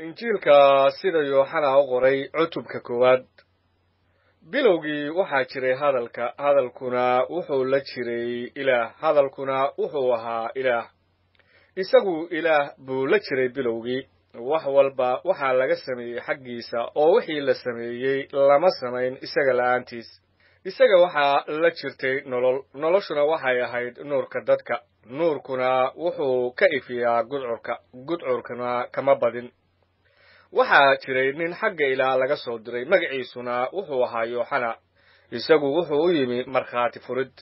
injiilka sida yooxana u qoray cutubka koowaad bilowgii waxaa jiray hadalka hadalkuna wuxuu la jiray ilaah hadalkuna wuxuu ahaa ilaah isagu ilaah buu la jiray bilowgii wax walba waxaa laga sameeyey xaggiisa oo wixii la sameeyey lama samayn isaga la'aantiis isaga waxaa la jirtay nolol noloshuna waxay ahayd nuurka dadka nuurkuna wuxuu ka ifiyaa gudcurka gudcurkuna kama badin waxaa jiray nin xagga ilaa laga soo diray magaciisuna wuxuu ahaa yooxana isagu wuxuu u yimi markhaati furid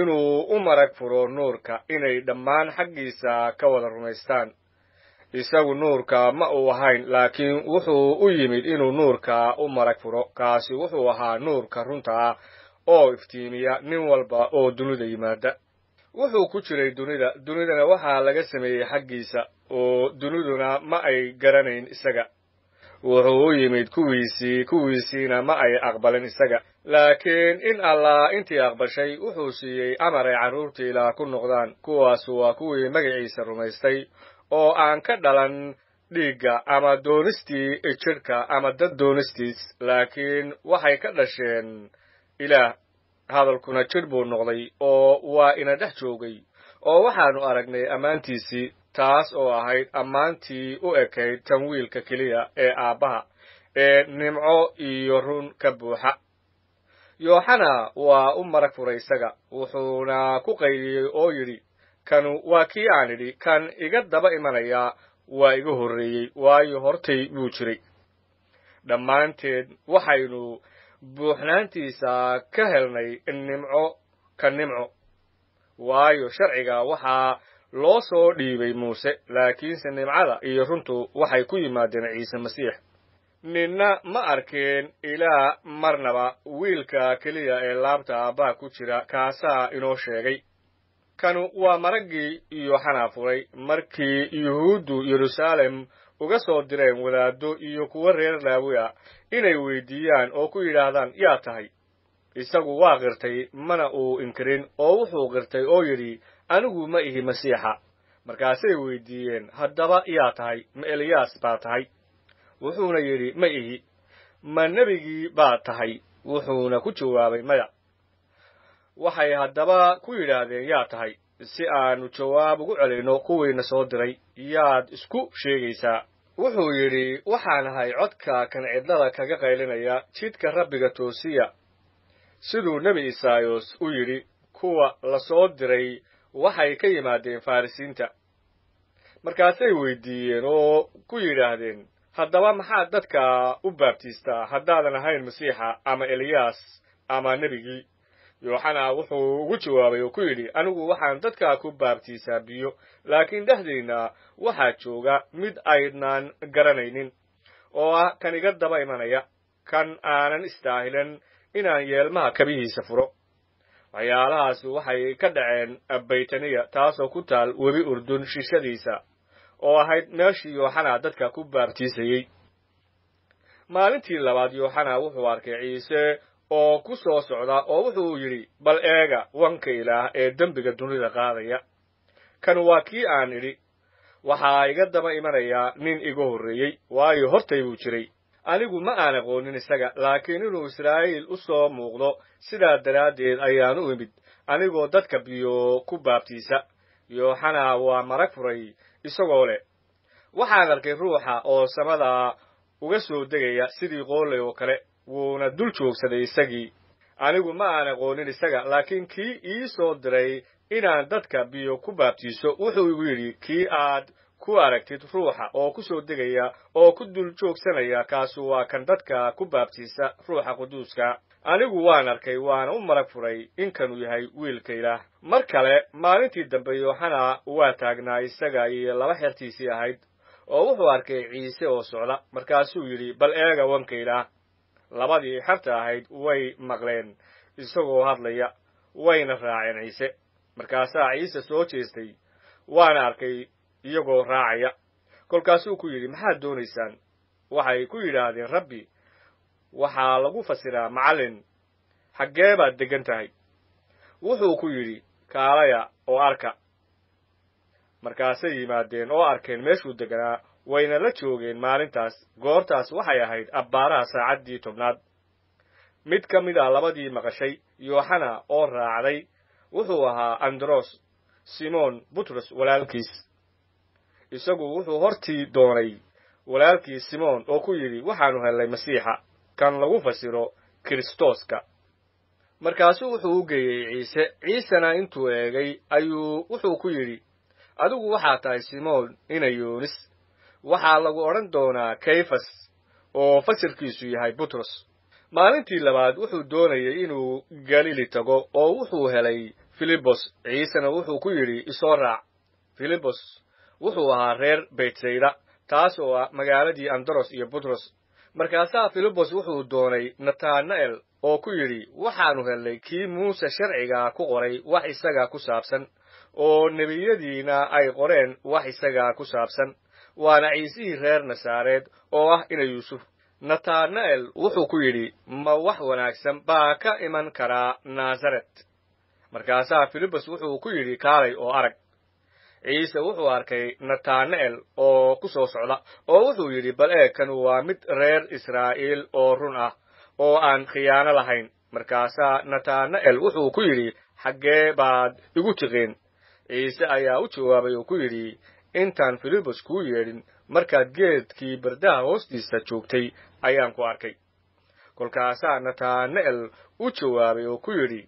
inuu u marag furo nuurka inay dhammaan xaggiisa ka wada rumaystaan isagu nuurka ma uu ahayn laakiin wuxuu u yimid inuu nuurka u marag furo kaasi wuxuu ahaa nuurka runta ah oo iftiimiya nin walba oo dunida yimaada wuxuu ku jiray dunida dunidana waxaa laga sameeyey xaggiisa oo duniduna ma ay garanayn isaga wuxuu u yimid kuwiisii kuwiisiina ma ay aqbalin isaga laakiin in allah intii aqbashay wuxuu siiyey amar ay carruurtii ilaah ku noqdaan kuwaasu waa kuwii magiciisa rumaystay oo aan ka dhalan dhiigga ama doonistii jidhka ama dad doonistiis laakiin waxay ka dhasheen ilaah hadalkuna jidh buu noqday oo waa ina dhex joogay oo waxaannu aragnay ammaantiisii taas oo ahayd ammaantii u ekayd tanwiilka keliya ee aabbaha ee nimco iyo run ka buuxa yooxana waa u marag furay isaga wuxuuna ku qaydiyey oo yidhi kanu waa kii aan idhi kan iga daba imanayaa waa iga horreeyey waayo hortay buu jiray dhammaanteed waxaynu buuxnaantiisa ka helnay nimco ka nimco waayo sharciga waxaa loo soo dhiibay muuse laakiinse nimcada iyo runtu waxay ku yimaadeen ciise masiix ninna ma arkeen ilaa marnaba wiilka keliya ee laabta aabbaha ku jira kaasaa inoo sheegay kanu waa maraggii yuuxana furay markii yuhuuddu yeruusaalem uga soo direen wadaaddo iyo kuwo reer laawi a inay weydiiyaan oo ku yidhaahdaan yaa tahay isagu waa qirtay mana uu inkirin oo wuxuu qirtay oo yidhi anigu ma ihi masiixa markaasay weydiiyeen haddaba yaa tahay ma eliyaas baa tahay wuxuuna yidhi ma ihi ma nebigii baa tahay wuxuuna ku jawaabay maya waxay haddaba ku yidhaahdeen yaa tahay si aannu jawaab ugu celinno kuwiina soo diray yaad isku sheegaysaa wuxuu yidhi waxaan ahay codka kan cidlada kaga qaylinaya jidka rabbiga toosiya siduu nebi isaayos u yidhi kuwa la soo diray waxay ka yimaadeen farrisiinta markaasay weydiiyeen oo ku yidhaahdeen haddaba maxaad dadka u baabtiistaa haddaadan ahayn masiixa ama eliyaas ama nebigii yooxana wuxuu ugu jawaabay oo ku yidhi anigu waxaan dadkaa ku baabtiisaa biyo laakiin dhexdeenna waxaa jooga mid aydnaan garanaynin oo ah kan iga daba imanaya kan aanan istaahilan inaan yeelmaha kabihiisa furo waxyaalahaasi waxay ka dhaceen beytaniya taasoo ku taal webi urdun shishadiisa oo ahayd meeshii yooxana dadka ku baartiisayey maalintii labaad yooxana wuxuu arkay ciise oo ku soo socda oo wuxuu yidhi bal eega wanka ilaah ee dembiga dunida qaadaya kan waa kii aan idhi waxaa iga daba imanayaa nin iga horreeyey waayo hortay buu jiray anigu ma aan aqoonin isaga laakiin inuu israa'iil u soo muuqdo sidaa daraaddeed ayaan u imid anigoo dadka biyo ku baabtiisa yooxanaa waa marag furay isagoo leh waxaan arkay ruuxa oo samada uga soo degaya sidii qooley oo kale wuuna dul joogsaday isagii anigu ma aan aqoonin isaga laakiin kii ii soo diray inaan dadka biyo ku baabtiiso wuxuu igu yidhi kii aad ku aragtid ruuxa oo ku soo degaya oo ku dul joogsanaya kaasu waa kan dadka ku baabtiisa ruuxa quduuska anigu waan arkay waana u marag furay in kanuu yahay wiilka ilaah mar kale maalintii dambe yooxana waa taagnaa isaga iyo laba xertiisii ahayd oo wuxuu arkay ciise oo socda markaasuu yidhi bal eega wanka ilaah labadii xerta ahayd way maqleen isagoo hadlaya wayna raaceen ciise markaasaa ciise soo jeestay waana arkay iyagoo raacaya kolkaasuu ku yidhi maxaad doonaysaan waxay ku yidhaahdeen rabbi waxaa lagu fasiraa macalin xaggee baad degan tahay wuxuu ku yidhi kaalaya oo arka markaasay yimaadeen oo arkeen meeshuu deganaa wayna la joogeen maalintaas goortaas waxay ahayd abbaaraha saacaddii tobnaad mid ka mid a ah labadii maqashay yooxana oo raacday wuxuu ahaa andros simoon butros walaalkiis isagu wuxuu hortii doonay walaalkii simoon oo ku yidhi waxaannu hellay masiixa kan lagu fasiro kiristooska markaasu wuxuu u geeyey ciise ciisena intuu eegay ayuu wuxuu ku yidhi adigu waxaa tahay simoon ina yuunis waxaa lagu odhan doonaa kayfas oo fasirkiisu yahay butros maalintii labaad wuxuu doonayay inuu galili tago oo wuxuu helay filibos ciisena wuxuu ku yidhi isoo raac filibos wuxuu ahaa reer beytsayda taas oo ah magaaladii andaros iyo butros markaasaa filibos wuxuu doonay natana'el oo ku yidhi waxaanu helnay kii muuse sharciga ku qoray wax isaga ku saabsan oo nebiyadiina ay qoreen wax isaga ku saabsan waana ciisihii reer nasaareed oo ah ina yuusuf natana'el wuxuu ku yidhi ma wax wanaagsan baa ka iman karaa naasaret markaasaa filibos wuxuu ku yidhi kaalay oo arag ciise wuxuu arkay natanael oo ku soo socda oo wuxuu yidhi bal eegkan waa mid reer israa'iil oo run ah oo aan khiyaano lahayn markaasaa natana'el wuxuu ku yidhi xaggee baad igu tiqeen ciise ayaa u jawaabay oo ku yidhi intaan filibus kuu yeedhin markaad geedkii berdaha hoostiisa joogtay ayaan ku arkay kolkaasaa natana'el u jawaabay oo ku yidhi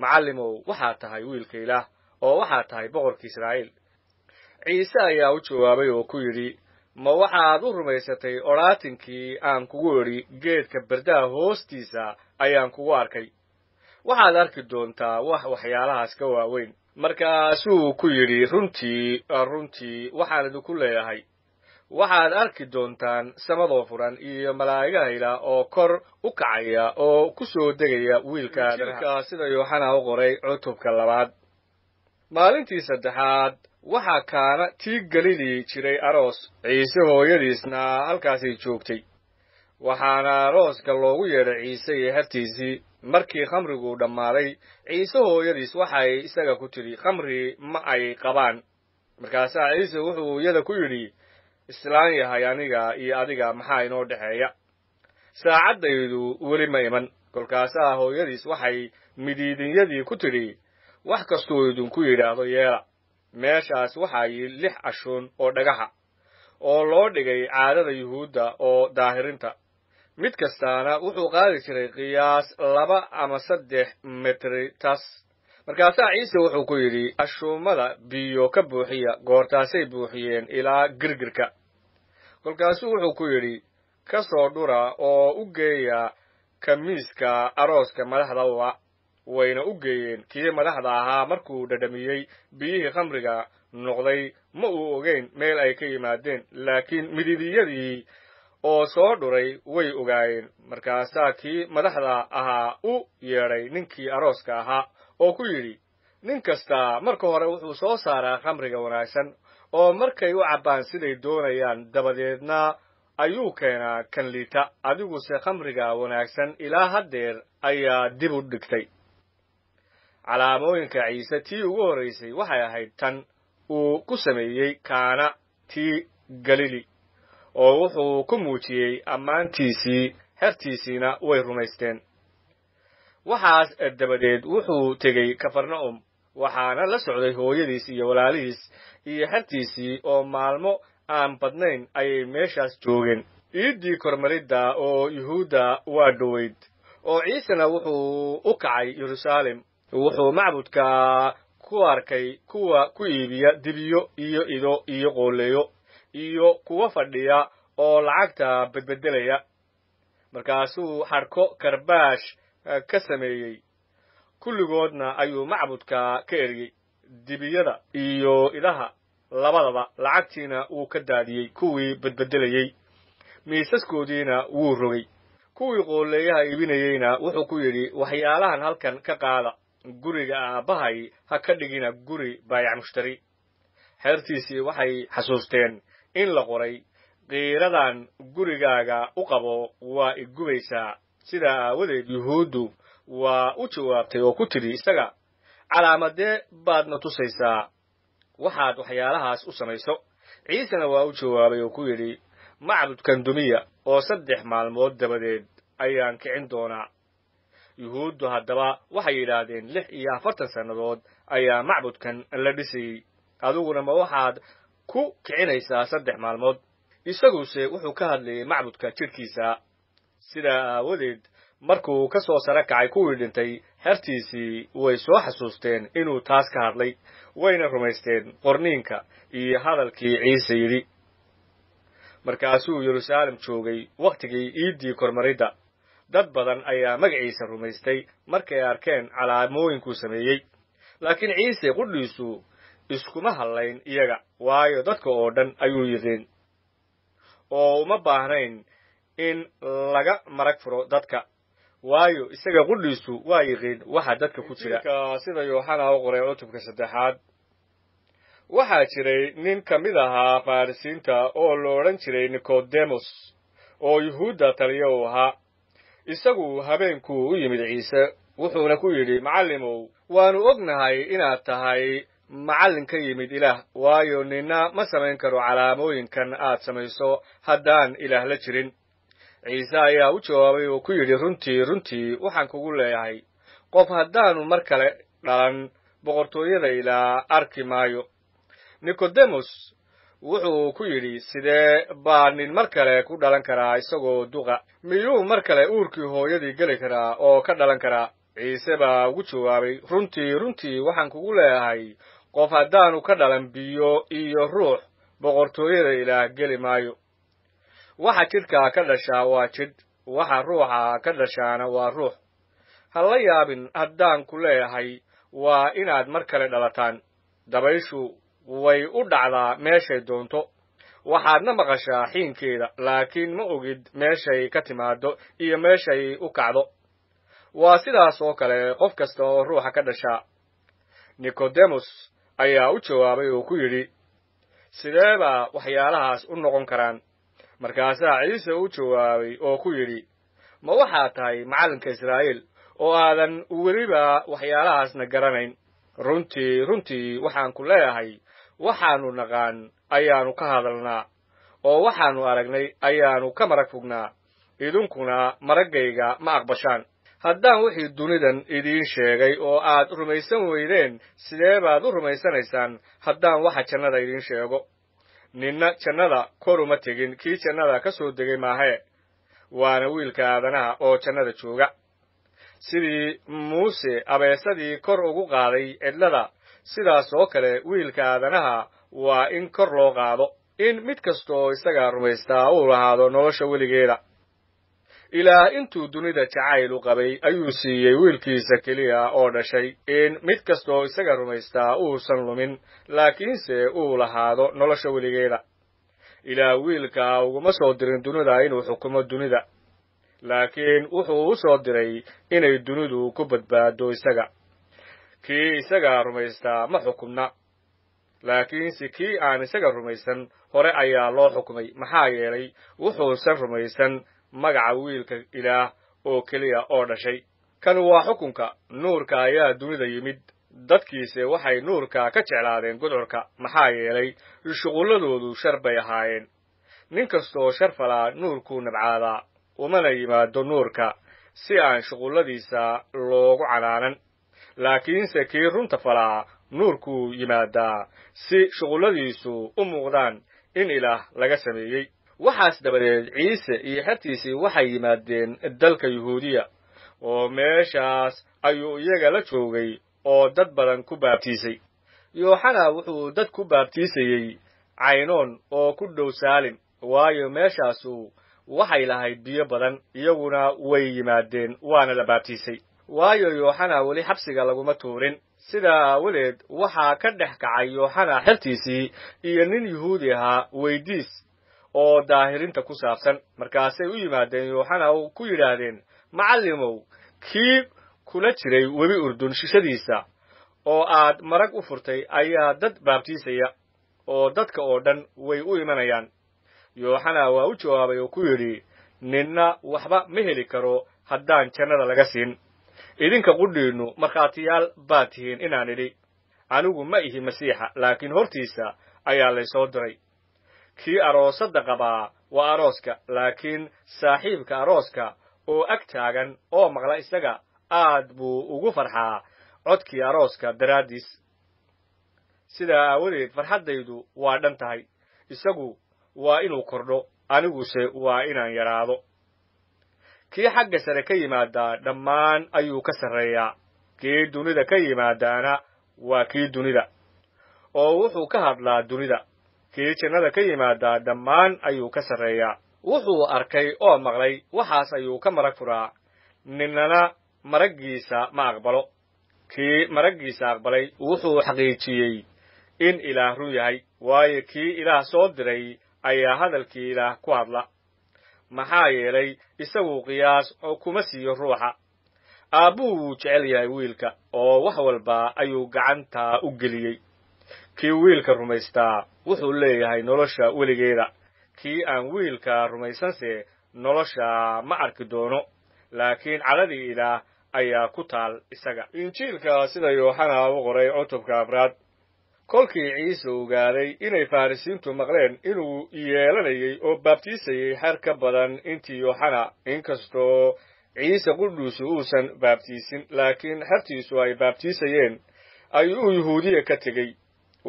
macallimow waxaad tahay wiilka ilaah oo waxaad tahay boqorka israa'iil ciise ayaa u jawaabay oo ku yidhi ma waxaad u rumaysatay odhaatinkii aan kugu idhi geedka berdaha hoostiisa ayaan kugu arkay waxaad arki doontaa wax waxyaalahaas ka waaweyn markaasuu ku yidhi runtii runtii waxaan idinku leeyahay waxaad arki doontaan samadoo furan iyo malaa'igaha oo kor u kacaya oo ku soo degaya wiilka jilka sida yooxanaa u qoray cutubka labaad maalintii saddexaad waxaa kaana tii galili jiray aroos ciise hooyadiisna halkaasay joogtay waxaana arooska loogu yeedhay ciise iyo hartiisii markii khamrigu dhammaaday ciise hooyadiis waxay isaga ku tidhi khamri ma ay qabaan markaasaa ciise wuxuu iyada ku yidhi islaan yahay aniga iyo adiga maxaa inoo dhexeeya saacaddaydu weli ma iman kolkaasaa hooyadiis waxay midiidinyadii ku tidhi wax kastuu idinku yidhaahdo yeela meeshaas waxaa yidhi lix ashuun oo dhagaxa oo loo dhigay caadada yuhuudda oo daahirinta mid kastaana wuxuu qaadi jiray qiyaas laba ama saddex metri tas markaasaa ciise wuxuu ku yidhi ashuumada biyo ka buuxiya goortaasay buuxiyeen ilaa girgirka kolkaasuu wuxuu ku yidhi ka soo dhura oo u geeya kamiiska arooska madaxda la wayna u geeyeen kii madaxda ahaa markuu dhadhamiyey biyihii khamriga noqday ma uu ogeyn meel ay ka yimaadeen laakiin mididiyadii oo soo dhuray way ogaayeen markaasaa kii madaxda ahaa u yeedhay ninkii arooska ahaa oo ku yidhi nin kastaa marka hore wuxuu soo saaraa khamriga wanaagsan oo markay u cabbaan siday doonayaan dabadeedna ayuu keenaa kan liita adiguse khamriga wanaagsan ilaa haddeer ayaa dib u dhigtay calaamooyinka ciise tii ugu horraysay waxay ahayd tan uu ku sameeyey kaana tii galili oo wuxuu ku muujiyey ammaantiisii hertiisiina way rumaysteen waxaas dabadeed wuxuu tegey kafarna'um waxaana la socday hooyadiis iyo walaalihiis iyo hertiisii oo maalmo aan badnayn ayay meeshaas joogeen iiddii kormaridda oo yuhuudda waa dhoweyd oo ciisena wuxuu u kacay yeruusaalem wuxuu macbudka ku arkay kuwa ku iibiya dibiyo iyo ido iyo qooleeyo iyo kuwa fadhiya oo lacagta bedbedelaya markaasuu xadhko karbaash eh, ka sameeyey kulligoodna ayuu macbudka ka eryey dibiyada iyo idaha labadaba lacagtiina wuu ka daadiyey kuwii bedbedelayey miisaskoodiina wuu rogay kuwii qooleeyaha iibinayeyna wuxuu ku yidhi waxyaalahan halkan ka qaada guriga aabbahay ha ka dhigina guri baayac mushtari xeertiisii waxay xasuusteen in la qoray qiiradan gurigaaga u qabo waa igubaysaa sidaa aawadeed yuhuuddu waa u jawaabtay oo ku tidhi isaga calaamadee baadna tusaysaa waxaad waxyaalahaas u samayso ciisena waa u jawaabay oo ku yidhi macbud kandumiya oo saddex maalmood dabadeed ayaan kicin doonaa yuhuuddu haddaba waxay yidhaahdeen lix iyo afartan sannadood ayaa macbudkan la dhisayey adiguna ma waxaad ku kicinaysaa saddex maalmood isaguse wuxuu ka hadlayay macbudka jidhkiisa sidaa aawadeed markuu ka soo sara kacay kuwii dhintay hartiisii way soo xasuusteen inuu taas ka hadlay wayna rumaysteen qorniinka iyo hadalkii ciise yidhi markaasuu yeruusaalem joogay wakhtigii iiddii kormaridda dad badan ayaa magaciisa rumaystay markay arkeen calaamooyinkuu sameeyey laakiin ciise qudhiisu iskuma hadlayn iyaga waayo dadka oo dhan ayuu yiqiin oo uma baahnayn in laga marag furo dadka waayo isaga qudhiisu waa yiqiin waxa dadka ku jira sida yooxana u qoray cutubka saddexaad waxaa jiray nin ka mid ahaa farrisiinta oo la odhan jiray nikodemos oo yuhuudda taliya uu ahaa isagu habeenku u yimid ciise wuxuuna ku yidhi macallimow waannu ognahay inaad tahay macallin ka yimid ilaah waayo ninna ma samayn karo calaamooyinkan aad samayso haddaan ilaah la jirin ciise ayaa u jawaabay oo ku yidhi runtii runtii waxaan kugu leeyahay qof haddaanu mar kale dhalan boqortooyada ilaa arki maayo nikodemus wuxuu ku yidhi sidee baa nin mar kale ku dhalan karaa isagoo duqa miyuu mar kale uurkii hooyadii geli karaa oo ka dhalan karaa ciise baa ugu jawaabay runtii runtii waxaan kugu leeyahay qof haddaanu ka dhalan biyo iyo ruux boqortooyada ilaah geli maayo waxa jidhkaa ka dhashaa waa jidh waxa ruuxa ka dhashaana waa ruux ha la yaabin haddaan ku leeyahay waa inaad mar kale dhalataan dabayshu way u dhacdaa meeshay doonto waxaadna maqashaa xiinkeeda laakiin ma ogid meeshay ka timaado iyo meeshay u kacdo waa sidaas oo kale qof kasta oo ruuxa ka dhashaa nikodemus ayaa u jawaabay oo ku yidhi sidee baa waxyaalahaas u noqon karaan markaasaa ciise u jawaabay oo ku yidhi ma waxaad tahay macalinka israa'iil oo aadan weliba waxyaalahaasna garanayn runtii runtii waxaan ku leeyahay waxaannu naqaan ayaanu ka hadalnaa oo waxaannu aragnay ayaanu ka marag fognaa idinkuna maraggayga ma aqbashaan haddaan wixii dunidan idiin sheegay oo aad rumaysan weydeen sidee baad u rumaysanaysaan haddaan waxa jannada idiin sheego ninna jannada koruma tegin kii jannada ka soo degay maahee waana wiilka aadanaha oo jannada jooga sidii muuse abeesadii kor ugu qaaday cidlada sidaas oo kale wiilka aadanaha waa in kor loo qaado in mid kasta oo isagaa rumaystaa uu lahaado nolosha weligeeda ilaah intuu dunida jacayl u qabay ayuu siiyey wiilkiisa keliya oo dhashay in mid kasta oo isaga rumaystaa uusan lumin laakiinse uu lahaado nolosha weligeeda ilaah wiilka uguma soo dirin dunida inuu xukumo dunida laakiin wuxuu u soo diray inay dunidu ku badbaado isaga kii isagaa rumaystaa ma xukumna laakiinse kii aan isaga rumaysan hore ayaa loo xukumay maxaa yeelay wuxuusan rumaysan magaca wiilka ilaah oo keliya oo dhashay kan waa xukunka nuurka ayaa dunida yimid dadkiise waxay nuurka ka jeclaadeen gudcurka maxaa yeelay shuqulladoodu shar bay ahaayeen nin kastoo shar falaa nuurkuu nabcaadaa umana yimaado nuurka si aan shuqulladiisa loogu canaanan laakiinse kii runta falaa nuurkuu yimaadaa si shuqulladiisu u muuqdaan in ilaah laga sameeyey waxaas dabadeed ciise iyo xertiisii waxay yimaadeen dalka yuhuudiya oo meeshaas ayuu iyaga la joogay oo dad badan ku baabtiisay yooxana wuxuu dad ku baabtiisayey caynoon oo ku dhow saalim waayo meeshaasu waxay lahayd biyo badan iyaguna way yimaadeen waana la baabtiisay waayo yooxana weli xabsiga laguma tuurin sidaa aawadeed waxaa ka dhex kacay yooxana xertiisii iyo nin yuhuudi ahaa weydiis oo daahirinta ku saabsan markaasay u yimaadeen yooxana u ku yidhaahdeen macallimow kii kula jiray webi urdun shishadiisa oo aad marag u furtay ayaa dad baabtiisaya oo dadka oo dhan way u imanayaan yooxana waa u jawaabay oo ku yidhi ninna waxba ma heli karo haddaan jannada laga siin idinka qudhiinnu markhaatiyaal baad tihiin inaan idhi anigu ma ihi masiixa laakiin hortiisa ayaa laysoo diray kii aroosadda qabaa waa arooska laakiin saaxiibka arooska oo ag taagan oo maqla isaga aad buu ugu farxaa codkii arooska daraaddiis sidaa aawadeed farxaddaydu waa dhan tahay isagu waa inuu kordho aniguse waa inaan yaraado kii xagga sare ka yimaadaa dhammaan ayuu ka sarreeyaa kii dunida ka yimaadaana waa kii dunida oo wuxuu ka hadlaa dunida kii jinnada ka yimaadaa dhammaan ayuu ka sarreeyaa wuxuu arkay oo maqlay waxaas ayuu ka marag furaa ninnana maraggiisa ma aqbalo kii maraggiisa aqbalay wuxuu xaqiijiyey in ilaah run yahay waayo kii ilaah soo diray ayaa hadalkii ilaah ku hadla maxaa yeelay isagu qiyaas oo kuma siiyo ruuxa aabbuhu wuu jecel yahay wiilka oo wax walba ayuu gacantaa u geliyey kii wiilka rumaystaa wuxuu leeyahay nolosha weligeeda kii aan wiilka rumaysanse nolosha ma arki doono laakiin cadhadii ilaah ayaa ku taal isaga injiilka sida yooxana u qoray cutubka afraad kolkii ciise ogaaday inay farrisiintu maqleen inuu yeelanayey oo baabtiisayey xar ka badan intii yooxana inkastoo ciise qudhuusu uusan baabtiisin laakiin xertiisu ay baabtiisayeen ayuu yuhuudiya ka tegey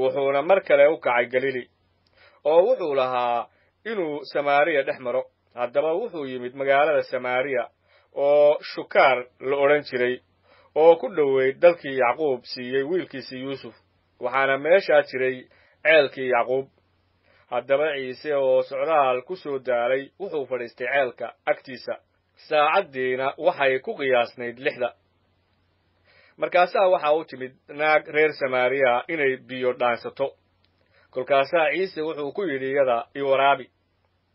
wuxuuna mar kale u kacay galili oo wuxuu lahaa inuu samaariya dhex maro haddaba wuxuu yimid magaalada samaariya oo shukaar la odhan jiray oo ku dhoweyd dalkii yacquub siiyey wiilkiisa yuusuf waxaana meeshaa jiray ceelkii yacquub haddaba ciise oo socdaal ku soo daalay wuxuu fadhiistay ceelka agtiisa saacaddiina waxay ku qiyaasnayd lixda markaasaa waxaa u timid naag reer samaariya inay biyo dhaansato kolkaasaa ciise wuxuu ku yidhi iyada iwaraabi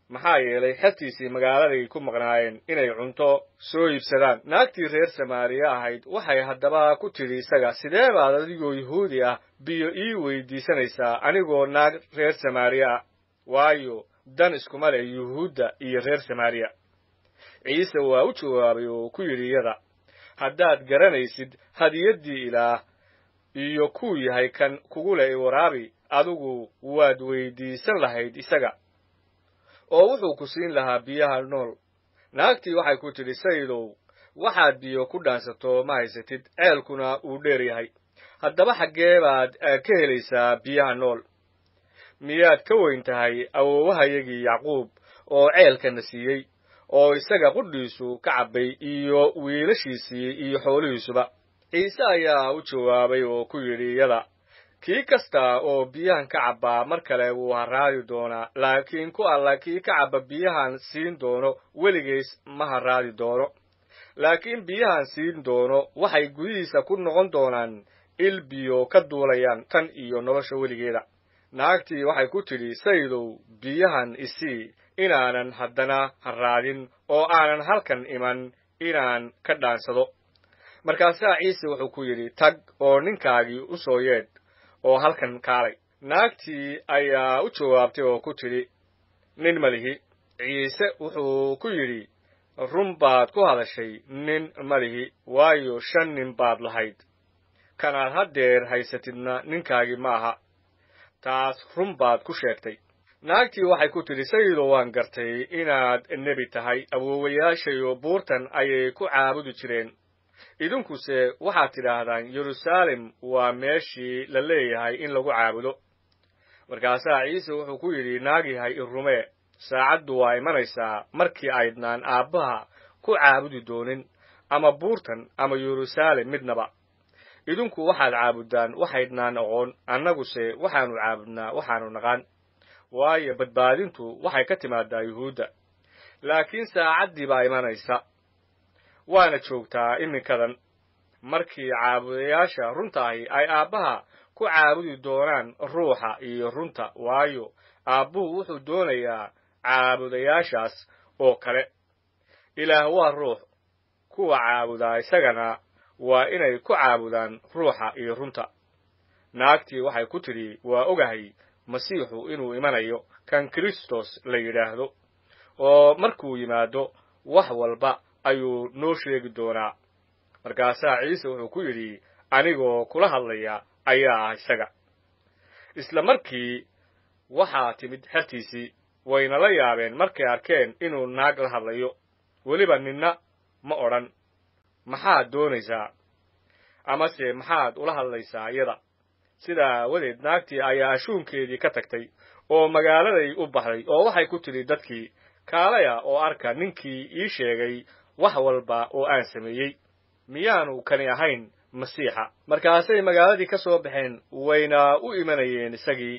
maxaa yeelay xertiisii magaaladay ku maqnaayeen inay cunto soo iibsadaan naagtii reer samaariye ahayd waxay haddaba ku tidhi isaga sidee baad adigoo yuhuudi ah biyo ii weydiisanaysaa anigoo naag reer samaariye ah waayo dan iskuma leh yuhuudda iyo reer samaariya ciise waa u jawaabay oo ku yidhi iyada haddaad garanaysid hadiyaddii ilaah iyo kuu yahay kan kugu leh iwaraabi adigu waad weydiisan lahayd isaga oo wuxuu ku siin lahaa biyaha nool naagtii waxay ku tidhi sayidow waxaad biyo ku dhaansato ma haysatid ceelkuna uu dheer yahay haddaba xaggee baad ka helaysaa biyaha nool miyaad ka weyn tahay awoowahayagii yacquub oo ceelkana siiyey oo isaga qudhiisu ka cabbay iyo wiilashiisii iyo xoolihiisuba ciise ayaa u jawaabay oo ku yidhi iyada kii kasta oo biyahan ka cabbaa mar kale wuu haraayi doonaa laakiin ku alla kii ka cabba biyahan siin doono weligays ma haraadi doono laakiin biyahan siin doono waxay gudihiisa ku noqon doonaan il biyo ka duulayaan tan iyo nolosha weligeeda naagtii waxay ku tidhi sayidow biyahan isii inaanan haddana haraadin oo aanan halkan iman inaan ka dhaansado markaasaa ciise wuxuu ku yidhi tag oo ninkaagii u soo yeedh oo halkan kaalay naagtii ayaa u jawaabtay oo ku tidhi nin malihi ciise wuxuu ku yidhi run baad ku hadashay nin malihi waayo shan nin baad lahayd kanaad haddeer haysatidna ninkaagii ma aha taas run baad ku sheegtay naagtii waxay ku tidhi sayido waan gartay inaad nebi tahay awoowayaashayo buurtan ayay ku caabudi jireen idinkuse waxaad tidhaahdaan yeruusaalem waa meeshii la leeyahay in lagu caabudo markaasaa ciise wuxuu ku yidhi naagyahay irumee saacaddu waa imanaysaa markii aydnaan aabbaha ku caabudi doonin ama buurtan ama yeruusaalem midnaba idinku waxaad caabuddaan waxaydnaan aqoon annaguse waxaannu caabudnaa waxaannu naqaan waayo badbaadintu waxay ka timaadaa yuhuudda laakiin saacaddii baa imanaysa waana joogtaa iminkadan markii caabudayaasha runta ahi ay aabbaha ku caabudi doonaan ruuxa iyo runta waayo aabbuhu wuxuu doonayaa caabudayaashaas oo kale ilaah waa ruux kuwa caabudaa isagana waa inay ku caabudaan ruuxa iyo runta naagtii waxay ku tidhi waa ogahay masiixu inuu imanayo kan kristos la yidhaahdo oo markuu yimaado wax walba ayuu noo sheegi doonaa markaasaa ciise wuxuu ku yidhi anigoo kula hadlaya ayaa ah isaga isla markii waxaa timid xertiisii wayna la yaabeen markay arkeen inuu naag la hadlayo weliba ninna ma odhan maxaad doonaysaa amase maxaad ula hadlaysaa iyada sidaa aawadeed naagtii ayaa ashuunkeedii ka tagtay oo magaaladay u baxday oo waxay ku tidhi dadkii kaalaya oo arka ninkii ii sheegay wax walba oo aan sameeyey miyaanu kani ahayn masiixa markaasay magaaladii ka soo baxeen wayna u imanayeen isagii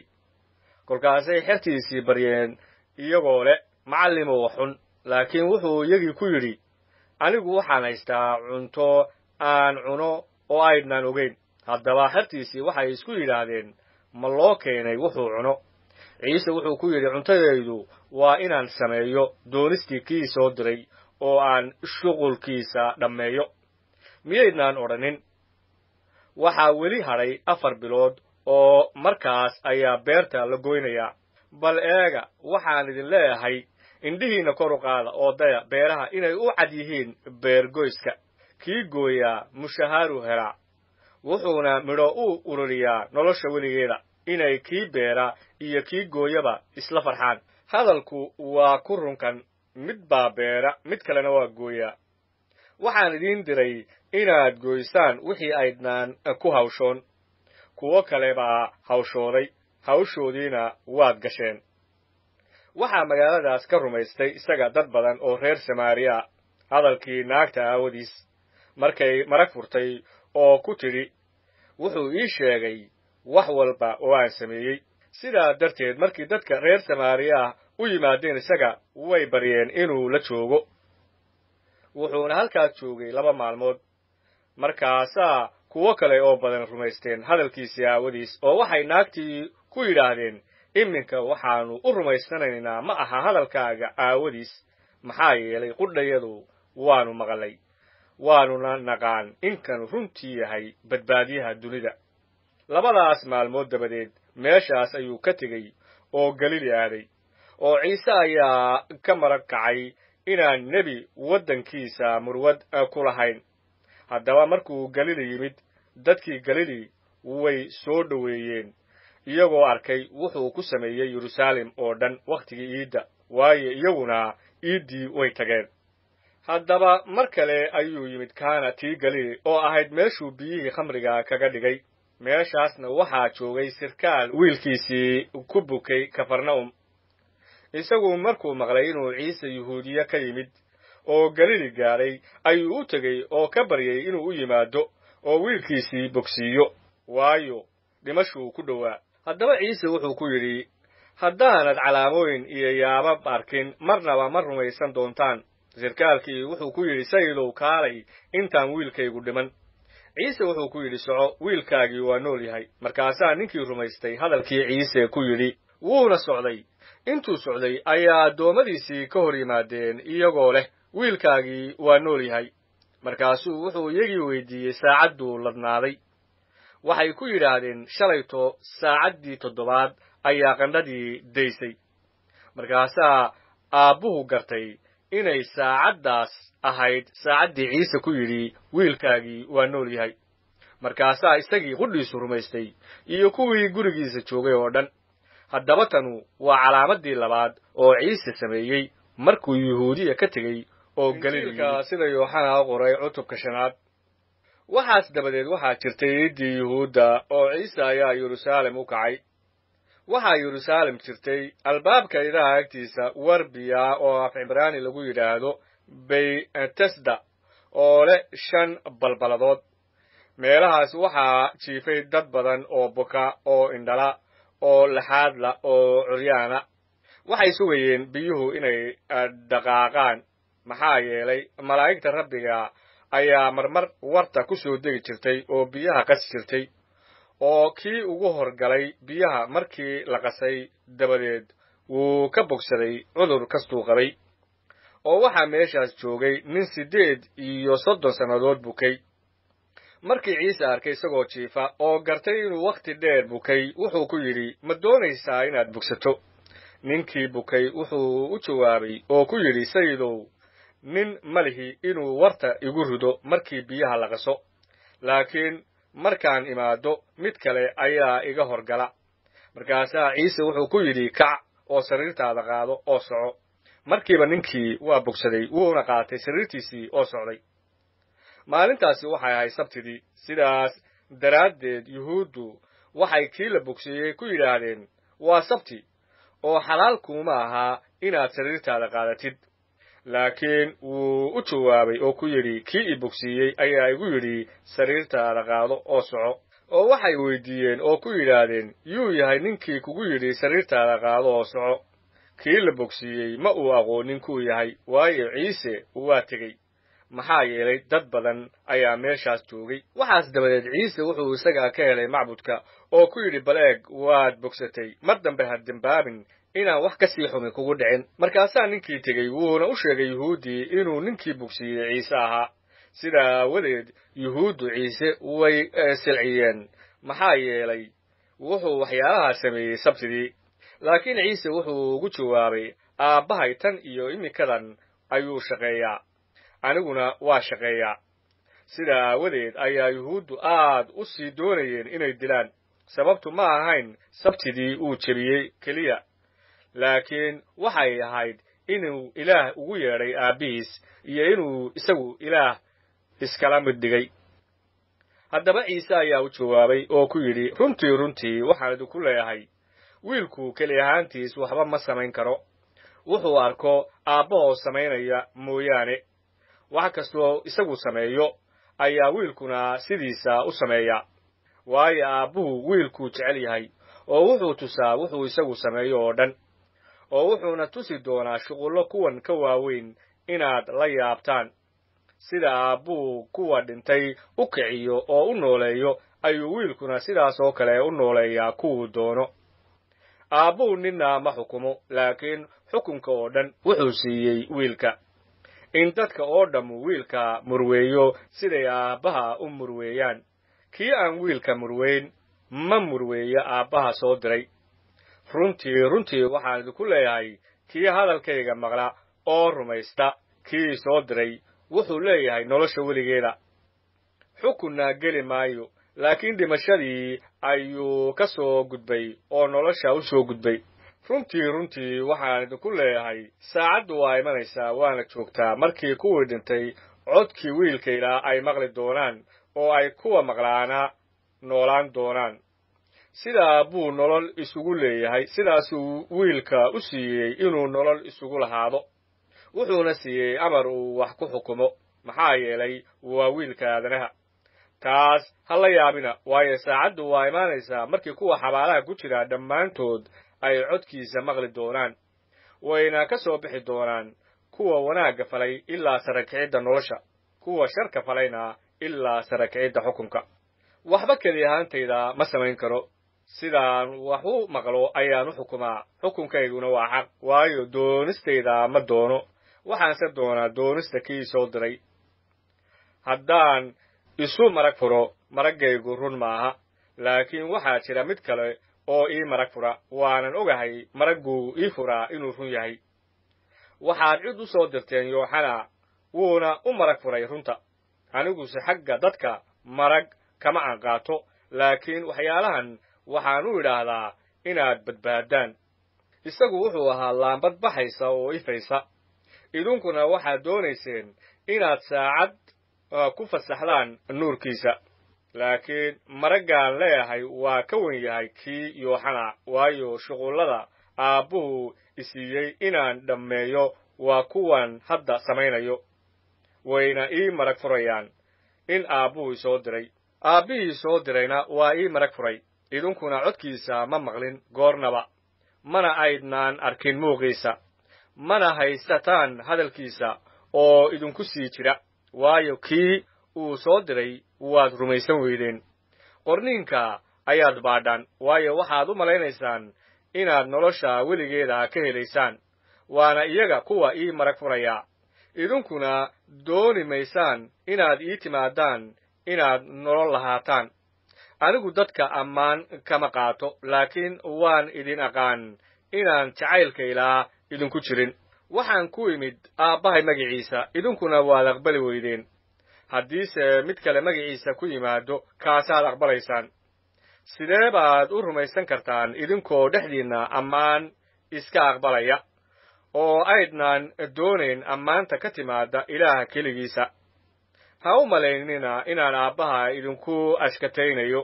kolkaasay xertiisii baryeen iyagoo leh macallimow xun laakiin wuxuu iyagii ku yidhi anigu waxaan haystaa cunto aan cuno oo aydnaan ogeyn haddaba xertiisii waxay isku yidhaahdeen ma loo keenay wuxuu cuno ciise wuxuu ku yidhi cuntadaydu waa inaan sameeyo doonistii kii soo diray oo aan shuqulkiisa dhammeeyo miyaydnaan odhanin waxaa weli hadhay afar bilood oo markaas ayaa beerta la goynayaa bal eega waxaan idin leeyahay indhihiinna koru qaada oo beeraha inay u cad yihiin beergoyska kii gooyaa mushahaaru helaa wuxuuna midho u ururiyaa nolosha weligeeda inay kii beera iyo kii gooyaba isla farxaan hadalku waa ku runkan mid baa beera mid kalena waa gooya waxaan idiin diray inaad gooysaan wixii aydnaan ku hawshoon kuwo kale baa hawshooday hawshoodiina waad gasheen waxaa magaaladaas ka rumaystay isaga dad badan oo reer samaariya hadalkii naagta aawadiis markay marag furtay oo ku tidhi wuxuu ii sheegay wax walba oo aan sameeyey sidaa darteed markii dadka reer samaariyaah u yimaadeen isaga way baryeen inuu la joogo wuxuuna halkaas joogay laba maalmood markaasaa kuwo kale oo badan rumaysteen hadalkiisii aawadiis oo waxay naagtii ku yidhaahdeen iminka waxaannu u rumaysanaynaa ma aha hadalkaaga aawadiis maxaa yeelay qudhayadu waanu maqlay waanuna naqaan inkan runtii yahay badbaadiyaha dunida labadaas maalmood dabadeed meeshaas ayuu ka tegey oo galili aaday oo ciise ayaa ka marag kacay inaan nebi waddankiisa murwad eh, ku lahayn haddaba markuu galili yimid dadkii galili way soo dhoweeyeen iyagoo arkay wuxuu ku sameeyey yeruusaalem oo dhan wakhtigii iidda waayo iyaguna iiddii way tageen haddaba mar kale ayuu yimid kaana tii galili oo ahayd meeshuu biyihii khamriga kaga dhigay meeshaasna waxaa joogay sirkaal wiilkiisii ku bukay kafarna'um isagu markuu maqlay inuu ciise yuhuudiye ka yimid oo galili gaadhay ayuu u tegey oo ka baryay inuu u yimaado oo wiilkiisii bogsiiyo waayo dhimashuu ku dhowaa haddaba ciise wuxuu ku yidhi haddaanad calaamooyin iyo yaabab arkin marnaba ma rumaysan doontaan sirkaalkii wuxuu ku yidhi sayilow kaalay intaan wiilkaygu dhiman ciise wuxuu ku yidhi soco wiilkaagii waa nool yahay markaasaa ninkii rumaystay hadalkii ciise ku yidhi wuuna socday intuu socday ayaa addoommadiisii ka hor yimaadeen iyagoo leh wiilkaagii waa nool yahay markaasuu wuxuu iyagii weydiiyey saacadduu ladnaaday waxay ku yidhaahdeen shalayto saacaddii toddobaad ayaa qandhadii daysay markaasaa aabbuhu gartay inay saacaddaas ahayd saacaddii ciise ku yidhi wiilkaagii waa nool yahay markaasaa isagii qudhiisu rumaystay iyo kuwii gurigiisa joogay oo dhan haddaba tanu waa calaamaddii labaad oo ciise sameeyey markuu yuhuudiya ka tegey oo galiilka sida yooxanaa qoray cutubka shanaad waxaas dabadeed waxaa jirtay ciiddii yuhuudda oo ciise ayaa yeruusaalem u kacay waxaa yeruusaalem jirtay albaabka idaha agtiisa werbiya oo af cibraani lagu yidhaahdo baytesda oo leh shan balbaladood meelahaas waxaa jiifay dad badan oo buka oo indhala oo laxaadla oo curyaana waxay sugayeen biyuhu inay ah, dhaqaaqaan maxaa yeelay malaa'igta rabbiga ayaa marmar warta ku soo degi jirtay oo biyaha qasi jirtay oo kii ugu horgalay biyaha markii la qasay dabadeed wuu ka bogsaday cudur kastuu qabay oo waxaa meeshaas joogay nin siddeed iyo soddon sannadood bukay markii ciise arkay isagoo jiifa oo gartay inuu wakhti dheer bukay wuxuu ku yidhi ma doonaysaa inaad bogsato ninkii bukay wuxuu u jawaabay oo ku yidhi sayidow nin ma lihi inuu warta igu rido markii biyaha la qaso laakiin markaan imaado mid kale ayaa iga horgala markaasaa ciise wuxuu ku yidhi kac oo sariirtaada qaado oo soco markiiba ninkii waa bogsaday wuuna qaatay sariirtiisii oo socday maalintaasi waxay ahayd sabtidii sidaas daraaddeed yuhuuddu waxay kii la bogsiiyey ku yidhaahdeen waa sabti oo xalaal kuuma ahaa inaad sariirtaada qaadatid laakiin wuu u jawaabay oo ku yidhi kii i bogsiiyey ayaa igu yidhi sariirtaada qaado oo soco oo waxay weydiiyeen oo ku yidhaahdeen yuu yahay ninkii kugu yidhi sariirtaada qaado oo soco kii la bogsiiyey ma uu aqoonin kuu yahay waayo ciise waa tegey maxaa yeelay dad badan ayaa meeshaas joogay waxaas dabadeed ciise wuxuu isagaa ka helay macbudka oo ku yidhi bal eeg waad bogsatay mar dambe ha dembaabin inaan wax ka sii xumi kugu dhicin markaasaa ninkii tegey wuuna u sheegay yuhuuddii inuu ninkii bogsiiyey ciise ahaa sidaa aawadeed yuhuuddu ciise way eh, silciyeen maxaa yeelay wuxuu waxyaalahaa sameeyey sabtidii laakiin ciise wuxuu ugu jawaabay aabbahay tan iyo iminkadan ayuu shaqeeyaa aniguna waa shaqeeyaa sida aawadeed ayaa yuhuuddu aad u sii doonayeen inay dilaan sababtu ma ahayn sabtidii uu jebiyey keliya laakiin waxay ahayd inuu ilaah ugu yeedhay aabbihiis iyo inuu isagu ilaah iskala mid dhigay haddaba ciise ayaa u jawaabay oo ku yidhi runtii runtii waxaan idinku leeyahay wiilku keli ahaantiis waxba ma samayn karo wuxuu arko aabbahoo samaynaya mooyaane wax kastoo isagu sameeyo ayaa wiilkuna sidiisa u sameeya waayo aabbuhu wiilkuu jecel yahay oo wuxuu tusaa wuxuu isagu sameeyo oo dhan oo wuxuuna tusi doonaa shuqullo kuwan ka waaweyn inaad la yaabtaan sida aabbuhu kuwa dhintay u kiciyo oo u nooleeyo ayuu wiilkuna sidaas oo kale u nooleeyaa kuwuu doono aabbuhu ninna ma xukumo laakiin xukunka oo dhan wuxuu siiyey wiilka in dadka oo dhamm wiilka murweeyo siday aabbaha u murweeyaan kii aan wiilka murweyn ma murweeyo aabbaha soo diray runtii runtii waxaan idinku leeyahay kii hadalkayga maqla oo rumaysta kii soo diray wuxuu leeyahay nolosha weligeeda xukunna geli maayo laakiin dhimashadii ayuu ka soo gudbay oo nolosha u soo gudbay runtii runtii waxaan idinku leeyahay saacaddu waa imanaysaa waana joogtaa markii kuwii dhintay codkii wiilkaydhaa ay maqli doonaan oo ay kuwa maqlaana noolaan doonaan sidaa buu nolol isugu leeyahay sidaasuu wiilka u siiyey inuu nolol isugu lahaado wuxuuna siiyey amar uu wax ku xukumo maxaa yeelay waa wiilka aadanaha taas ha la yaabina waayo saacaddu waa imaanaysaa markii kuwa xabaalaha ku jira dhammaantood ay codkiisa maqli doonaan wayna ka soo bixi doonaan kuwa wanaagga falay ilaa sarakicidda nolosha kuwa sharka falayna ilaa sarakicidda xukunka waxba keli ahaantayda ma samayn karo sidaan wax u maqlo ayaan u xukumaa xukunkayguna waa xaq waayo doonistayda ma doono waxaanse doonaa doonista kii soo diray haddaan isu marag furo maraggaygu run maaha laakiin waxaa jira mid kale oo ii marag fura waanan ogahay maraggu ii furaa inuu run yahay waxaad cid u soo dirteen yooxana wuuna u marag furay runta aniguse xagga dadka marag kama aan qaato laakiin waxyaalahan waxaan u idhaahdaa inaad badbaaddaan isagu wuxuu ahaa laambad baxaysa oo ifaysa idinkuna waxaad doonayseen inaad saacad ah, ku fasaxdaan nuurkiisa laakiin maraggaan leeyahay waa ka wen yahay kii yooxana waayo shuqullada aabbuhu isiiyey inaan dhammeeyo waa kuwan hadda samaynayo wayna ii marag furayaan in aabbuhu isoo diray aabbihii soo dirayna waa ii marag furay idinkuna codkiisa ma maqlin goornaba mana aydnaan arkin muuqiisa mana haysataan hadalkiisa oo idinku sii jira waayo kii uu soo diray waad rumaysan weydeen qorniinka ayaad baadhaan waayo waxaad u malaynaysaan inaad nolosha weligeeda ka helaysaan waana iyaga kuwa ii marag furaya idinkuna dooni maysaan inaad ii timaadaan inaad nolol lahaataan anigu dadka ammaan kama qaato laakiin waan idin aqaan inaan jacaylka ilaa idinku jirin waxaan ku imid aabbahay magiciisa idinkuna waad aqbali weydeen haddiise mid kale magiciisa ku yimaado kaasaad aqbalaysaan sidee baad u rumaysan kartaan idinkoo dhexdiinna ammaan iska aqbalaya oo aydnaan doonayn ammaanta ka timaada ilaaha keligiisa ha u malaynina inaan aabbaha idinku ashkataynayo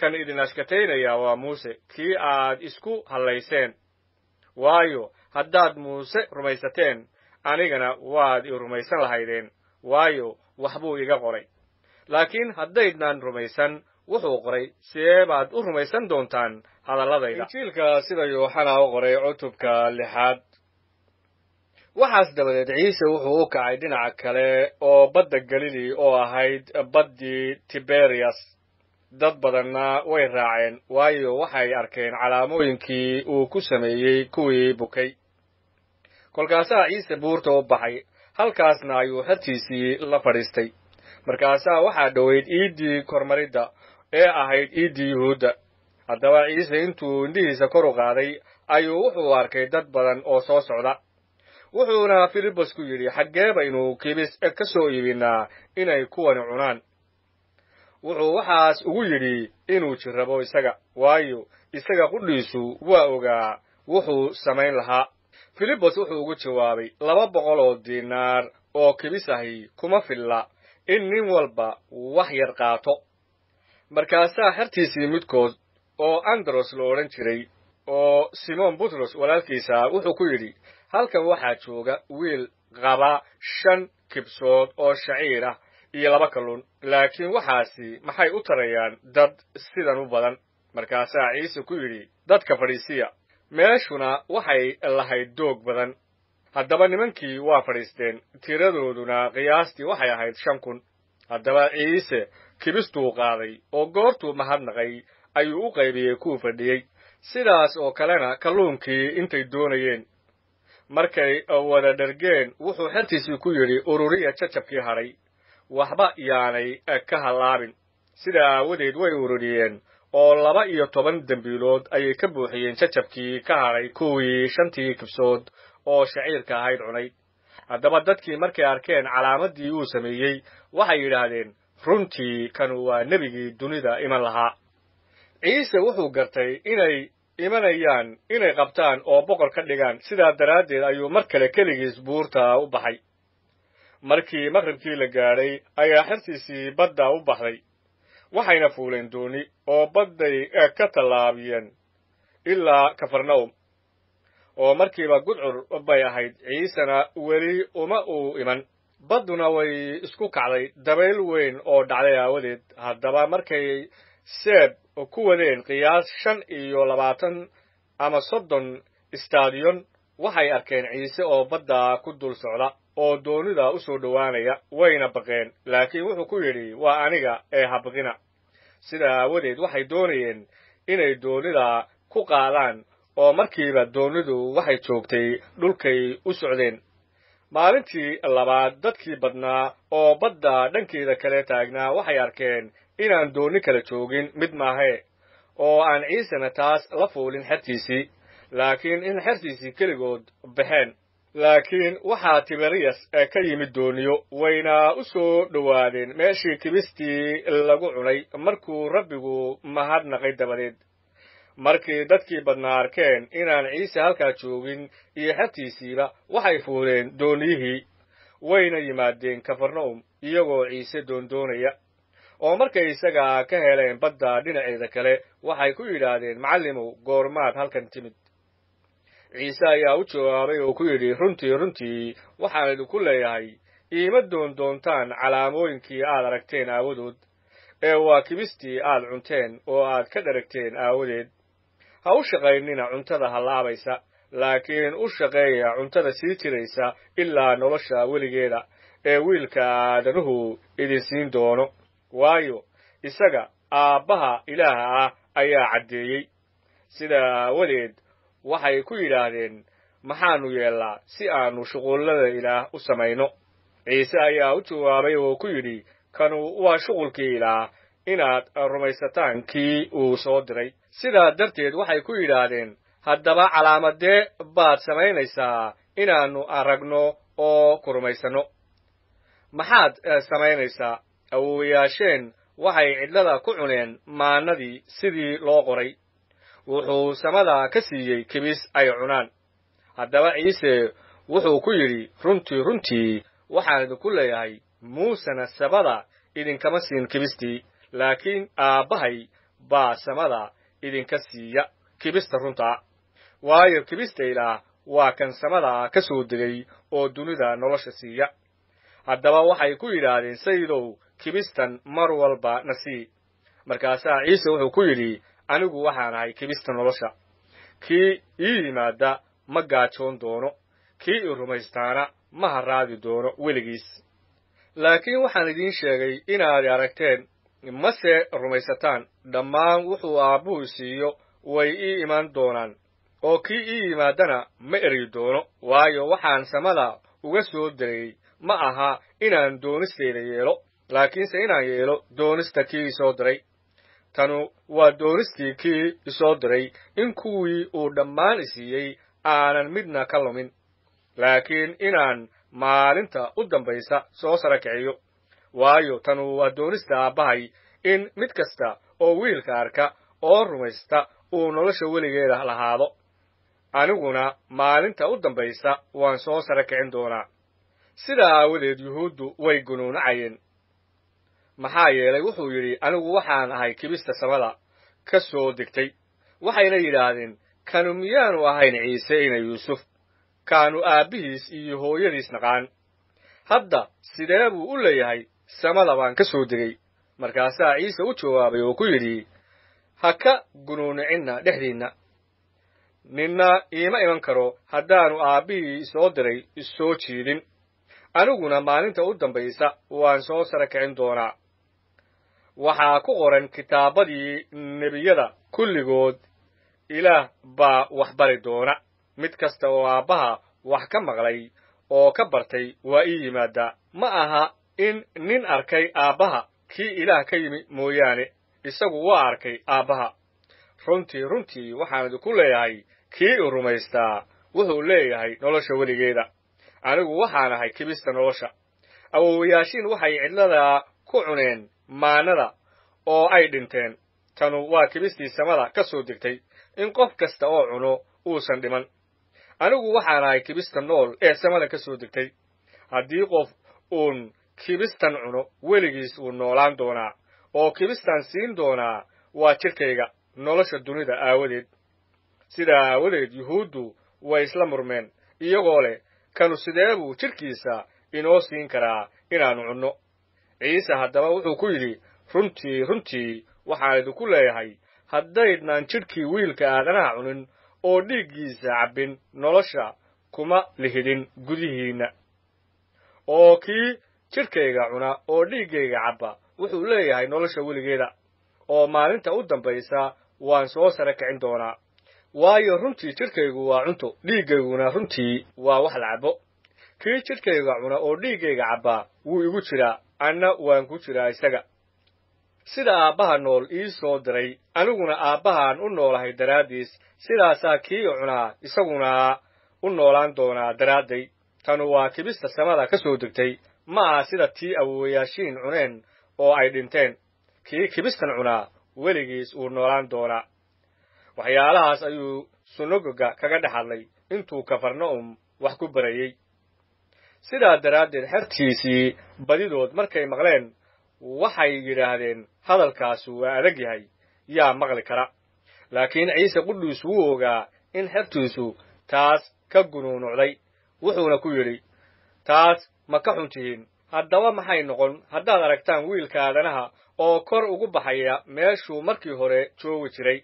kan idin ashkataynaya waa muuse kii aad isku hallayseen waayo haddaad muuse rumaysateen anigana waad i rumaysan lahaydeen waayo waxbuu iga qoray laakiin haddaydnaan rumaysan wuxuu qoray sidee baad u rumaysan doontaan hadalladayda injiilka sida yuuxanaa u qoray cutubka lixaad waxaas dabadeed ciise wuxuu u kacay dhinaca kale oo badda galili oo ahayd baddii tiberiyas dad badanna way raaceen waayo waxay arkeen calaamooyinkii uu ku sameeyey kuwii bukay kolkaasaa ciise buurta u baxay halkaasna ayuu xertiisii la fadhiistay markaasaa waxaa dhoweyd iiddii kormaridda ee ahayd iiddii yuhuudda haddaba ciise intuu indhihiisa kor u qaaday ayuu wuxuu arkay dad badan oo soo socda wuxuuna filibus ku yidhi xaggee baynu kibis ka soo iibinnaa inay kuwani cunaan wuxuu waxaas ugu yidhi inuu jirrabo isaga waayo isaga qudhiisu waa ogaa wuxuu samayn lahaa filibos wuxuu ugu jawaabay laba boqol oo diinaar oo kibisahi kuma filla in nin walba wax yar qaato markaasaa xertiisii midkood oo andros la odhan jiray oo simon butros walaalkiisa wuxuu ku yidhi halkan waxaa jooga wiil qaba shan kibsood oo shaciir ah iyo laba kalluun laakiin waxaasi maxay u tarayaan dad sidan u badan markaasaa ciise ku yidhi dadka fariisiya meeshuna waxay lahayd doog badan haddaba nimankii waa fadhiisteen tiradooduna qiyaastii waxay ahayd shan kun haddaba ciise kibistuu qaaday oo goortuu mahadnaqay ayuu u qaybiyey kuu fadhiyey sidaas oo kalena kalluunkii intay doonayeen markay wada dhargeen wuxuu xertiisii ku yidhi ururiya jajabkii hadhay waxba yaanay ka hallaabin sida aawadeed way ururiyeen oo laba iyo toban dembiilood ayay ka buuxiyeen jajabkii ka hadhay kuwii shantii kibsood oo shaciirka ahayd cunay haddaba dadkii markay arkeen calaamaddii uu sameeyey waxay yidhaahdeen runtii kanu waa nebigii dunida iman lahaa ciise wuxuu gartay inay imanayaan inay qabtaan oo boqor ka dhigaan sidaa daraaddeed ayuu mar kale keligiis buurta u baxay markii maqribkii la gaadhay ayaa xertiisii badda u baxday waxayna fuuleen dooni oo badday eh, ka tallaabiyeen ilaa kafarnawm oo markiiba gudcur bay ahayd ciisena weli uma uu iman badduna way isku kacday dabayl weyn oo dhacday aawadeed haddaba markay seeb ku wadeen qiyaas shan iyo labaatan ama soddon istadiyon waxay arkeen ciise oo badda ku dul socda oo doonida u soo dhowaanaya wayna baqeen laakiin wuxuu ku yidhi waa aniga ee habqina sidaa aawadeed waxay doonayeen inay doonida ku qaadaan oo markiiba doonidu waxay joogtay dhulkay u socdeen maalintii labaad dadkii badnaa oo badda dhankeeda kale taagnaa waxay arkeen inaan doonni kale joogin mid maahe oo aan ciisena taas la fuulin xertiisii laakiin in xertiisii keligood baxeen laakiin waxaa timeriyas ee ka yimid dooniyo wayna u soo dhowaadeen meeshii kibistii lagu cunay markuu rabbigu mahadnaqay dabadeed markii dadkii badnaa arkeen inaan ciise halkaa joogin iyo xertiisiiba waxay fuuleen dooniyihii wayna yimaadeen kafarna'um iyagoo ciise doondoonaya oo markay isagaa ka heleen badda dhinaceeda kale waxay ku yidhaahdeen macallimow goormaad halkan timid ciise ayaa u jawaabay oo ku yidhi runtii runtii waxaan idinku leeyahay iima doon doontaan calaamooyinkii aad aragteen aawadood ee waa kibistii aad cunteen oo aad ka dharagteen aawadeed ha u shaqaynina cuntada hallaabaysa laakiin u shaqeeya cuntada sii jiraysa ilaa nolosha weligeeda ee wiilka aadanuhu idin siin doono waayo isaga aabbaha ilaah ah ayaa caddeeyey sida aawadeed waxay ku yidhaahdeen maxaannu yeellaa si aannu shuqullada ilaah u samayno ciise ayaa u jawaabay oo ku yidhi kanu waa shuqulkii ilaah inaad rumaysataan kii uu soo diray sidaa darteed waxay ku yidhaahdeen haddaba calaamadee baad samaynaysaa inaannu aragno oo ku rumaysanno maxaad eh, samaynaysaa awowayaasheen waxay cidlada ku cuneen maannadii sidii loo qoray wuxuu samada ka siiyey kibis ay cunaan haddaba ciise wuxuu ku yidhi runtii runtii waxaan idinku leeyahay muusena samada idinkama siin kibistii laakiin aabbahay baa samada idinka siiya kibista runtaa waayo kibista ilaah waa kan samada ka soo degay oo dunida nolosha siiya haddaba waxay ku yidhaahdeen sayidow kibistan mar walba na sii markaasaa ciise wuxuu ku yidhi anigu waxaan ahay kibista nolosha kii ii yimaada ma gaajoon doono kii i rumaystaana ma harraadi doono weligiis laakiin waxaan idiin sheegay inaad aragteen mase rumaysataan dhammaan wuxuu aabbuhu siiyo way ii imaan doonaan oo kii ii yimaadana ma eryi doono waayo waxaan samada uga soo dareeyey ma aha inaan doonisteyda yeelo laakiinse inaan yeelo doonista kii ii diray tanu waa dooristii kii isoo diray in kuwii uu dhammaan isiiyey aanan midna ka lumin laakiin inaan maalinta u dambaysa soo sara kiciyo waayo tanu waa doonista aabbahay in mid kasta oo wiilka arka oo rumaysta uu nolosha weligeeda lahaado aniguna maalinta u dambaysa waan soo sara kicin doonaa sidaa aawadeed yuhuuddu way gunuunacayeen maxaa yeelay wuxuu yidhi anigu waxaan ahay kibista samada ka soo degtay waxayna yidhaahdeen kanu miyaanu ahayn ciise ina yuusuf kaanu aabbihiis iyo hooyadiis naqaan hadda sidee buu u leeyahay samada baan ka soo degay markaasaa ciise u jawaabay oo ku yidhi ha ka gunuunicinna dhexdiinna ninna iima iman karo haddaanu aabbihii isoo diray issoo jiidin aniguna maalinta u dambaysa waan soo sara kicin doonaa waxaa ku qoran kitaabadii nebiyada kulligood ilaah baa waxbari doona mid kasta oo aabbaha wax ka maqlay oo ka bartay waa ii yimaaddaa ma aha in nin arkay aabbaha kii ilaah ka yimi mooyaane isagu waa arkay aabbaha runtii runtii waxaan idinku leeyahay kii i rumaystaa wuxuu leeyahay nolosha weligeeda anigu waxaan ahay kibista nolosha awowayaashiin waxay cidladaa ku cuneen maanada oo ay dhinteen tanu waa kibistii samada ka soo degtay in qof kasta oo cuno uusan dhiman anigu waxaan ahay kibista nool ee samada ka soo degtay haddii qof uun kibistan cuno weligiis uu noolaan doonaa oo kibistan siin doonaa waa jidhkayga nolosha dunida aawadeed sidaa aawadeed yuhuuddu way isla murmeen iyagoo leh kanu sidee buu jidhkiisa inoo siin karaa inaannu cunno ciise haddaba wuxuu ku yidhi runtii runtii waxaan idinku leeyahay haddaydnaan jidhkii wiilka aadanaha cunin oo dhiiggiisa cabbin nolosha kuma lihidin gudihiinna oo kii jidhkayga cuna oo dhiiggayga cabba wuxuu leeyahay nolosha weligeeda oo maalinta u dambaysa waan soo sara kicin doonaa waayo runtii jidhkaygu waa cunto dhiiggayguna runtii waa wax la cabbo kii jidhkayga cuna oo dhiiggayga cabbaa wuu igu jiraa anna waan ku jiraa isaga sida aabbaha nool ii soo diray aniguna aabbahan u noolahay daraaddiis sidaasaa kii cunaa isaguna u noolaan doonaa daraadday tanu waa kibista samada ka soo degtay ma aha sida tii awoowayaashiin cuneen oo ay dhinteen kii kibistan cunaa weligiis uu noolaan doonaa waxyaalahaas ayuu sunagoga kaga dhex hadlay intuu kafarna'um wax ku barayey sidaa daraaddeed xertiisii badidood markay maqleen waxay yidhaahdeen hadalkaasu waa adag yahay yaa maqli kara laakiin ciise qudhuus wuu ogaa in xertiisu taas ka gunuunucday wuxuuna ku yidhi taas ma ka xuntihiin haddaba maxay noqon haddaad aragtaan wiilka aadanaha oo kor ugu baxaya meeshuu markii hore joogi jiray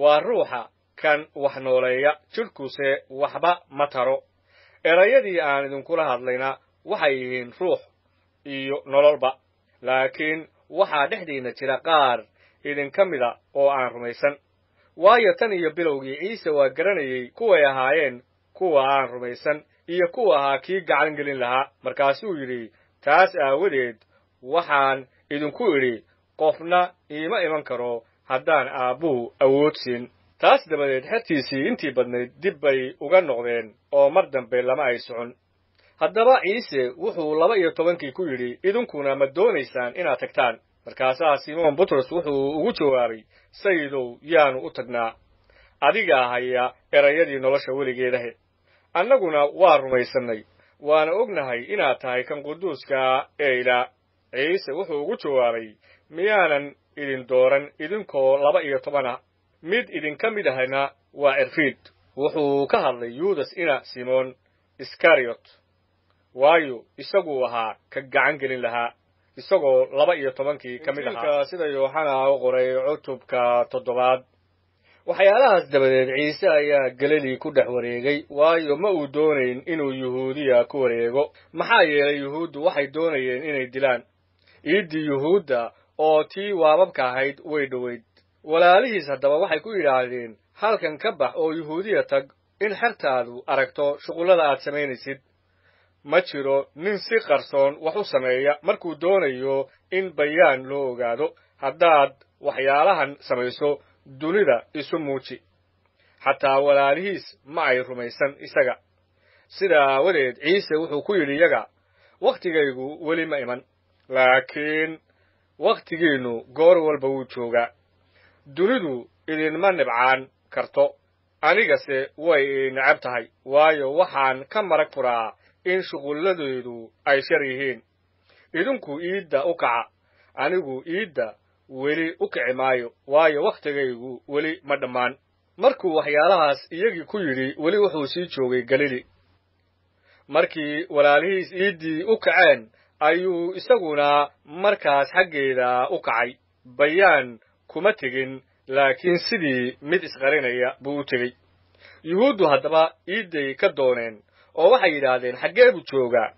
waa ruuxa kan wax nooleeya jidhkuse waxba ma taro erayadii aan idinkula hadlayna waxay yihiin ruux iyo nololba laakiin waxaa dhexdiinna jira qaar idinka mida oo aan rumaysan waayo tan iyo bilowgii ciise waa garanayey kuway ahaayeen kuwa aan rumaysan iyo kuwa ahaa kii gacan gelin lahaa markaasuu yidhi taas aawadeed waxaan idinku idhi qofna iima iman karo haddaan aabbuhu awoodsiin taas dabadeed xertiisii intii badnayd dib bay uga noqdeen oo mar dambe lama ay socon haddaba ciise wuxuu laba iyo tobankii ku yidhi idinkuna ma doonaysaan inaad tagtaan markaasaa simoon butros wuxuu ugu jawaabay sayidow yaanu u tagnaa adigaa haya erayadii nolosha weligeedahe annaguna waa rumaysannay waana ognahay inaad tahay kan quduuska ee ilaa ciise wuxuu ugu jawaabay miyaanan idin dooran idinkoo laba iyo toban ah mid idinka mid ahayna waa erfiid wuxuu ka hadlay yuudas ina simoon iskariyot waayo isaguu ahaa ka gacan gelin lahaa isagoo laba iyo tobankii ka mid ahaa sida yooxana u qoray cutubka toddobaad waxyaalahaas dabadeed ciise ayaa galilii ku dhex wareegay waayo ma uu doonayn inuu yuhuudiya ku wareego maxaa yeelay yuhuuddu waxay doonayeen inay dilaan iiddii yuhuudda oo tii waababka ahayd way dhoweyd walaalihiis haddaba waxay ku yidhaahdeen halkan ka bax oo yuhuudiya tag in xertaadu aragto shuqullada aad samaynaysid ma jiro nin si qarsoon wax u sameeya markuu doonayo in bayaan loo ogaado haddaad waxyaalahan samayso dunida isu muuji xataa walaalihiis ma ay rumaysan isaga sida aawadeed ciise wuxuu ku yidhi iyaga wakhtigaygu weli ma iman laakiin wakhtigiinnu goor walba wuu joogaa dunidu idinma nibcaan karto anigase way idin tahay waayo waxaan ka marag furaa in shuqulladeedu ay shar yihiin idinku iidda u kaca anigu iidda weli u kici maayo waayo wakhtigaygu weli ma dhammaan markuu waxyaalahaas iyagii ku yidhi weli wuxuu sii joogay galili markii walaalihiis iiddii u kaceen ayuu isaguna markaas xaggeeda u kacay bayaan kuma tegin laakiin sidii mid isqarinaya buu u tegey yuhuuddu haddaba iidday ka dooneen oo waxay yidhaahdeen xaggee buu joogaa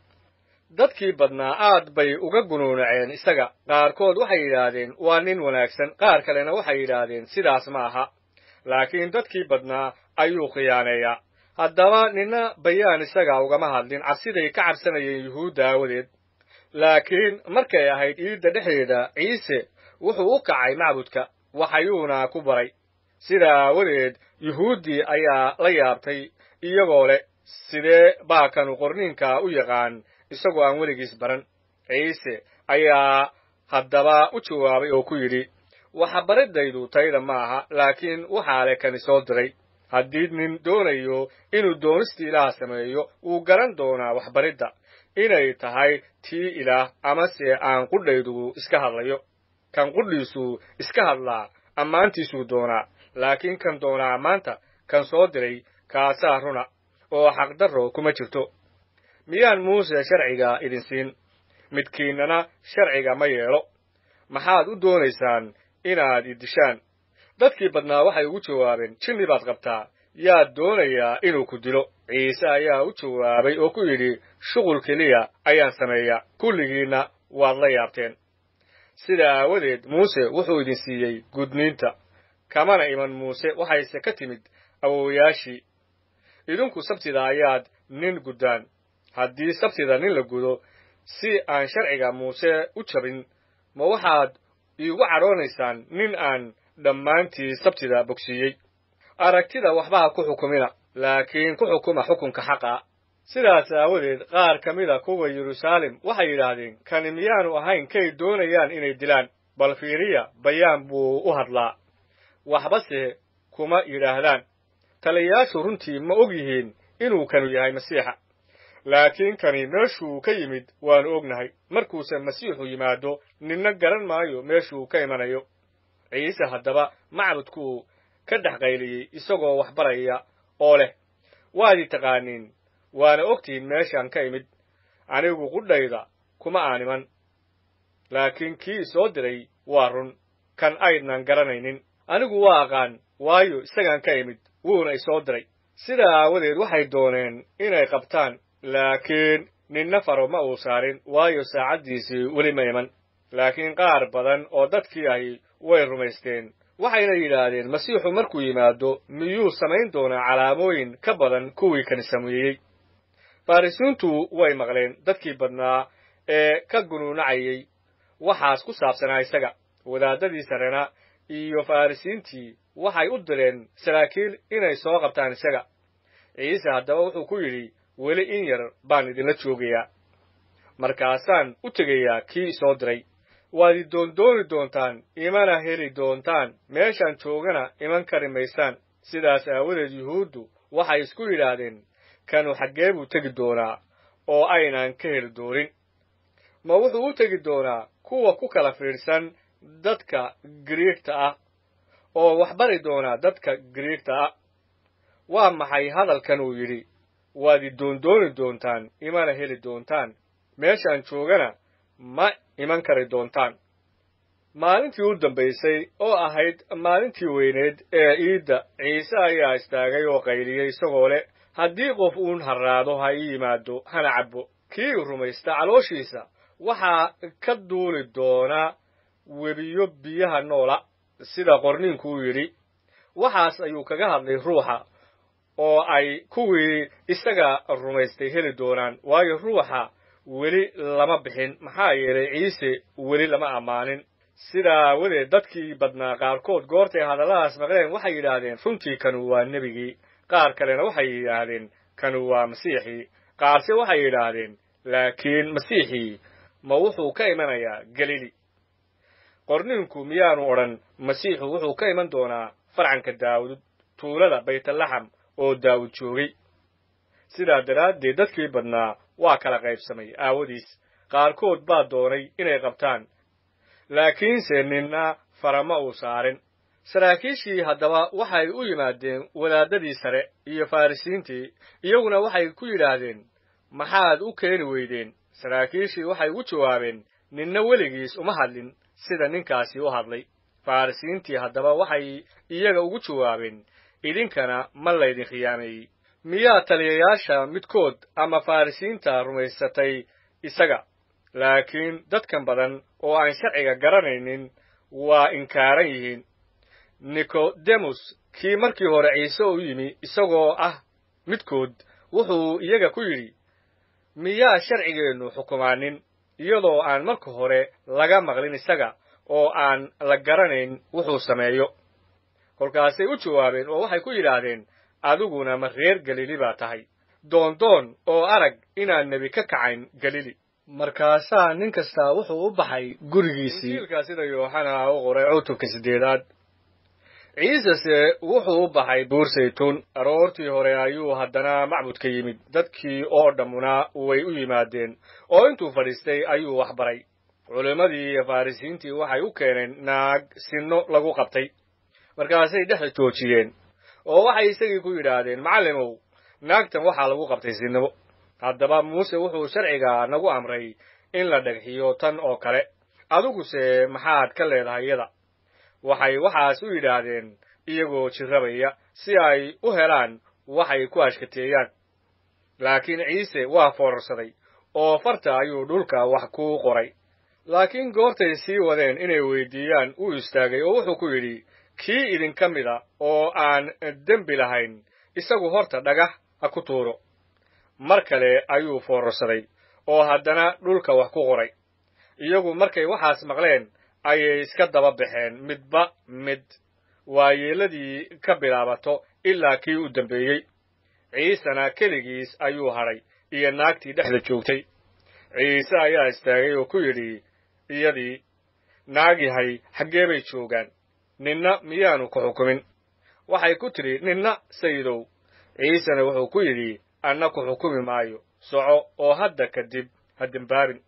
dadkii badnaa aad bay uga gunuunaceen isaga qaarkood waxay yidhaahdeen waa nin wanaagsan qaar kalena waxay yidhaahdeen sidaas ma aha laakiin dadkii badnaa ayuu khiyaaneeyaa haddaba nina bayaan isaga ugama hadlin cabsiday ka cabsanayeen yuhuud daawadeed laakiin markay ahayd iidda dhexdeeda ciise wuxuu u kacay macbudka waxayuuna ku baray sidaa wadeed yuhuuddii ayaa la yaabtay iyagoo leh sidee baa kanu qorniinka u yaqaan isagoo aan weligiis baran ciise ayaa haddaba u jawaabay oo ku yidhi waxbariddaydu tayda ma aha laakiin waxaa leh kani soo diray haddii nin doonayo inuu doonistii ilaah sameeyo wuu garan doonaa waxbaridda inay tahay tii ilaah amase aan qudhaydu iska hadlayo kan qudhiisuu iska hadlaa ammaantiisuu doonaa laakiin kan doonaa ammaanta kan soo diray kaasaa runa oo xaqdarro kuma jirto miyaan muuse sharciga idin siin midkiinnana sharciga ma yeelo maxaad u doonaysaan inaad i dadkii badnaa waxay ugu jawaabeen jinni baad qabtaa yaad doonayaa inuu ku dilo ciise ayaa u jawaabay oo ku yidhi shuqul keliya ayaan sameeya kulligiinna waad la yaabteen sidaa aawadeed muuse wuxuu idin siiyey gudniinta kamana iman muuse waxayse ka timid awowayaashii idinku sabtida ayaad nin guddaan haddii sabtida nin la gudo si aan sharciga muuse u jabin ma waxaad iigu cadhoonaysaan nin aan dhammaantii sabtida bogsiiyey aragtida waxbaha ku xukumina laakiin ku xukuma xukunka xaqa sidaas aawadeed qaar ka mida kuwa yeruusaalem waxay yidhaahdeen kani miyaanu ahayn kay doonayaan inay dilaan bal fiiriya bayaan buu u hadlaa waxbase kuma yidhaahdaan taliyayaashu runtii ma og yihiin inuu kanu yahay masiixa laakiin kani meeshuu ka yimid waannu ognahay markuuse masiixu yimaado ninna garan maayo meeshuu ka imanayo ciise haddaba macbudkuu ka dhex qayliyey isagoo waxbaraya oo leh waad i taqaaniin waana ogtihiin meeshaan ka imid anigu qudhayda kuma aaniman laakiin kii soo diray waa run kan aydnan garanaynin anigu waa aqaan waayo isagaan ka imid wuuna isoo diray sidaa aawadeed waxay dooneen inay qabtaan laakiin ninna faro ma uu saarin waayo saacaddiisii weli ma iman laakiin qaar badan oo dadkii ahi way rumaysteen waxayna yidhaahdeen masiixu markuu yimaado miyuu samayn doonaa calaamooyin ka badan kuwii kan sameeyey farisiintu way maqleen dadkii badnaa ee ka gunuunacayay waxaas ku saabsanaa isaga wadaaddadii sarena iyo farrisiintii waxay u direen saraakiil inay soo qabtaan isaga ciise haddaba wuxuu ku yidhi weli in yar baan idinla joogayaa markaasaan u tegayaa kii isoo diray waad i doondooni doontaan imana heli doontaan meeshaan joogana iman kari maysaan sidaas aawadeed yuhuuddu waxay isku yidhaahdeen kanu xaggee buu tegi doonaa oo aynaan ka heli doonin ma wuxuu u tegi doonaa kuwa ku kala fiidhsan dadka griigta ah oo waxbari bari doonaa dadka griigta ah waa maxay hadalkan uu yidhi waad idoondooni doontaan imana heli doontaan meeshaan joogana ma iman kari doontaan maalintii u dambaysay oo ahayd maalintii weyneed ee iidda ciise ayaa istaagay oo qayliyey isagoo leh haddii qof uun harraado ha ii yimaado hana cabbo kii rumaysta calooshiisa waxaa ka duuli doonaa webiyo biyaha noola sida qorniinkuu yidhi waxaas ayuu kaga hadlay ruuxa oo ay kuwii isaga rumaystay heli doonaan waayo ruuxa weli lama bixin maxaa yeelay ciise weli lama ammaanin sidaa aawadeed dadkii badnaa qaarkood goortay hadalladaas maqleen waxay yidhaahdeen runtii kanu waa nebigii qaar kalena waxay yidhaahdeen kanu waa masiixii qaarse waxay yidhaahdeen laakiin masiixii ma wuxuu ka imanayaa galili qorniinku miyaanu odhan masiixu wuxuu ka iman doonaa farcanka daawud tuulada baytlaxam oo daawud joogay sidaa daraaddeed dadkii badnaa waa kala qaybsamay aawadiis qaarkood baa doonay inay qabtaan laakiinse ninna farama uu saarin saraakiishii haddaba waxay u yimaadeen wadaadadii sare iyo farrisiintii iyaguna waxay ku yidhaahdeen maxaad u keeni weydeen saraakiishii waxay ugu jawaabeen ninna weligiis uma hadlin sida ninkaasi u hadlay farrisiintii haddaba waxay iyaga ugu jawaabeen idinkana ma laydin khiyaameeyey miyaa taliyayaasha midkood ama farrisiinta rumaysatay isaga laakiin dadkan badan oo aan sharciga garanaynin waa inkaaran yihiin nikodemus kii markii hore ciise u yimi isagoo ah midkood wuxuu iyaga ku yidhi miyaa sharcigeennu xukumaanin iyadoo aan marka hore laga maqlin isaga oo aan la garanayn wuxuu sameeyo kolkaasay u jawaabeen oo waxay ku yidhaahdeen adiguna ma reer galili baa tahay doondoon oo arag inaan nebi ka kacayn galili markaasaa nin kastaa wuxuu u baxay gurigiisii jiilka sida yooxana u qoray cutubka siddeedaad ciisese wuxuu u baxay buur saytuun aroortii hore ayuu haddana macbudka yimid dadkii oo dhammuna way u yimaadeen oo intuu fadhiistay ayuu wax baray culimmadii iyo farrisiintii waxay u keeneen naag sinno lagu qabtay markaasay dhexda joojiyeen oo waxay isagii ku yidhaahdeen macallimow naagtan waxaa lagu qabtay sinimo haddaba muuse wuxuu sharciga nagu amray in la dhagxiyo tan oo kale adiguse maxaad ka leedahay iyada waxay waxaas u yidhaahdeen iyagoo jirrabaya si ay u helaan waxay ku ashkateeyaan laakiin ciise waa foorarsaday oo farta ayuu dhulka wax ku qoray laakiin goortay sii wadeen inay weyddiiyaan uu istaagay oo wuxuu ku yidhi kii idinka mid a oo aan dembi lahayn isagu horta dhagax ha ku tuuro mar kale ayuu foorarsaday oo haddana dhulka wax ku qoray iyagu markay waxaas maqleen ayay iska daba baxeen midba mid waayeeladii ka bilaabato ilaa kii u dambeeyey ciisena keligiis ayuu hadhay iyo naagtii dhexda joogtay ciise ayaa istaagay oo ku yidhi iyadii naagyahay xaggee bay joogaan ninna miyaanu ku xukumin waxay ku tidhi ninna sayidow ciisena wuxuu ku yidhi anna ku xukumi maayo soco oo hadda kadib ha dembaabin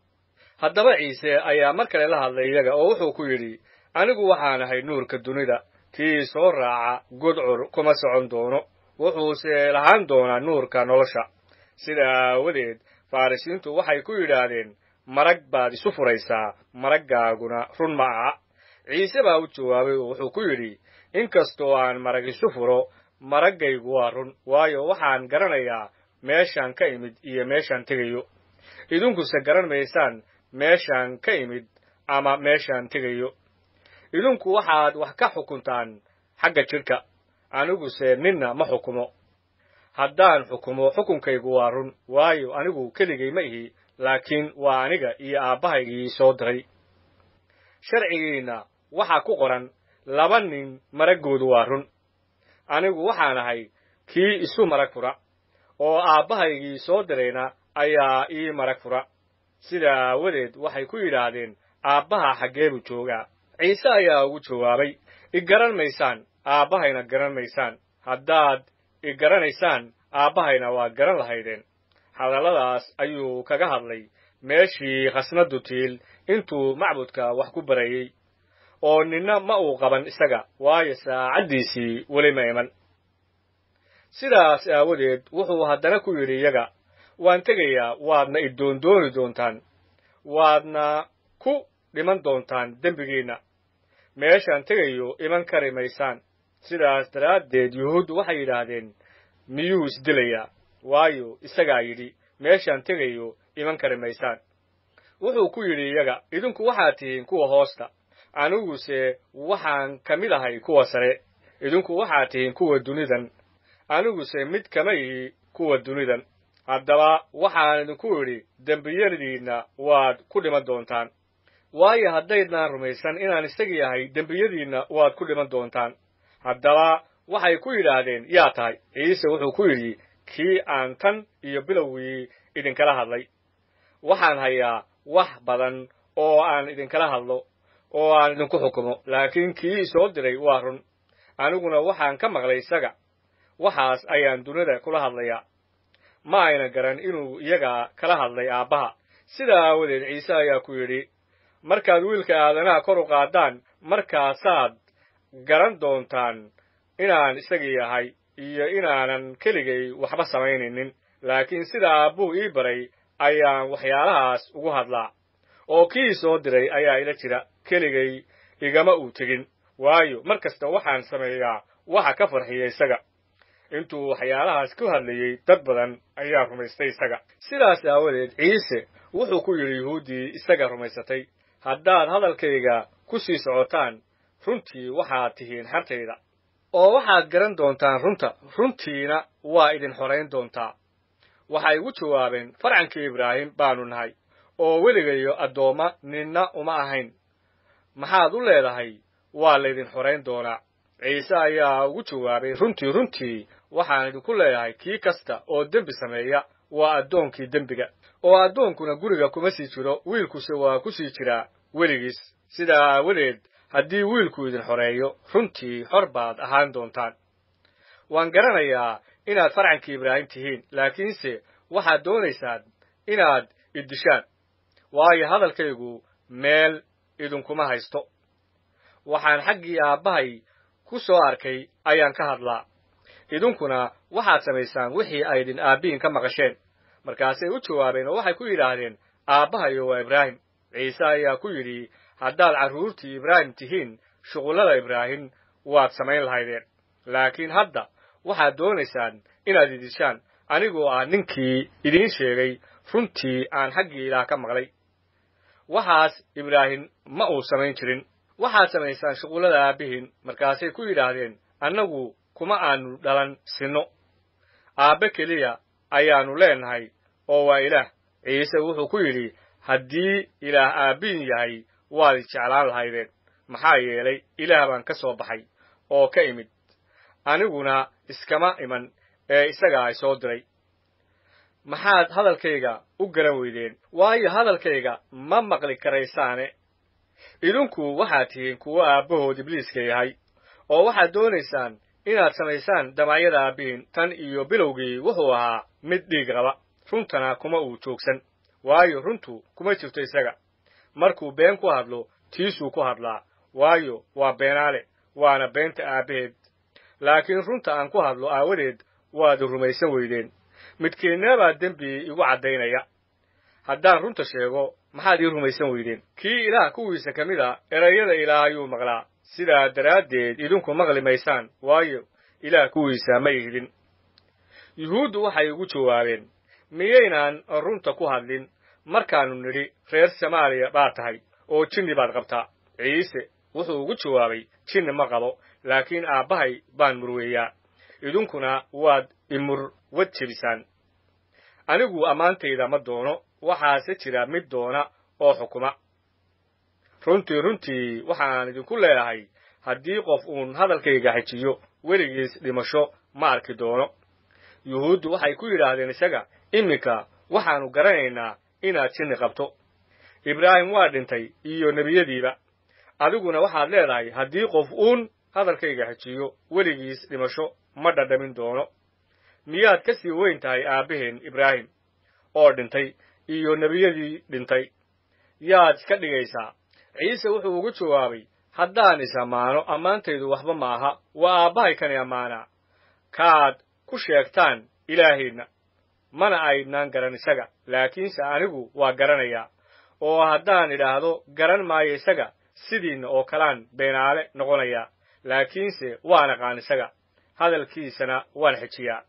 haddaba ciise ayaa mar kale la hadlay iyaga oo wuxuu ku yidhi anigu waxaan ahay nuurka dunida kii soo raaca godcor kuma socon doono wuxuuse lahaan doonaa nuurka nolosha sida aawadeed farrisiintu waxay ku yidhaahdeen marag baad isu furaysaa maraggaaguna run ma aha ciise baa u jawaabay oo wuxuu ku yidhi inkastoo aan marag isu furo maraggaygu waa run waayo waxaan garanayaa meeshaan ka imid iyo meeshaan tegayo idinkuse garan maysaan meeshaan ka imid ama meeshaan tegayo idinku waxaad wax ka xukuntaan xagga jidhka aniguse ninna ma xukumo haddaan xukumo xukunkaygu waa run waayo anigu keligay ma ihi laakiin waa aniga iyo aabbahaygii soo diray sharcigiinna waxaa ku qoran laba nin maraggoodu waa run anigu waxaan ahay kii isu marag fura oo aabbahaygii soo dirayna ayaa ii marag fura sidaa aawadeed waxay ku yidhaahdeen aabbaha xaggee xaggeebu joogaa ciise ayaa ugu jawaabay i garan maysaan aabbahayna garan maysaan haddaad i garanaysaan aabbahayna waa garan lahaydeen hadalladaas ayuu kaga hadlay meeshii khasnadu tiil intuu macbudka wax ku barayey oo ninna ma uu qaban isaga waayo saacaddiisii weli ma iman sidaas aawadeed wuxuu haddana ku yidhi iyaga waan tegayaa waadna idoondooni doontaan waadna ku dhiman doontaan dembigiinna meeshaan tegayo iman kari maysaan sidaas daraaddeed yuhuuddu waxay yidhaahdeen miyuu isdilayaa waayo isagaa yidhi meeshaan tegayo iman kari maysaan wuxuu ku yidhi iyaga idinku waxaad tihiin kuwa hoosta aniguse waxaan ka mid ahay kuwa sare idinku waxaad tihiin kuwa dunidan aniguse mid kama ihi kuwa dunidan haddaba waxaan idinku idhi dembiyadiinna waad ku dhiman doontaan waayo haddaydnaan rumaysan inaan isagii ahay dembiyadiinna waad ku dhiman doontaan haddaba waxay ku yidhaahdeen yaa tahay ciise wuxuu ku yidhi kii aan tan iyo bilowgii idinkala hadlay waxaan hayaa wax badan oo aan idinkala hadlo oo aan idinku xukumo laakiin kii isoo diray waa run aniguna waxaan ka maqlay isaga waxaas ayaan dunida kula hadlayaa ma ayna garan inuu iyaga kala hadlay aabbaha sidaa aawadeed ciise ayaa ku yidhi markaad wiilka aadanaha kor u qaadaan markaasaad garan doontaan inaan isagii ahay iyo inaanan keligay waxba samaynaynin laakiin sida aabbuhu ii baray ayaan waxyaalahaas ugu hadlaa oo kii soo diray ayaa ila jira keligay igama uu tegin waayo mar kasta waxaan sameeyaa waxa ka farxiya isaga intuu waxyaalahaas ku hadlayey dad badan ayaa rumaystay isaga sidaas aawadeed ciise wuxuu ku yidhi yuhuuddii isaga rumaysatay haddaad hadalkayga ku sii socotaan runtii waxaad tihiin xartayda oo waxaad garan doontaan runta runtiina waa idin horayn doontaa waxay ugu jawaabeen farcankii ibraahim baanu nahay oo weligayo addoomma ninna uma ahayn maxaad u leedahay waa laydin horayn doonaa ciise ayaa ugu jawaabay runtii runtii waxaan idinku leeyahay kii kasta oo dembi sameeya waa addoonkii dembiga oo addoonkuna guriga kuma sii jiro wiilkuse waa ku sii jiraa weligiis sidaa aawadeed haddii wiilku idin xoreeyo runtii xor baad ahaan doontaan waan garanayaa inaad farcankii ibraahim tihiin laakiinse waxaad doonaysaan inaad iddishaan waayo hadalkaygu meel idinkuma haysto waxaan xaggii aabbahay ku soo arkay ayaan ka hadlaa idinkuna waxaad samaysaan wixii ay idin aabbihin ka maqasheen markaasay u jawaabeen oo waxay ku yidhaahdeen aabbahayo waa ibraahim ciise ayaa ku yidhi haddaad carruurtii ibraahim tihiin shuqullada ibraahim waad samayn lahaydeen laakiin hadda waxaad doonaysaan inaad idishaan anigoo ah ninkii idiin sheegay runtii aan xaggii ilaah ka maqlay waxaas ibraahim ma uu samayn jirin waxaad samaysaan shuqullada aabbihiin markaasay ku yidhaahdeen annagu kuma aanu dhalan sinno aabbe keliya ayaanu leenahay oo waa ilaah ciise wuxuu ku yidhi haddii ilaah aabbiin yahay waad jeclaan lahaydeen maxaa yeelay ilaah baan ka soo baxay oo ka imid aniguna iskama iman ee isagaa ay soo diray maxaad hadalkayga u garan weydeen waayo hadalkayga ma maqli karaysaane idinku waxaad tihiin kuwo aabbahood ibliiska yahay oo waxaad doonaysaan inaad samaysaan damacyada aabbihiin tan iyo bilowgii wuxuu ahaa mid dhiig qaba runtana kuma uu joogsan waayo runtu kuma jirto isaga markuu been ku hadlo tiisuu ku hadlaa waayo waa beenaale waana beenta aabbaheed laakiin runta aan ku hadlo aawadeed waad rumaysan weydeen baa dembi igu caddaynaya haddaan runta sheego maxaad ii rumaysan weydeen kii ilaah kuwiisa ka mid a erayada ilaah ayuu maqlaa sidaa daraaddeed idinku maqli maysaan waayo ilaah kuwiisa ma ihdin yuhuuddu waxay ugu jawaabeen miyaynaan runta ku hadlin markaannu nidhi reer samaaliya baa tahay oo jinni baad qabtaa ciise wuxuu ugu jawaabay jinni ma qabo laakiin aabbahay baan murweeyaa idinkuna waad imurwad jebisaan anigu ammaantayda ma doono waxaase jira mid doona oo xukuma runtii runtii waxaan idinku leeyahay haddii qof uun hadalkayga xejiyo weligiis dhimasho ma arki doono yuhuuddu waxay ku yidhaahdeen isaga iminka waxaanu garanaynaa inaad jinni qabto ibraahim waa dhintay iyo nebiyadiiba adiguna waxaad leedahay haddii qof uun hadalkayga xejiyo weligiis dhimasho ma dhadhamin doono miyaad ka sii weyn tahay aabbaheen ibraahim oo dhintay iyo nebiyadii dhintay yaad iska dhigaysaa ciise wuxuu ugu jawaabay haddaan is ammaano ammaantaydu waxba maaha aha waa aabbahay kani ammaanaa kaaad ku sheegtaan ilaahaydna mana aydnaan garan isaga laakiinse anigu waa garanayaa oo haddaan idhaahdo garan maayo isaga sidiinna oo kalaan beenaale noqonayaa laakiinse waan aqaan isaga hadalkiisana waan xejiyaa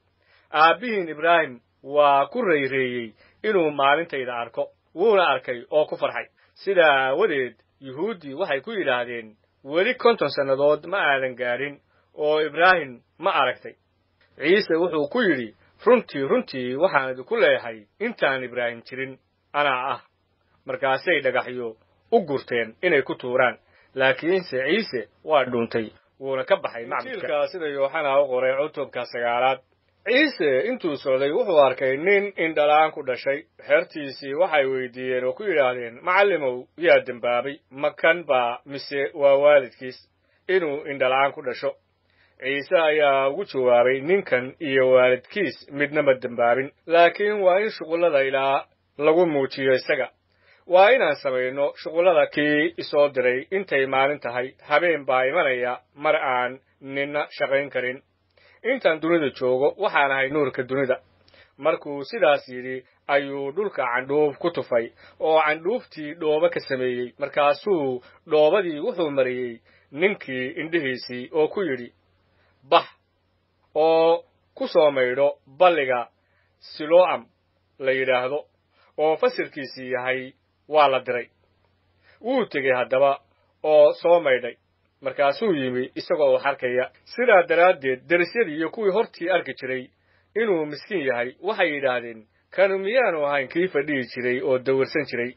aabbihiin ibraahim waa ku reyreeyey inuu maalintayda arko wuuna arkay oo ku farxay sidaa aawadeed yuhuuddii waxay ku yidhaahdeen weli konton sannadood ma aadan gaadhin oo ibraahim ma aragtay ciise wuxuu ku yidhi runtii runtii waxaan idinku leeyahay intaan ibraahim jirin anaa ah markaasay dhagaxyo u gurteen inay ku tuuraan laakiinse ciise waa dhuuntay wuuna ka baxay macbudka sida yooxanaa u qoray cutubka sagaalaad ciise intuu socday wuxuu arkay nin indhalaan ku dhashay xertiisii waxay weydiiyeen oo ku yidhaahdeen macallimow yaa dembaabay ma kan baa mise waa waalidkiis inuu indhala'aan ku dhasho ciise ayaa ugu jawaabay ninkan iyo waalidkiis midnama dembaabin laakiin waa in shuqullada ilaa lagu muujiyo isaga waa inaan samayno shuqullada kii isoo diray intay maalin tahay habeen baa imanaya mar aan ninna shaqayn karin intaan dunida joogo waxaan ahay nuurka dunida markuu sidaas yidhi ayuu dhulka candhuuf ku tufay oo candhuuftii dhoobo ka sameeyey markaasuu dhoobadii wuxuu mariyey ninkii indhihiisii oo ku yidhi bah oo ku soo maydho balliga silo'am la yidhaahdo oo fasirkiisii yahay waa la diray wuu tegey haddaba oo soo maydhay markaasuu yimi isagoo wax arkaya sidaa daraaddeed derisyadii iyo kuwii hortii arki jiray inuu miskiin yahay waxay yidhaahdeen kanu miyaanu ahayn kii fadhihi jiray oo dawarsan jiray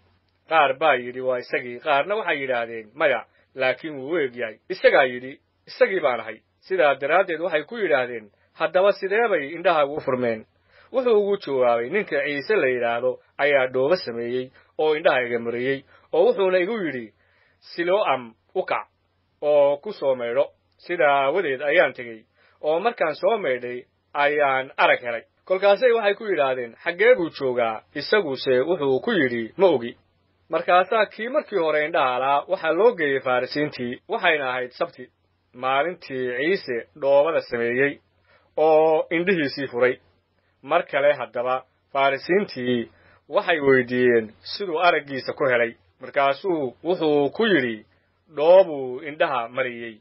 qaar baa yidhi waa isagii qaarna waxay yidhaahdeen maya laakiin wuu eeg yahay isagaa yidhi isagii baan ahay sidaa daraaddeed waxay ku yidhaahdeen haddaba sidee bay indhahaagu u furmeen wuxuu ugu jawaabay ninka ciise la yidhaahdo ayaa dhoobo sameeyey oo indhaha iga mariyey oo wuxuuna igu yidhi silo'am u kac oo ku soo maydho sidaa aawadeed ayaan tegey oo markaan soo maydhay ayaan arag helay kolkaasay waxay ku yidhaahdeen xaggee buu joogaa isaguse wuxuu ku yidhi ma ogi markaasaa kii markii hore indhahalaa waxaa loo geeyey farrisiintii waxayna ahayd sabti maalintii ciise dhoobada sameeyey oo indhihiisii furay mar kale haddaba farrisiintii waxay weydiiyeen siduu araggiisa ku helay markaasuu wuxuu ku yidhi dhoobuu indhaha mariyey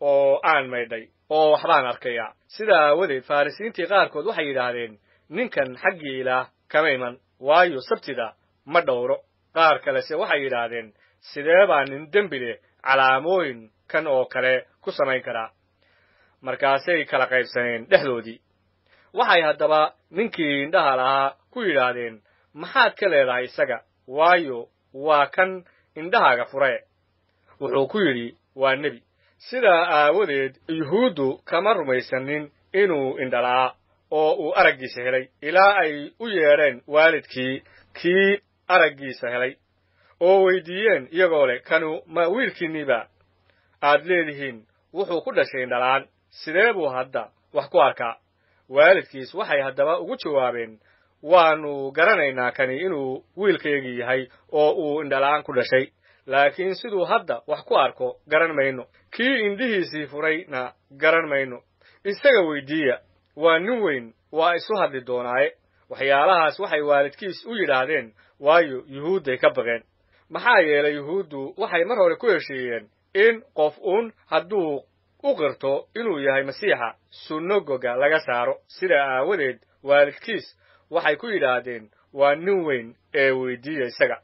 oo aan maydhay oo waxbaan arkayaa sidaa aawadeed farrisiintii qaarkood waxay yidhaahdeen ninkan xaggii ilaah kama iman waayo sabtida ma dhowro qaar kalese waxay yidhaahdeen sidee baa nin dembi leh calaamooyin kan oo kale ku samayn karaa markaasay kala qaybsaneen dhexdoodii waxay haddaba ninkii indhaha lahaa ku yidhaahdeen maxaad ka leedahay isaga waayo waa kan indhahaaga furee wuxuu ku yidhi waa nebi sidaa aawadeed yuhuuddu kama rumaysanin inuu indhalaa oo uu araggiisa helay ilaa ay u yeedheen waalidkii kii araggiisa helay oo weydiiyeen iyagoo leh kanu ma wiilkiinniiba aad leedihiin wuxuu ku dhashay indhalaan sidee buu hadda wax ku arkaa waalidkiis waxay haddaba ugu jawaabeen waanu garanaynaa kani inuu wiilkaygii yahay oo uu indhalaan ku dhashay laakiin siduu hadda wax ku arko garan mayno kii indhihiisii furayna garan mayno isaga weydiiya waa nin weyn waa isu hadli doonaaye waxyaalahaas waxay waalidkiis u yidhaahdeen waayo yuhuudday ka baqeen maxaa yeelay yuhuuddu waxay mar hore ku heshiiyeen in qof uun hadduu u qirto inuu yahay masiixa sunagoga laga saaro sida aawadeed waalidkiis waxay ku yidhaahdeen waa nin weyn ee weydiiya isaga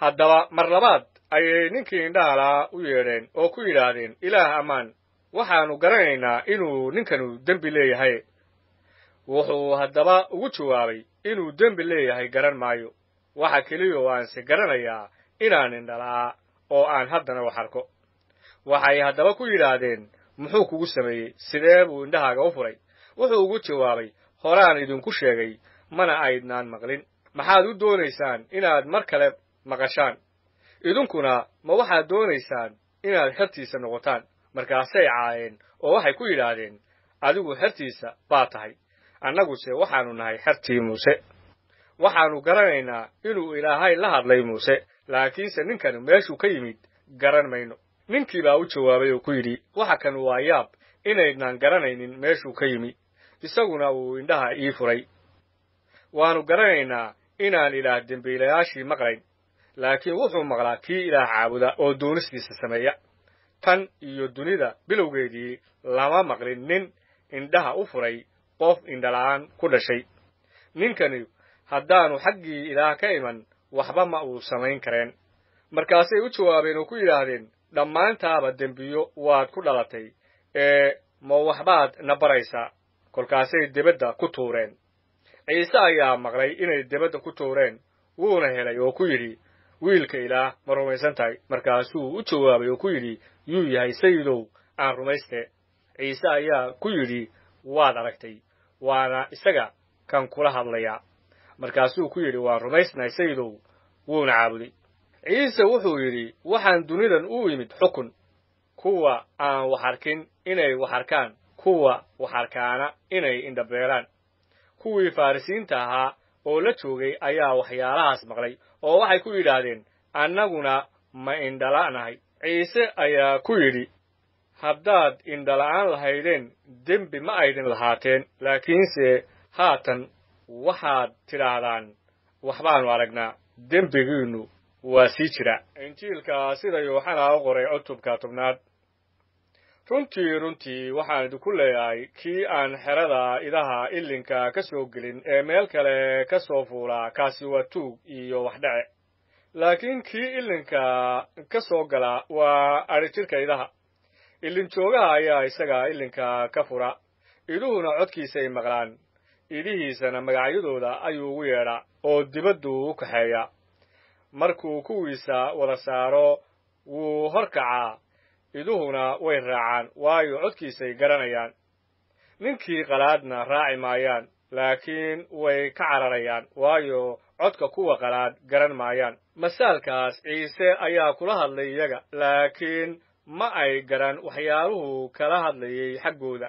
haddaba mar labaad ayay ninkii indhaalaa u yeedheen oo ku yidhaahdeen ilaah ammaan waxaannu garanaynaa inuu ninkanu dembi leeyahay wuxuu haddaba ugu jawaabay inuu dembi leeyahay garan maayo waxa keliyo aanse garanayaa inaan indhalaa oo aan haddana wax arko waxay haddaba ku yidhaahdeen muxuu kugu sameeyey sidee buu indhahaaga u furay wuxuu ugu jawaabay horaan idinku sheegay mana aydnaan maqlin maxaad u doonaysaan inaad mar kale maqashaan idinkuna ma waxaad doonaysaan inaad xertiisa noqotaan markaasay caayeen oo waxay ku yidhaahdeen adigu xertiisa baa tahay annaguse waxaanu nahay xertii muuse waxaannu garanaynaa inuu ilaahay la hadlay muuse laakiinse ninkani meeshuu ka yimid garan mayno ninkii baa u jawaabay oo ku yidhi waxa kan waa yaab inaydnaan garanaynin meeshuu ka yimi isaguna uu indhaha ii furay waanu garanaynaa inaan ilaah dembiilayaashii maqlayn laakiin wuxuu maqlaa kii ilaah caabuda oo doonistiisa sameeya tan iyo dunida bilowgeedii lama maqlin nin indhaha u furay qof indhala'aan ku dhashay ninkani haddaanu xaggii ilaah ka iman waxba ma uu samayn kareen markaasay u jawaabeen oo ku yidhaahdeen dhammaantaaba dembiyo waad ku dhalatay ee ma waxbaad na baraysaa kolkaasay debadda ku tuureen ciise ayaa maqlay inay debadda ku tuureen wuuna helay oo ku yidhi wiilka ilaah ma rumaysan tahay markaasuu u jawaabay oo ku yidhi yuu yahay sayidow aan rumayste ciise ayaa ku yidhi waad aragtay waana isaga kan kula hadlayaa markaasuu ku yidhi waan rumaysnahay sayidow wuuna caabuday ciise wuxuu yidhi waxaan dunidan u imid xukun kuwa aan wax arkin inay wax arkaan kuwa wax arkaana inay indhabeelaan kuwii farrisiinta ahaa oo la joogay ayaa waxyaalahaas maqlay oo waxay ku yidhaahdeen annaguna ma indhala'nahay ciise ayaa ku yidhi haddaad indhala'aan lahaydeen dembi ma aydin lahaateen laakiinse haatan waxaad tidhaahdaan waxbaannu aragnaa dembigiinnu waa sii jira injiilka sida yooxanaa u qoray cutubka tobnaad runtii runtii waxaan idinku leeyahay kii aan xerada idaha ilinka ka soo gelin ee meel kale ka soo fuulaa kaasi waa tuug iyo wax laakiin kii ilinka ka soo gala waa adhijidhka idaha illin joogaha ayaa isaga ilinka ka fura iduhuna codkiisay maqlaan idihiisana magacyadooda ayuu ugu yeedhaa oo dibaddu u kaxeeya markuu kuwiisa wada saaro wuu horkacaa iduhuna way raacaan waayo codkiisay garanayaan ninkii qalaadna raaci maayaan laakiin way ka cararayaan waayo codka kuwa qalaad garan maayaan masaalkaas ciise ayaa kula hadlay iyaga laakiin ma ay garan waxyaaluhu kala hadlayay xaggooda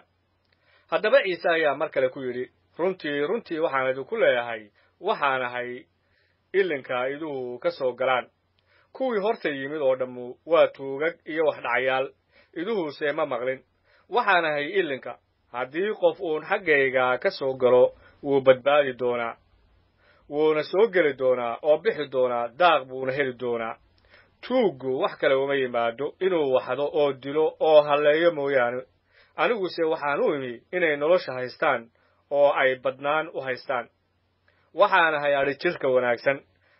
haddaba ciise ayaa mar kale ku yidhi runtii runtii waxaan idinku leeyahay ahay ilinka iduhu ka soo galaan kuwii horta yimid oo dhammu waa tuugag iyo waxdhacyaal iduhuse ma maqlin waxaan ahay ilinka haddii qof uun xaggayga ka soo galo wuu badbaadi doonaa wuuna soo geli doonaa oo bixi doonaa daaq buuna heli doonaa tuuggu wax kale uma yimaado inuu waxdo oo dilo oo halleeyo mooyaane aniguse waxaan u imi inay nolosha haystaan oo ay badnaan u haystaan waxaan ahay adhi jidhka wanaagsan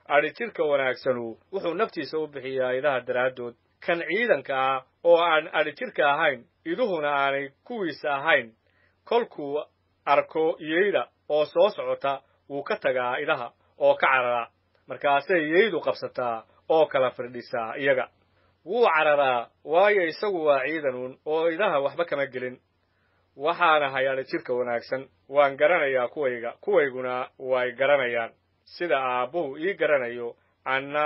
adhi adhitirka wanaagsanu wuxuu naftiisa u bixiyaa idaha daraaddood kan ciidanka ah oo aan adhitirka ahayn iduhuna aanay kuwiisa ahayn kolkuu arko yeyda oo soo socota wuu ka tagaa idaha oo ka cararaa markaasay yeydu qabsataa oo kala firdhisaa iyaga wuu cararaa waayo isagu waa ciidan uun oo idaha waxba kama gelin waxaanahay adhitirka wanaagsan waan garanayaa kuwayga kuwayguna way garanayaan sida aabbuhu ii garanayo anna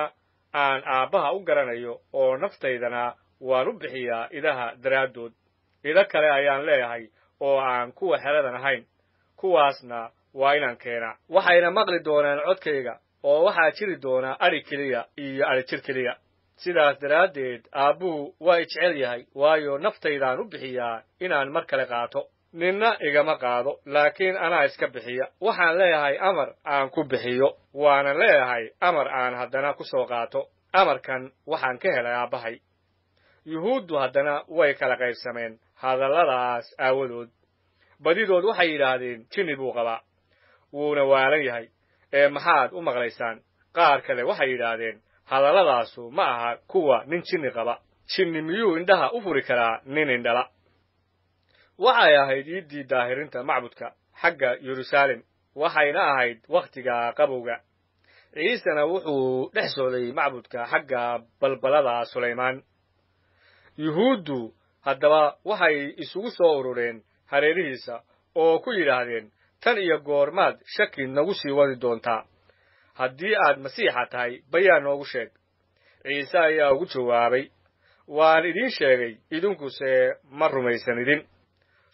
aan aabbaha u garanayo oo naftaydana waan u bixiyaa idaha daraaddood ida kale ayaan leeyahay oo aan kuwa xeladan ahayn kuwaasna waa inaan keenaa waxayna maqli doonaan codkayga oo waxaa jiri doonaa adhi keliya iyo adhi jir keliya sidaas daraaddeed aabbuhu waa ijecel yahay waayo naftaydaan u bixiyaa inaan mar kale qaato ninna igama qaado laakiin anaa iska bixiya waxaan leeyahay amar aan ku bixiyo waana leeyahay amar aan haddana ku soo qaato amarkan waxaan ka helay aabbahay yuhuuddu haddana way kala qaybsameen hadalladaas aawadood badidood waxay yidhaahdeen jinni buu qabaa wuuna waalan yahay ee maxaad u maqlaysaan qaar kale waxay yidhaahdeen hadalladaasu ma aha kuwa nin jinni qaba jinni miyuu indhaha u furi karaa nin indhala waxay ahayd iiddii daahirinta macbudka xagga yeruusaalem waxayna ahayd wakhtiga qabowga ciisena wuxuu dhex socday macbudka xagga balbalada sulaymaan yuhuuddu haddaba waxay isugu soo urureen hareerihiisa oo ku yidhaahdeen tan iyo goormaad shaki nagu sii wadi doontaa haddii aad masiixa tahay bayaa noogu sheeg ciise ayaa ugu jawaabay waan idiin sheegay idinkuse ma rumaysan idin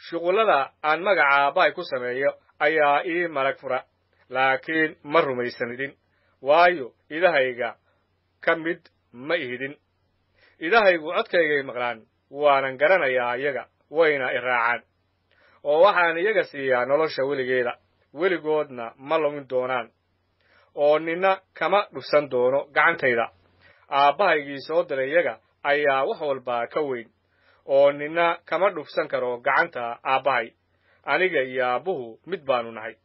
shuqullada aan magaca aabbahay ku sameeyo ayaa ii malag fura laakiin ma rumaysanidin waayo idahayga ka mid ma ihidin idahaygu codkaygay maqlaan waanan garanayaa iyaga wayna i raacaan oo waxaan iyaga siiyaa nolosha weligeeda weligoodna ma lumin doonaan oo ninna kama dhufsan doono gacantayda aabbahaygii soo diray iyaga ayaa wax walbaa ka weyn oo ninna kama dhufsan karo gacanta aabbahay aniga iyo aabbuhu mid baanu nahay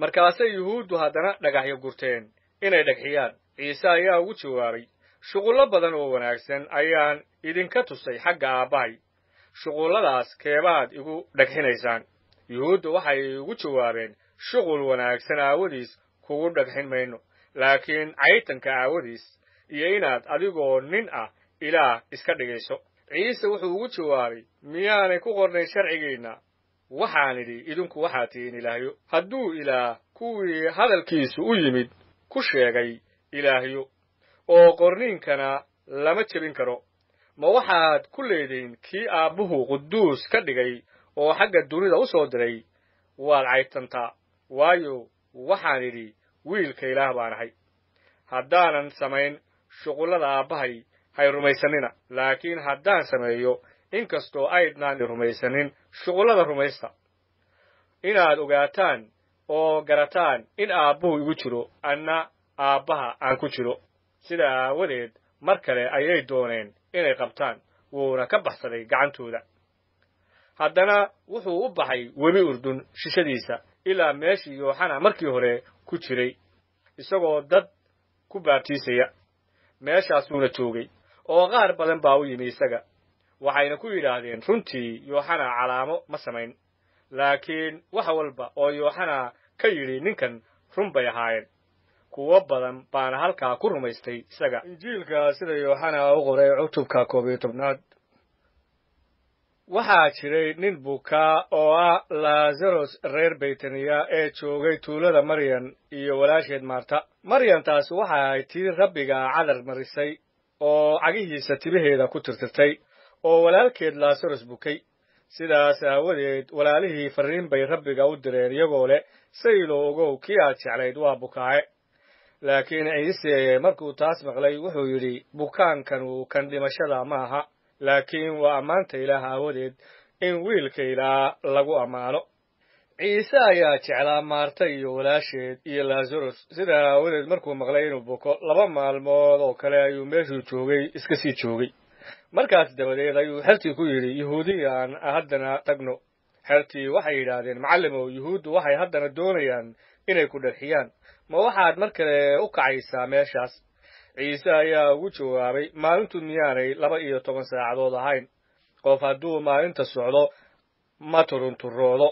markaasay yuhuuddu haddana dhagaxyo gurteen inay dhagxiyaan ciise ayaa ugu jawaabay shuqullo badan oo wanaagsan ayaan idinka tusay xagga aabbahay shuqulladaas keebaad igu dhagxinaysaan yuhuuddu waxay ugu jawaabeen shuqul wanaagsan aawadiis kugu dhagxin mayno laakiin caytanka aawadiis iyo inaad adigoo nin ah ilaah iska dhigayso ciise wuxuu ugu jawaabay miyaanay ku qornayn sharcigeenna waxaan idhi idinku waxaa tihiin ilaahyo hadduu ilaah kuwii hadalkiisu u yimid ku sheegay ilaahyo oo qorniinkana lama jebin karo ma waxaad ku leedihiin kii aabbuhu quduus ka dhigay oo xagga dunida u soo diray waad caydtantaa waayo waxaan idhi wiilka ilaah baan ahay haddaanan samayn shuqullada aabbahay hay rumaysanina laakiin haddaan sameeyo inkastoo aydnaani rumaysanin shuqullada rumaysta inaad ogaataan oo garataan in aabbuhu igu jiro anna aabbaha aan ku jiro sida aawadeed mar kale ayay dooneen inay qabtaan wuuna ka baxsaday gacantooda haddana wuxuu u baxay webi urdun shishadiisa ilaa meeshii yooxana markii hore ku jiray isagoo dad ku baabtiisaya meeshaasuuna joogay oo qaar badan baa u yimi isaga waxayna ku yidhaahdeen runtii yooxana calaamo ma samayn laakiin wax walba oo yooxana ka yidhi ninkan run bay ahaayeen kuwo badan baana halkaa ku rumaystay isaga injiilka sida yooxana u qoray cutubka koob iyo tobnaad waxaa jiray nin bukaa oo ah laazaros reer beytaniya ee joogay tuulada maryan iyo walaasheed maarta maryantaas waxa ay tii rabbiga cadar marisay oo cagihiisa tibaheeda ku tirtirtay oo walaalkeed laasaros bukay sidaas aawadeed walaalihii farriin bay rabbiga u direen iyagoo leh saylo ogow kii aad jeclayd waa bukaaye laakiin ciise markuu taas maqlay wuxuu yidhi bukaankanu kan dhimashada ma aha laakiin waa ammaanta ilaah aawadeed in wiilkaylaa lagu ammaano ciise ayaa jeclaa maarta iyo walaasheed iyo lazarus sida aawadeed markuu maqlay inuu buko laba maalmood oo kale ayuu meeshuu joogay iska sii joogay markaas dabadeed ayuu xertii ku yidhi yuhuudiga aan haddana tagno xertii waxay yidhaahdeen macallimow yuhuuddu waxay haddana doonayaan inay ku dharxiyaan ma waxaad mar kale u kacaysaa meeshaas ciise ayaa ugu jawaabay maalintu miyaanay laba iyo toban saacadood ahayn qof hadduu maalinta socdo ma turunturoodo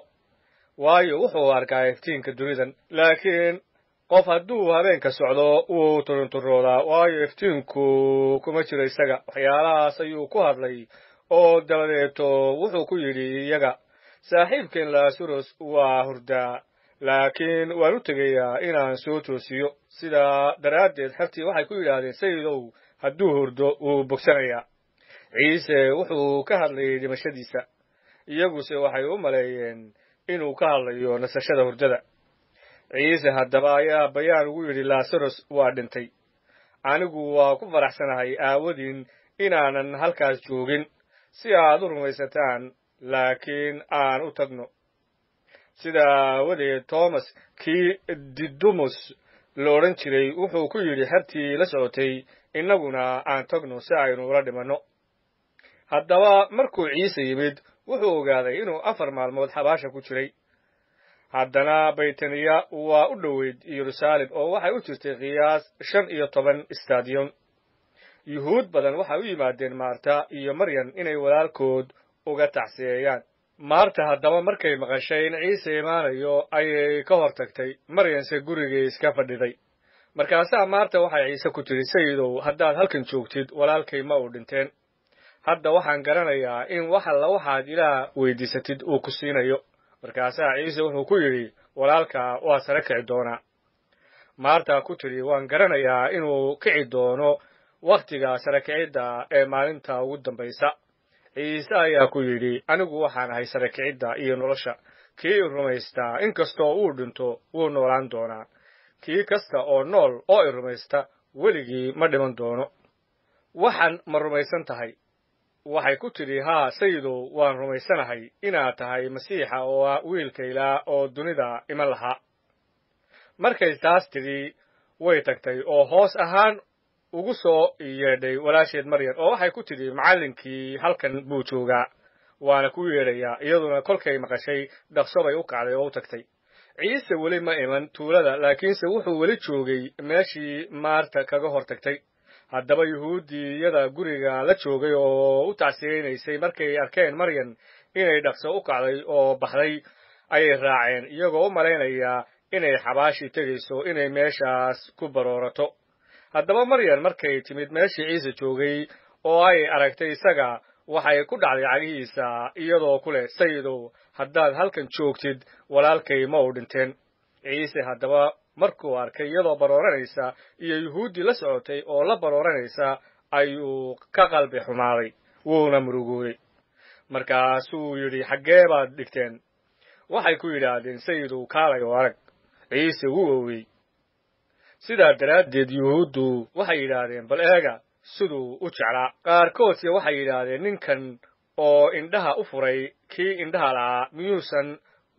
waayo wuxuu arkaa iftiinka dunidan laakiin qof hadduu habeenka socdo wuu turunturoodaa waayo iftiinku kuma jiro isaga waxyaalahaas ayuu ku hadlay oo dabadeeto wuxuu ku yidhi iyaga saaxiibkeen laasaros waa hurdaa laakiin waan u tegayaa inaan soo toosiyo sidaa daraaddeed xertii waxay ku yidhaahdeen sayidow hadduu hurdo wuu bogsanayaa ciise wuxuu ka hadlayay dhimashadiisa iyaguse waxay u maleeyeen inuu ka hadlayo nasashada hurdada ciise haddaba ayaa bayaan ugu yidhi laasaros waa dhintay anigu waa ku faraxsanahay aawadiin inaanan halkaas joogin si aad u rumaysataan laakiin aan u tagno sida aawadeed toomas kii didumus la odhan jiray wuxuu ku yidhi xertii la socotay innaguna aan tagno si aynu ula dhimanno haddaba markuu ciise yimid wuxuu ogaaday inuu afar maalmood xabaasha ku jiray haddana baytaniya waa u dhoweyd yeruusaalem oo waxay u jirtay qiyaas shan iyo toban stadiyon yuhuud badan waxay u yimaadeen maarta iyo maryan inay walaalkood uga tacsiyeeyaan maarta haddaba markay maqashay in ciise imaanayo ayay ka hor tagtay maryanse gurigii iska fadhiday markaasaa maarta waxay ciise ku tidhi sayidow haddaad halkan joogtid walaalkay ma uu dhinteen hadda waxaan garanayaa in wax alla waxaad ilaah weydiisatid uu ku siinayo markaasaa ciise wuxuu ku yidhi walaalkaa waa sare kici doonaa maartaa ku tidhi waan garanayaa inuu kici doono wakhtiga sare kicidda ee maalinta ugu dambaysa ciise ayaa ku yidhi anigu waxaan ahay sare kicidda iyo nolosha kii i rumaystaa in uu dhinto wuu noolaan doonaa kii kasta oo nool oo i rumaysta weligii ma dhiman doono waxaan ma rumaysan tahay waxay ku tidhi haa sayidow waan rumaysanahay inaad tahay masiixa oo ah wiilka ilaa oo dunida iman lahaa markay taas tidhi way tagtay oo hoos ahaan ugu soo yeedhay walaasheed maryan oo waxay ku tidhi macallinkii halkan buu joogaa waana ku yeedhayaa iyaduna kolkay maqashay dhaqso bay u kacday oo u tagtay ciise weli ma iman tuulada laakiinse wuxuu weli joogay meeshii maarta kaga hor tagtay haddaba yuhuudiyada guriga la joogay oo u tacsiyeynaysay markay arkeen maryan inay dhaqso u kacday oo baxday ayay raaceen iyagoo u malaynaya inay xabaashii tegayso inay meeshaas ku baroorato haddaba maryan markay timid meeshii ciise joogay oo ay aragtay isaga waxay ku dhacday cagihiisa iyadoo ku leh sayidow haddaad halkan joogtid walaalkay ma u dhinteen ciise haddaba markuu arkay iyadoo barooranaysa iyo yuhuuddii la socotay oo la barooranaysa ayuu ka qalbi xumaaday wuuna muruguuray markaasuu yidhi xaggee baad dhigteen waxay ku yidhaahdeen sayiduu kaalay oo arag ciise wuu owey sidaa daraaddeed yuhuuddu waxay yidhaahdeen bal eega siduu u jeclaa qaarkoodse waxay yidhaahdeen ninkan oo indhaha u furay kii indhaha lahaa miyuusan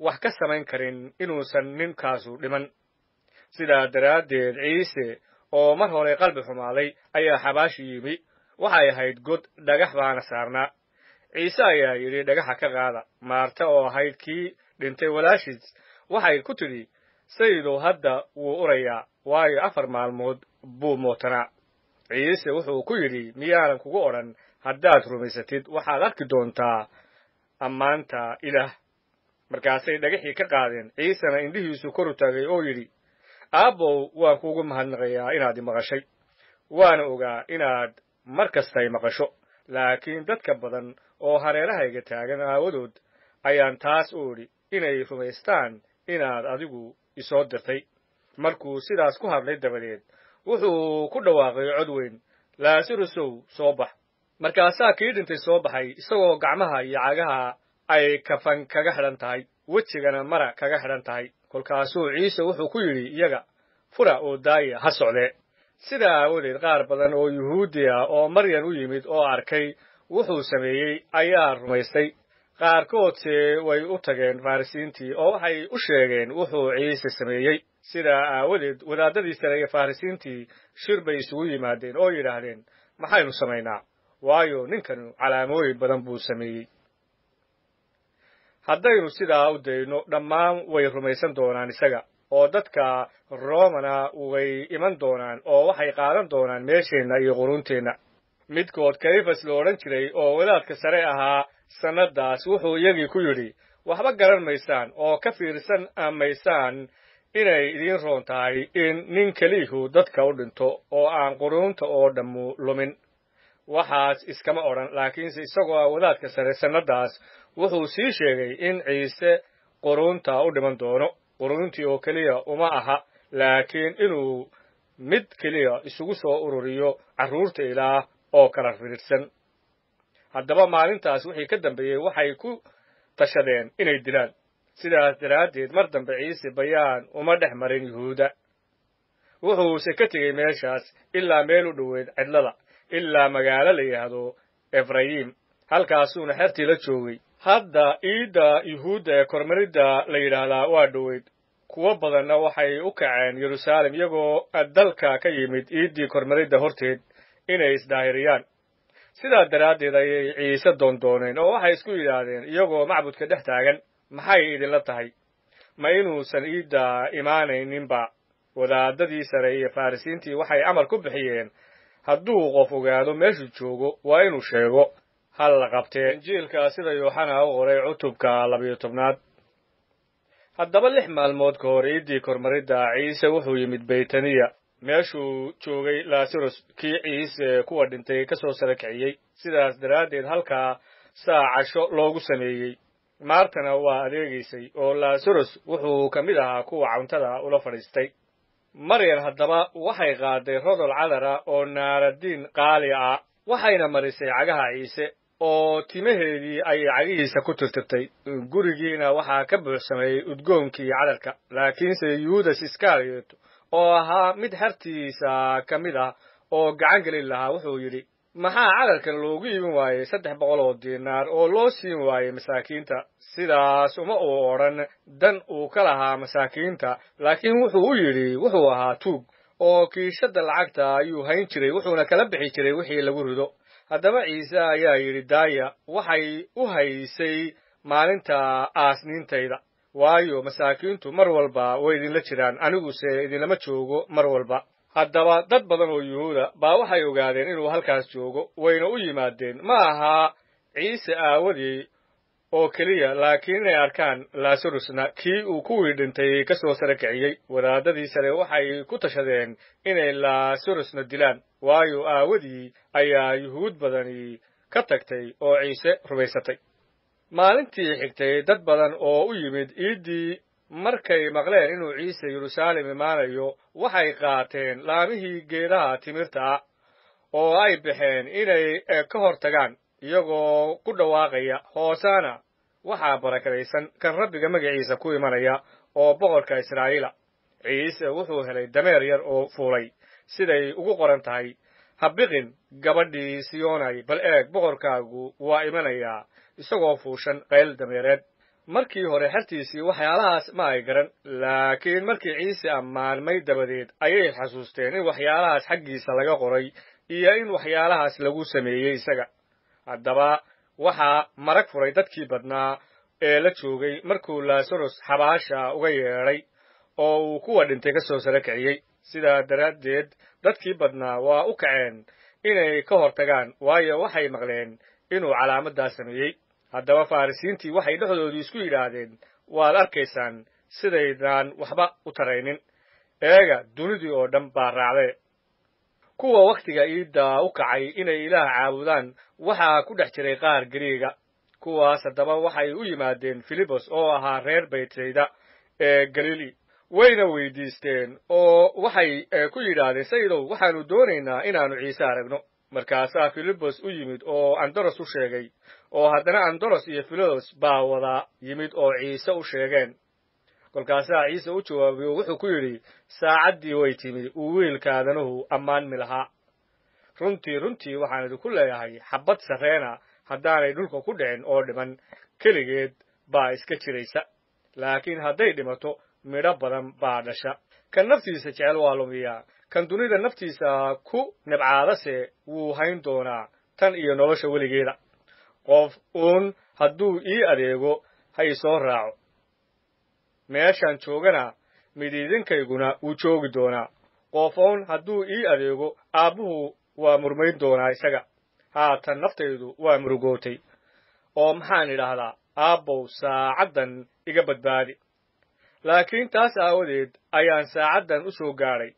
wax ka samayn karin inuusan ninkaasu dhiman sidaa daraaddeed ciise oo mar hore qalbi xumaaday ayaa xabaashi yimi waxay ahayd god dhagax baana saarnaa ciise ayaa yidhi dhagaxa ka qaada maarta oo ahayd kii dhintay walaashiis waxay ku tidhi sayidow hadda wuu urayaa waayo afar maalmood buu mootanaa ciise wuxuu ku yidhi miyaanan kugu odhan haddaad rumaysatid waxaad arki doontaa ammaanta ilaah markaasay dhagaxii ka qaadeen ciisena indhihiisu koru taagay oo yidhi aabbow waan kuugu mahadnaqayaa inaad imaqashay waana ogaa inaad mar kastay maqasho laakiin dadka badan oo hareerahayga taagan aawadood ayaan taas u idhi inay rumaystaan inaad adigu isoo dirtay markuu sidaas ku hadlay dabadeed wuxuu ku dhawaaqay cod weyn laasirusow soo bax markaasaa kii dhintay soo baxay isagoo gacmaha iyo cagaha ay kafan kaga xidhan tahay wejigana mara kaga xidhan tahay kolkaasuu ciise wuxuu ku yidhi iyaga fura oo daaya ha socdee sidaa aawadeed qaar badan oo yuhuuddi ah oo maryan u yimid oo arkay wuxuu sameeyey ayaa rumaystay qaarkood se way u tageen farrisiintii oo waxay u sheegeen wuxuu ciise sameeyey sidaa aawadeed wadaaddadii sare iyo farrisiintii shir bay isugu yimaadeen oo yidhaahdeen maxaynu samaynaa waayo ninkanu calaamooyin badan buu sameeyey haddaynu sidaa u dayno dhammaan way rumaysan doonaan isaga oo dadka roomana way iman doonaan oo waxay qaadan doonaan meesheenna iyo qurunteenna midkood kayfas la odhan jiray oo wadaadka sare ahaa sannaddaas wuxuu iyagii ku yidhi waxba garan maysaan oo ka fiirsan maysaan inay idiin roon tahay in nin keliihu dadka u dhinto oo aan quruunta oo dhammu lumin waxaas iskama odhan laakiinse isagoo ah wadaadka sare sannaddaas wuxuu sii sheegay in ciise quruuntaa u dhiman doono quruuntii oo keliya uma aha laakiin inuu mid keliya isugu soo ururiyo carruurta ilaah oo kala firirsan haddaba maalintaas wixii ka dambeeyey waxay ku tashadeen inay dilaan sidaas daraaddeed mar dambe ciise bayaan uma dhex marin yuhuuda wuxuuse ka tegey meeshaas ilaa meel u dhoweed cidlada ilaa magaalo la yidhaahdo efrayim halkaasuuna xertii la joogay hadda iidda yuhuudda ee kormaridda la yidhaahdaa waa dhoweyd kuwo badanna waxay u kaceen yeruusaalem iyagoo dalka ka yimid iiddii kormaridda horteed inay isdaahiriyaan sidaa daraaddeed ayay ciise doondooneen oo waxay isku yidhaahdeen iyagoo macbudka dhex taagan maxay idinla tahay ma inuusan iidda imaanayninba wadaadadii sare iyo farrisiintii waxay amar ku bixiyeen hadduu qof ogaado meeshu joogo waa inuu sheego hal qabtee injiilka sida yuuxana u qoray cutubka labiyo tobnaad haddaba lix maalmood ka hor iiddii kormaridda ciise wuxuu yimid beytaniya meeshuu joogay laasarus kii ciise kuwa dhintay ka soo sara kiciyey sidaas daraaddeed halkaa saa casho loogu sameeyey maartana waa adeegaysay oo laasarus wuxuu ka mid ahaa kuwa cuntada ula fadhiistay maryan haddaba waxay qaaday rodol cadara oo naaradiin qaali ah waxayna marisay cagaha ciise oo timaheedii ayay cagihiisa ku tirtirtay gurigiina waxaa ka buuxsamay udgoonkii iyo laakiinse yuudas iskariyot oo ahaa mid hartiisa ka mid ah oo gacan gelin lahaa wuxuu yidhi maxaa cadadkan loogu iibin waayey saddex boqol oo diinaar oo loo siin waayey masaakiinta sidaas uma uu odhan dan uu ka lahaa masaakiinta laakiin wuxuu u yidhi wuxuu ahaa tuug oo kiishadda lacagta ayuu hayn jiray wuxuuna kala bixi jiray wixii lagu rido haddaba ciise ayaa yidhi daaya waxay u haysay maalinta aasniintayda waayo masaakiintu mar walba way idinla jiraan aniguse idinlama joogo mar walba haddaba dad badan oo yuhuuda baa waxay ogaadeen inuu halkaas joogo wayna u yimaadeen ma ahaa ciise aawadii oo keliya laakiin inay arkaan laasarusna kii uu kuwii dhintay ka soo sara kiciyey wadaadadii sare waxay ku tashadeen inay laasarusna dilaan waayo aawadii ayaa yuhuud badani ka tagtay oo ciise rumaysatay maalintii xigtay dad badan oo u yimid iiddii markay maqleen inuu ciise yeruusaalem imaanayo waxay qaateen laamihii geedaha timirta ah oo ay baxeen inay eh, ka hor tagaan iyagoo ku dhawaaqaya hoosana waxaa barakadaysan kan rabbiga magiciisa ku imanaya oo boqorka israa'iila ciise wuxuu helay dameer yar oo fuulay siday ugu qoran tahay ha biqin gabadhii siyoonay bal eeg boqorkaagu waa imanayaa isagoo fuushan qayl dameereed markii hore xertiisii waxyaalahaas ma ay garan laakiin markii ciise ammaanmay dabadeed ayay xasuusteen in waxyaalahaas xaggiisa laga qoray iyo in waxyaalahaas lagu sameeyey isaga haddaba waxaa marag furay dadkii badnaa ee la joogay markuu laasaros xabaasha uga yeedhay oo uu kuwa dhintay ka soo sara kiciyey sidaa daraaddeed dadkii badnaa waa u kaceen inay ka hor tagaan waayo waxay maqleen inuu calaamadaa sameeyey haddaba farrisiintii waxay dhexdoodii isku yidhaahdeen waad arkaysaan sidaydaan waxba u taraynin eega dunidii oo dhan baa raacdee kuwa wakhtiga iidda u kacay inay ilaah caabudaan waxaa ku dhex jiray qaar griiga kuwaas haddaba waxay u yimaadeen filibos oo ahaa reer baytsayda ee galili wayna weydiisteen oo waxay e, ku yidhaahdeen sayidow waxaanu doonaynaa inaanu ciise aragno markaasaa filibos u yimid oo andoros u sheegay oo haddana andoros iyo filibos baa wada yimid oo ciise u sheegeen kolkaasaa ciise u jawaabiy oo wuxuu ku yidhi saacaddii way timid uu wiilkaadanuhu ammaan mi lahaa runtii runtii waxaan idinku leeyahay xabad sarreena haddaanay dhulka ku dhicin oo dhiman keligeed baa iska jiraysa laakiin hadday dhimato midho badan baa dhasha kan naftiisa jecel waa lumiyaa kan dunida naftiisa ku nibcaadase wuu hayn doonaa tan iyo nolosha weligeeda qof uun hadduu ii adeego ha soo raaco meeshaan joogana midiidinkayguna wuu joogi doonaa qoofoon hadduu ii adeego aabbuhu waa murmayn doonaa isaga haatan naftaydu waa murugootay oo maxaan idhaahdaa aabbow saacaddan iga badbaadi laakiin taas aawadeed ayaan saacaddan u soo gaadhay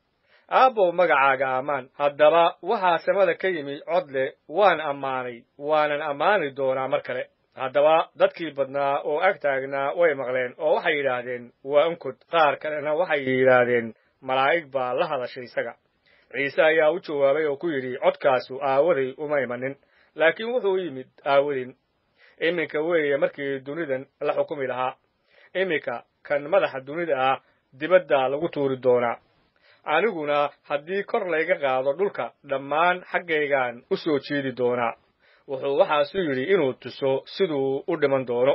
aabbow magacaaga ammaan haddaba waxaa samada ka yimi codle waan ammaanay waanan ammaani doonaa mar kale haddaba dadkii badnaa oo ag taagnaa way maqleen oo waxay yidhaahdeen waa unkod qaar kalena waxay yidhaahdeen malaa'ig baa la hadashay isaga ciise ayaa u jawaabay oo ku yidhi codkaasu aawaday uma imanin laakiin wuxuu yimid aawadin iminka weeye markii dunidan la xukumi lahaa iminka kan madaxa dunida ah dibadda lagu tuuri doonaa aniguna haddii kor layga qaado dhulka dhammaan xaggaygaan u soo jiidi doonaa wuxuu waxaasu yidhi inuu tuso siduu u dhiman doono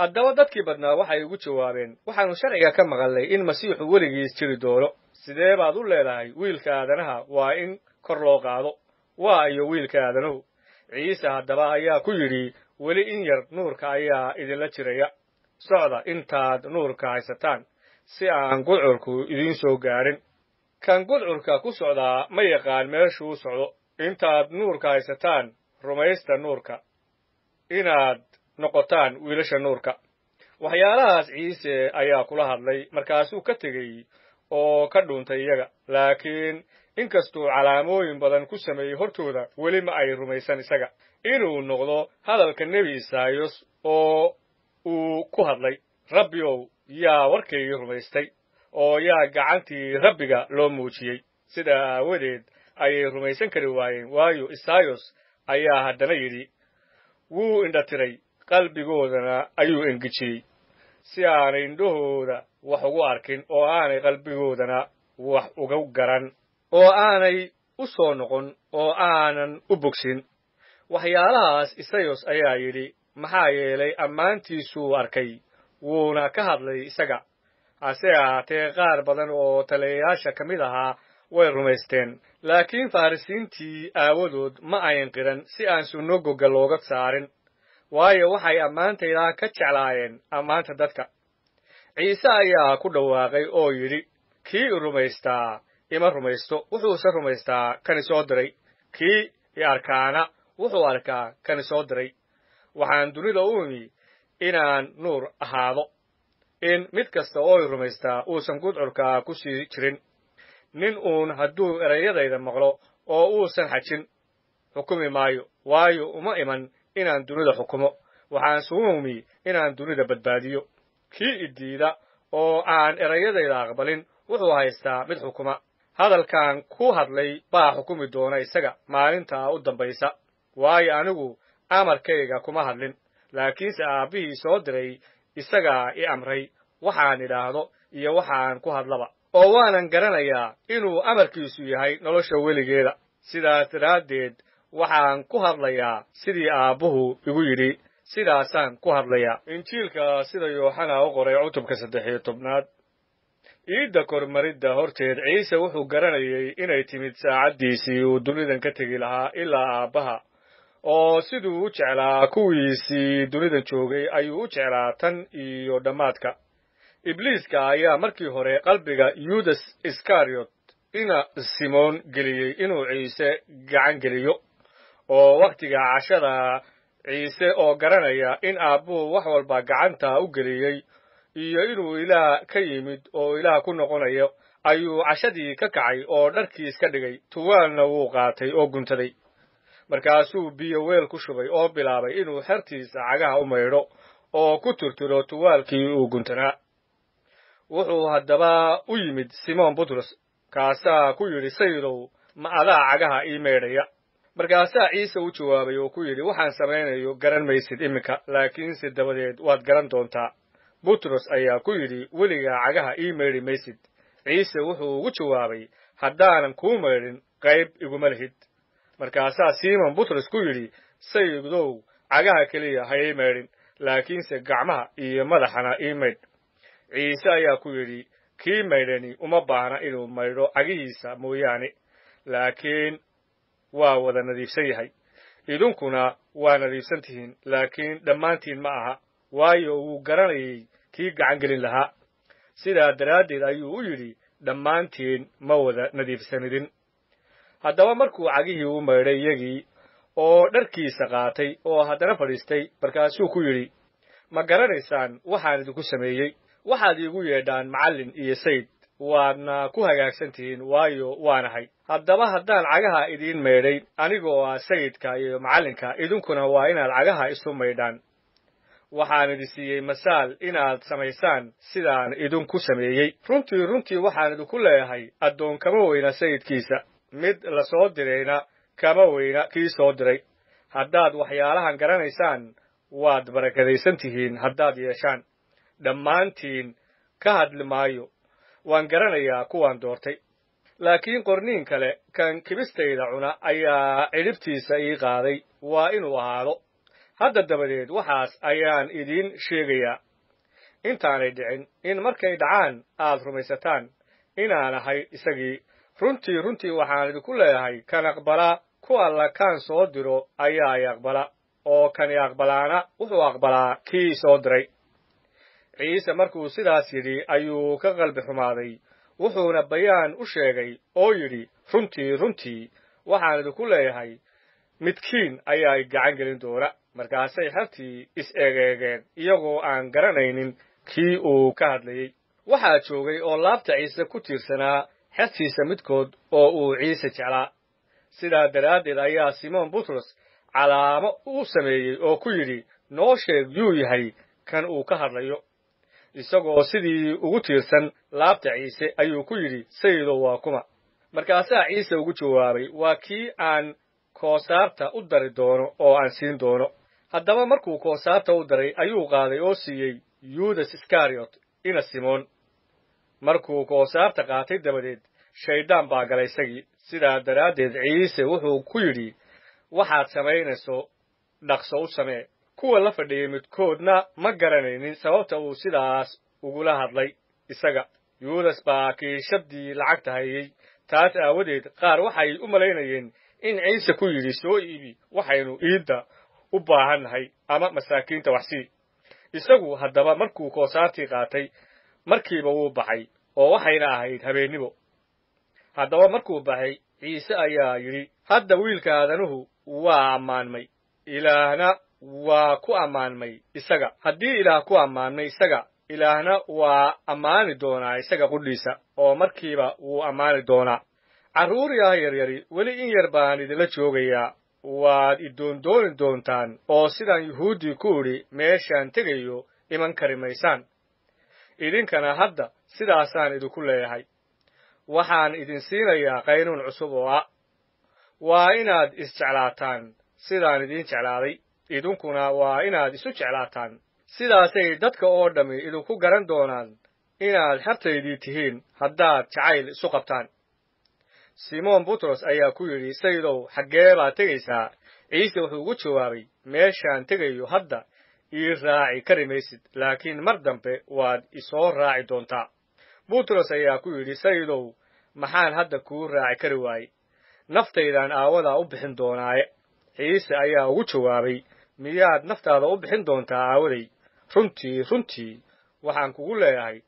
haddaba dadkii badnaa waxay ugu jawaabeen waxaannu sharciga ka maqalnay in masiixu weligiis jiri doono sidee baad u leedahay wiilka aadanaha waa in kor loo qaado waa iyo wiilka aadanahu ciise haddaba ayaa ku yidhi weli in yar nuurka ayaa idinla jiraya socda intaad nuurka haysataan si aan gudcurku idiin soo gaadhin kan gudcurka ku socdaa ma yaqaan meeshuu socdo intaad nuurka haysataan rumaysta nuurka inaad noqotaan wiilasha nuurka waxyaalahaas ciise ayaa kula hadlay markaasuu ka tegey oo ka dhuuntay iyaga laakiin inkastuu calaamooyin badan ku sameeyey hortooda weli ma ay rumaysan isaga inuu noqdo hadalka nebi isaayos oo uu ku hadlay rabbiow yaa warkaygii rumaystay oo yaa gacantii rabbiga loo muujiyey sida aawadeed ayay rumaysan kari waayeen waayo isaayos ayaa haddana yidhi wuu indhatiray qalbigoodana ayuu engejiyey si aanay indhahooda wax ugu arkin oo aanay qalbigoodana wax uga garan oo aanay u soo noqon oo aanan u bogsin waxyaalahaas isayos ayaa yidhi maxaa yeelay ammaantiisuu arkay wuuna ka hadlay isaga hase ahaatee qaar badan oo taliyayaasha ka mid ahaa way rumaysteen laakiin farrisiintii aawadood ma ayan qiran si aan sunno gogga looga saarin waayo waxay ammaantaydaa ka jeclaayeen ammaanta dadka ciise ayaa ku dhawaaqay oo yidhi kii i rumaystaa ima rumaysto wuxuuse rumaystaa kan isoo diray kii i arkaana wuxuu arkaa kan isoo diray waxaan dunida u imi inaan nuur ahaado in mid kasta oo i rumaystaa uusan gudcurka ku sii jirin nin uun hadduu erayadayda maqlo oo uusan xajin xukumi maayo waayo uma iman inaan dunida xukumo waxaan suumi inaan dunida badbaadiyo kii i diida oo aan erayadayda aqbalin wuxuu haystaa mid xukuma hadalkan ku hadlay baa xukumi doona isaga maalintaa u dambaysa waayo anigu amarkayga kuma hadlin laakiinse aabbihii soo diray isagaa i amray waxaan idhaahdo iyo waxaan ku hadlaba oo waanan garanayaa inuu amarkiisu yahay nolosha weligeeda sidaas daraaddeed waxaan ku hadlayaa sidii aabbuhu igu yidhi sidaasaan ku hadlayaa injiilka sida yooxanaa u qoray cutubka saddex iyo tobnaad iidda kormaridda horteed ciise wuxuu garanayay inay timid saacaddiisii uu dunidan ka tegi lahaa ilaa aabbaha oo siduu u jeclaa kuwiisii dunidan joogay ayuu u jeclaa tan iyo dhammaadka ibliiska ayaa markii hore qalbiga yuudas iskariyot ina simoon geliyey inuu ciise gacan geliyo oo wakhtiga cashada ciise oo garanaya in aabbuhu wax walba gacanta u geliyey iyo inuu ilaah ka yimid oo ilaah ku noqonayo ayuu cashadii ka kacay oo dharkiis ka dhigay tuwaalna wuu qaatay oo guntaday markaasuu biyo weel ku shubay oo bilaabay inuu xertiisa cagaha u maydho oo ku turturo tuwaalkii uu guntanaa wuxuu haddaba u yimid simoon butros kaasaa ku yidhi sayidow ma adaa cagaha ii meedhaya markaasaa ciise u jawaabay oo ku yidhi waxaan samaynayo garan maysid iminka laakiinse dabadeed waad garan doontaa butros ayaa ku yidhi weligaa cagaha ii meedhi maysid ciise wuxuu ugu jawaabay haddaanan kuu meedhin qayb iguma lihid markaasaa simon butros ku yidhi sayidow cagaha keliya ha ii meedhin laakiinse gacmaha iyo madaxana ii maydh ciise ayaa ku yidhi kii maydhani uma baahna inuu maydho cagihiisa mooyaane laakiin waa wada nadiifsan yahay idinkuna waa nadiifsan tihiin laakiin dhammaantiin ma aha waayo wuu garanayay kii gacangelin lahaa sidaa daraaddeed ayuu u yidhi dhammaantiin ma wada nadiifsanidin haddaba markuu cagihii u maydhay iyagii oo dharkiisa qaatay oo haddana fadhiistay markaasuu ku yidhi ma garanaysaan waxaan idinku sameeyey waxaad iigu yeedhaan macallin iyo sayid waadna ku hagaagsan tihiin waayo waanahay haddaba haddaan cagaha idiin maydhay anigoo ah sayidka iyo macallinka idinkuna waa inaad cagaha isu maydhaan waxaan idi siiyey masaal inaad samaysaan sidaan idinku sameeyey runtii runtii waxaan idinku leeyahay addoon kama weyna sayidkiisa mid la soo dirayna kama weyna kii soo diray haddaad waxyaalahan garanaysaan waad barakadaysan tihiin haddaad yeeshaan dhammaantiin ka hadli maayo waan garanayaa kuwaan doortay laakiin qorniin kale kan kibistayda cuna ayaa cidhibtiisa ii qaaday waa inuu ahaado hadda dabadeed waxaas ayaan idiin sheegayaa intaanay dhicin in markay dhacaan aad rumaysataan inaan ahay isagii runtii runtii waxaan idinku leeyahay kan aqbala ku alla kaan soo diro ayaa i aqbala oo kani aqbalaana wuxuu aqbalaa kii soo diray ciise markuu sidaas yidhi ayuu ka qalbi xumaaday wuxuuna bayaan u sheegay oo yidhi runtii runtii waxaan idinku leeyahay midkiin ayaa gacan gelin doona markaasay xertii is-egeegeen iyagoo aan garanaynin kii uu ka hadlayey waxaa joogay oo laabta ciise ku tiirsanaa xertiisa midkood oo uu ciise jeclaa sidaa daraaddeed ayaa simoon butros calaamo u sameeyey oo ku yidhi noo sheeg yuu yahay kan uu ka hadlayo isagoo sidii ugu tiirsan laabta ciise ayuu ku yidhi sayidow waa kuma markaasaa ciise ugu jawaabay waa kii aan koosaarta u dari doono oo aan siin doono haddaba markuu koosaarta u daray ayuu qaaday oo siiyey yuudas iskariyot ina simoon markuu koosaarta qaatay dabadeed shayddaan baa galay isagii sidaa daraaddeed ciise wuxuu ku yidhi waxaad samaynayso dhaqso u samee kuwa la fadhiyey midkoodna ma garanaynin sababta uu sidaas ugula hadlay isaga yuudas baa kiishadii lacagta hayay taas aawadeed qaar waxay u malaynayeen in ciise ku yidhi soo iibi waxaynu iidda u baahannahay ama masaakiinta waxsii isagu haddaba markuu koosaartii qaatay markiiba wuu baxay oo waxayna ahayd habeennimo haddaba markuu baxay ciise ayaa yidhi hadda wiilka aadanuhu waa ammaanmay ilaahna waa ku ammaanmay isaga haddii ilaah ku ammaanmay isaga ilaahna waa ammaani doonaa isaga qudhiisa oo markiiba wuu ammaani doonaa carruur yaha yaryari weli in yar baan idinla joogayaa waad idoondooni doontaan oo sidaan yuhuuddii ku idhi meeshaan tegayo iman kari maysaan idinkana hadda sidaasaan idinku leeyahay waxaan idin siinayaa qaynuun cusub oo ah waa inaad isjeclaataan sidaan idiin jeclaaday idinkuna waa inaad isu jeclaataan sidaasay dadka oo dhammi idinku garan doonaan inaad xabtaydii tihiin haddaad jacayl isu qabtaan simoon butros ayaa ku yidhi saydow xaggee baad tegaysaa ciise wuxuu ugu jawaabay meeshaan tegayo hadda ii raaci kari maysid laakiin mar dambe waad isoo raaci doontaa butros ayaa ku yidhi saydow maxaan hadda kuu raaci kari waaye naftaydaan aawadaa u bixin doonaaye ciise ayaa ugu jawaabay miyaad naftaada u bixin doontaa aawaday runtii runtii waxaan kugu leeyahay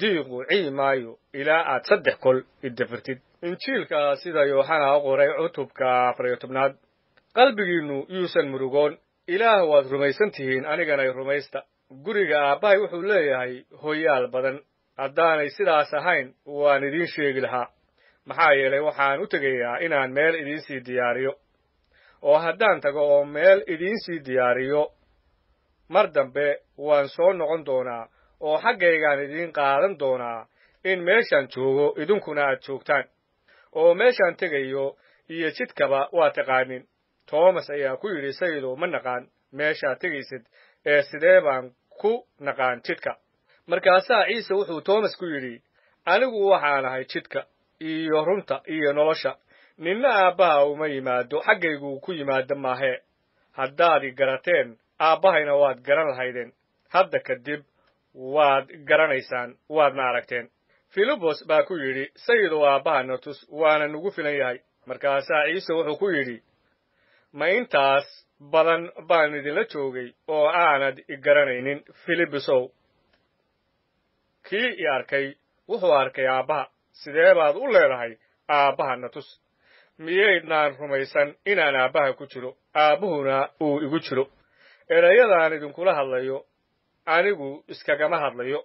diiqu cii maayo ilaa aad saddex kol idafirtid injiilka sida yooxana u qoray cutubka afar iyo tobnaad qalbigiinnu yuusan murugoon ilaah waad rumaysan tihiin aniganay rumaysta guriga aabbahay wuxuu leeyahay hoyaal badan haddaanay sidaas ahayn waan idiin sheegi lahaa maxaa yeelay waxaan u tegayaa inaan meel idiin sii diyaariyo oo haddaan tago oo meel idiin sii diyaariyo mar dambe waan soo noqon doonaa oo xaggaygaan idiin qaadan doonaa in meeshaan joogo idinkuna aad joogtaan oo meeshaan tegayo iyo jidkaba waa taqaanin toomas ayaa ku yidhi sayidow ma naqaan meeshaad tegaysid ee sidee baan ku naqaan jidka markaasaa ciise wuxuu toomas ku yidhi anigu waxaan ahay jidka iyo runta iyo nolosha ninna aabbaha uma yimaado xaggayguu ku yimaada maahe haddaad i garateen aabbahayna waad garan lahaydeen hadda kadib waad garanaysaan waadna aragteen filibos baa ku yidhi sayidow aabbahana tus waana nugu filan yahay markaasaa ciise wuxuu ku yidhi ma intaas badan baan idinla joogay oo aanad i garanaynin filibisow kii i arkay wuxuu arkay aabbaha sidee baad u leedahay aabbahana tus miyaydnaan rumaysan inaan aabbaha ku jiro aabbuhuna uu igu jiro erayadaan idinkula hadlayo anigu iskagama hadlayo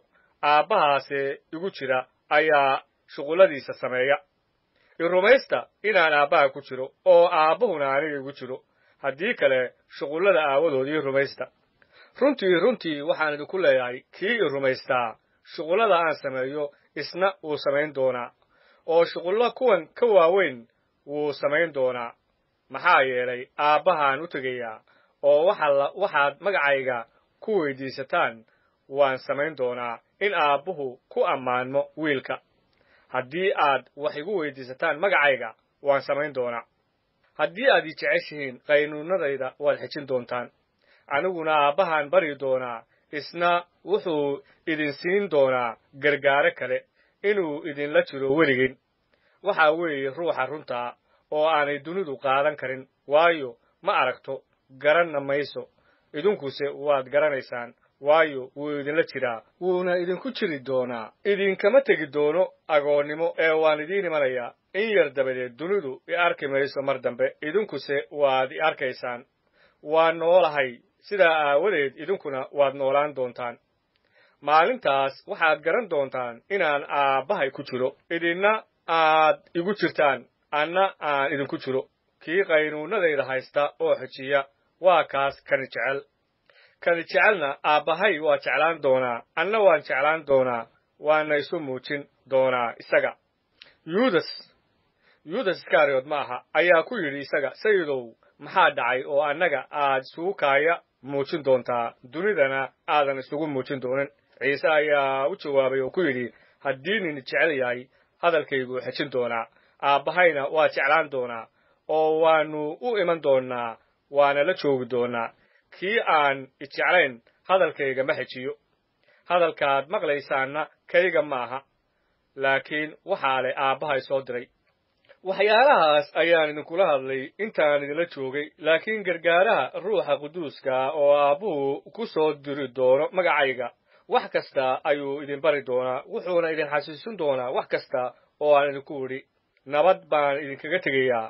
aabbahaase igu jira ayaa shuqulladiisa sameeya i rumaysta inaan aabbaha ku jiro oo aabbuhuna aniga igu jiro haddii kale shuqullada aawadood ii rumaysta runtii runtii waxaan idinku leeyahay kii i rumaystaa shuqullada aan sameeyo isna uu samayn doonaa oo shuqullo kuwan ka waaweyn wuu samayn doonaa maxaa yeelay aabbahaan u tegayaa oo waxaad magacayga ku weydiisataan waan samayn doonaa in aabbuhu ku ammaanmo wiilka haddii aad wax igu weydiisataan magacayga waan samayn doonaa haddii aad ii jeceshihiin qaynuunadayda waad xejin doontaan aniguna aabbahaan bari doonaa isna wuxuu idin siin doonaa gargaare kale inuu idinla jiro weligiin waxaa weeye ruuxa runtaa oo aanay dunidu qaadan karin waayo ma aragto garanna mayso idinkuse waad garanaysaan waayo wuu idinla jiraa wuuna idinku jiri doonaa idinkama tegi doono agoonnimo ee waan idiin imanayaa in yar dabadeed dunidu i arki mayso mar dambe idinkuse waad i arkaysaan waan noolahay sidaa aawadeed idinkuna waad noolaan doontaan maalintaas waxaad garan doontaan inaan aabbahay ku jiro idinna aad igu jirtaan anna aan idinku jiro kii qaynuunadayda haysta oo xujiya waa kaas kani jecel kani jecelna aabbahay waa jeclaan doonaa anna waan jeclaan doonaa waana isu muujin doonaa isaga yuudas yuudas iskaariyod ma aha ayaa ku yidhi isaga sayidow maxaa dhacay oo annaga aad isugu kaaya muujin doontaa dunidana aadan isugu muujin doonin ciise ayaa u jawaabay oo ku yidhi haddii nin jecel yahay hadalkaygu xejin doonaa aabbahayna waa jeclaan doonaa oo waannu u iman doonnaa waana la joogi doonaa kii aan ijeclayn hadalkayga ma xejiyo hadalkaad maqlaysaanna kayga maaha laakiin waxaa leh aabbahay soo diray waxyaalahaas ayaan idinkula hadlay intaan idinla joogay laakiin gargaaraha ruuxa quduuska oo aabbuhu ku soo diri doono magacayga wax kasta ayuu idin bari doonaa wuxuuna idin xasuusin doonaa wax kasta oo aan idinku idhi nabad baan idinkaga tegayaa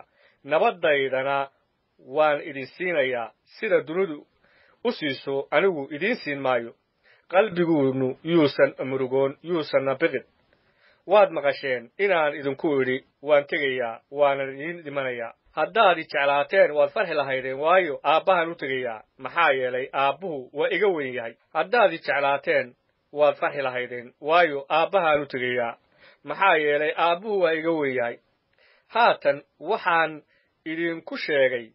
nabaddaydana waan idin siinayaa sida dunidu u siiso anigu idiin siin maayo qalbiguunu yuusan murugoon yuusanna biqin waad maqasheen inaan idinku idhi waan tegayaa waanan idiin dhimanayaa haddaad i jeclaateen waad farxi lahaydeen waayo aabbahaan u tegayaa maxaa yeelay aabbuhu waa iga weyn yahay haddaad i jeclaateen waad farxi lahaydeen waayo aabbahaan u tegayaa maxaa yeelay aabbuhu waa iga weyn yahay haatan waxaan idinku sheegay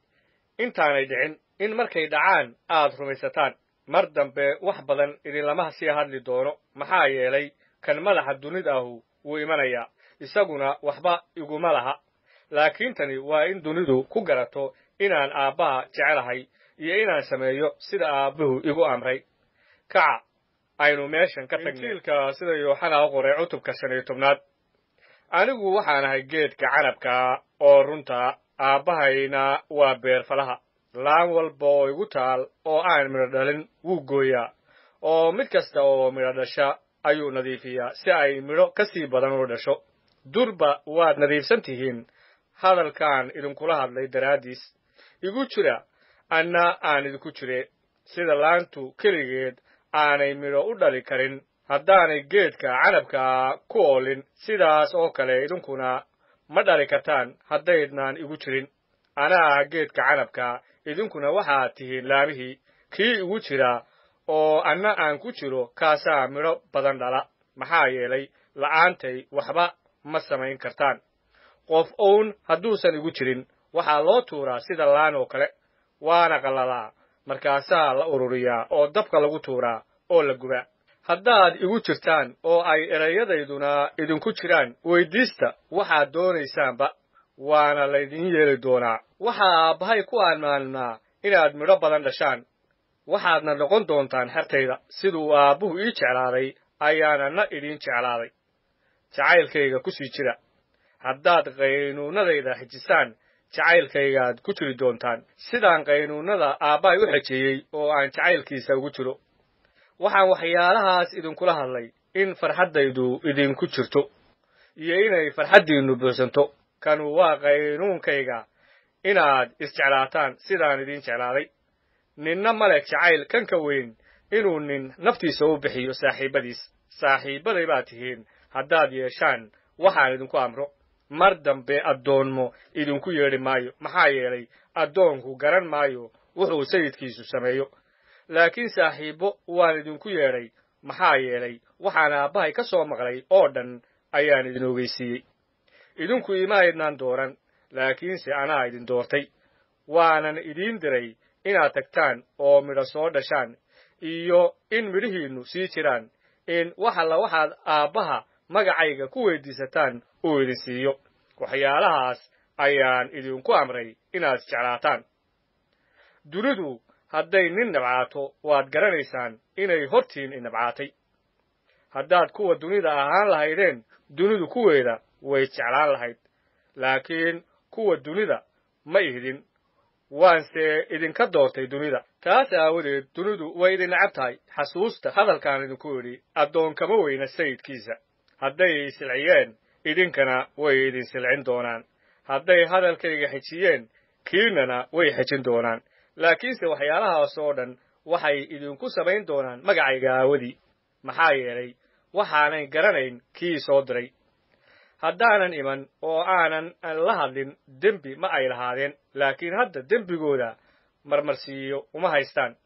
intaanay dhicin in markay dhacaan aad rumaysataan mar dambe wax badan idinlama sii hadli doono maxaa yeelay kan madaxa dunida ahu wuu imanayaa isaguna waxba iguma laha laakiin tani waa in dunidu ku garato inaan aabbaha jecelahay iyo inaan sameeyo sida aabbuhu igu amray kaca aynu meeshan ka tagnay injiilka sida yooxanaa u qoray cutubka shan iyo tobnaad anigu waxaan ahay geedka canabka oo runta aabbahayna waa beerfalaha laan walba oo igu taal oo aan midho dhalin wuu gooyaa oo mid kasta oo midho dhasha ayuu nadiifiyaa si ay midho ka sii badan u dhasho durba waad nadiifsan tihiin hadalkaan idinkula hadlay daraaddiis igu jira anna aan idinku jire sida laantu keligeed aanay midho u dhali karin haddaanay geedka canabkaa ku oolin sidaas oo kale idinkuna ma dhali kartaan haddaydnaan igu jirin anaa geedka canabka idinkuna waxaa tihiin laamihii kii igu jiraa oo anna aan ku jiro kaasaa midho badan dhala maxaa yeelay la'aantay waxba ma samayn kartaan qof own hadduusan igu jirin waxaa loo tuuraa sida laan oo kale waana qallalaa markaasaa la ururiyaa oo dabka lagu tuuraa oo la gubaa haddaad igu jirtaan oo ay erayadayduna idinku jiraan weyddiista waxaad doonaysaanba waana laydin yeeli doonaa waxaa aabbahay ku ammaannaa inaad midho badan dhashaan waxaadna noqon doontaan xertayda siduu aabbuhu ii jeclaaday ayaana na idhiin jeclaaday jacaylkayga ku sii jira haddaad qaynuunnadayda xijisaan jacaylkaygaad ku jiri doontaan sidaan qaynuunnada aabbaay u xajeeyey oo aan jacaylkiisa ugu jiro waxaan waxyaalahaas idinkula hadlay in farxaddaydu idinku jirto iyo inay farxaddiinnu buuxsanto kanu waa qaynuunkayga inaad isjeclaataan sidaan idiin jeclaaday ninna ma leh jacayl kanka weyn inuu nin naftiisa u bixiyo saaxiibadiis saaxiibaday baad tihiin haddaad yeeshaan waxaan idinku amro mar dambe addoonmo idinku yeedhi maayo maxaa yeelay addoonku garan maayo wuxuu sayidkiisu sameeyo laakiin saaxiibbo waan idinku yeedhay maxaa yeelay waxaan aabbahay ka soo maqlay oo dhan ayaan idin ogeysiiyey idinku ima aydnaan dooran laakiinse anaa idin doortay waanan idiin diray inaad tagtaan oo midho soo dhashaan iyo in midhihiinnu sii jiraan in waxalla waxaad aabbaha magacayga ku weydiisataan uu idin siiyo waxyaalahaas ayaan idinku amray inaad jeclaataan dunidu hadday nin nabcaato waad garanaysaan inay hortiin inabcaatay haddaad kuwa dunida ahaan lahaydeen dunidu kuweeda way jeclaan lahayd laakiin kuwa dunida ma ihdin waanse idinka doortay dunida taas aawadeed dunidu way idin necab tahay xasuusta hadalkaan idinku idhi addoonkama weyna sayidkiisa hadday silciyeen idinkana way idin silcin doonaan hadday hadalkayga xejiyeen kiinnana way xejin doonaan laakiinse waxyaalahaas oo dhan waxay idinku samayn doonaan magacayga aawadii maxaa yeelay waxaanay garanayn kii soo diray haddaanan iman oo aanan la hadlin dembi ma ay lahaadeen laakiin hadda dembigooda marmarsiiyo uma haystaan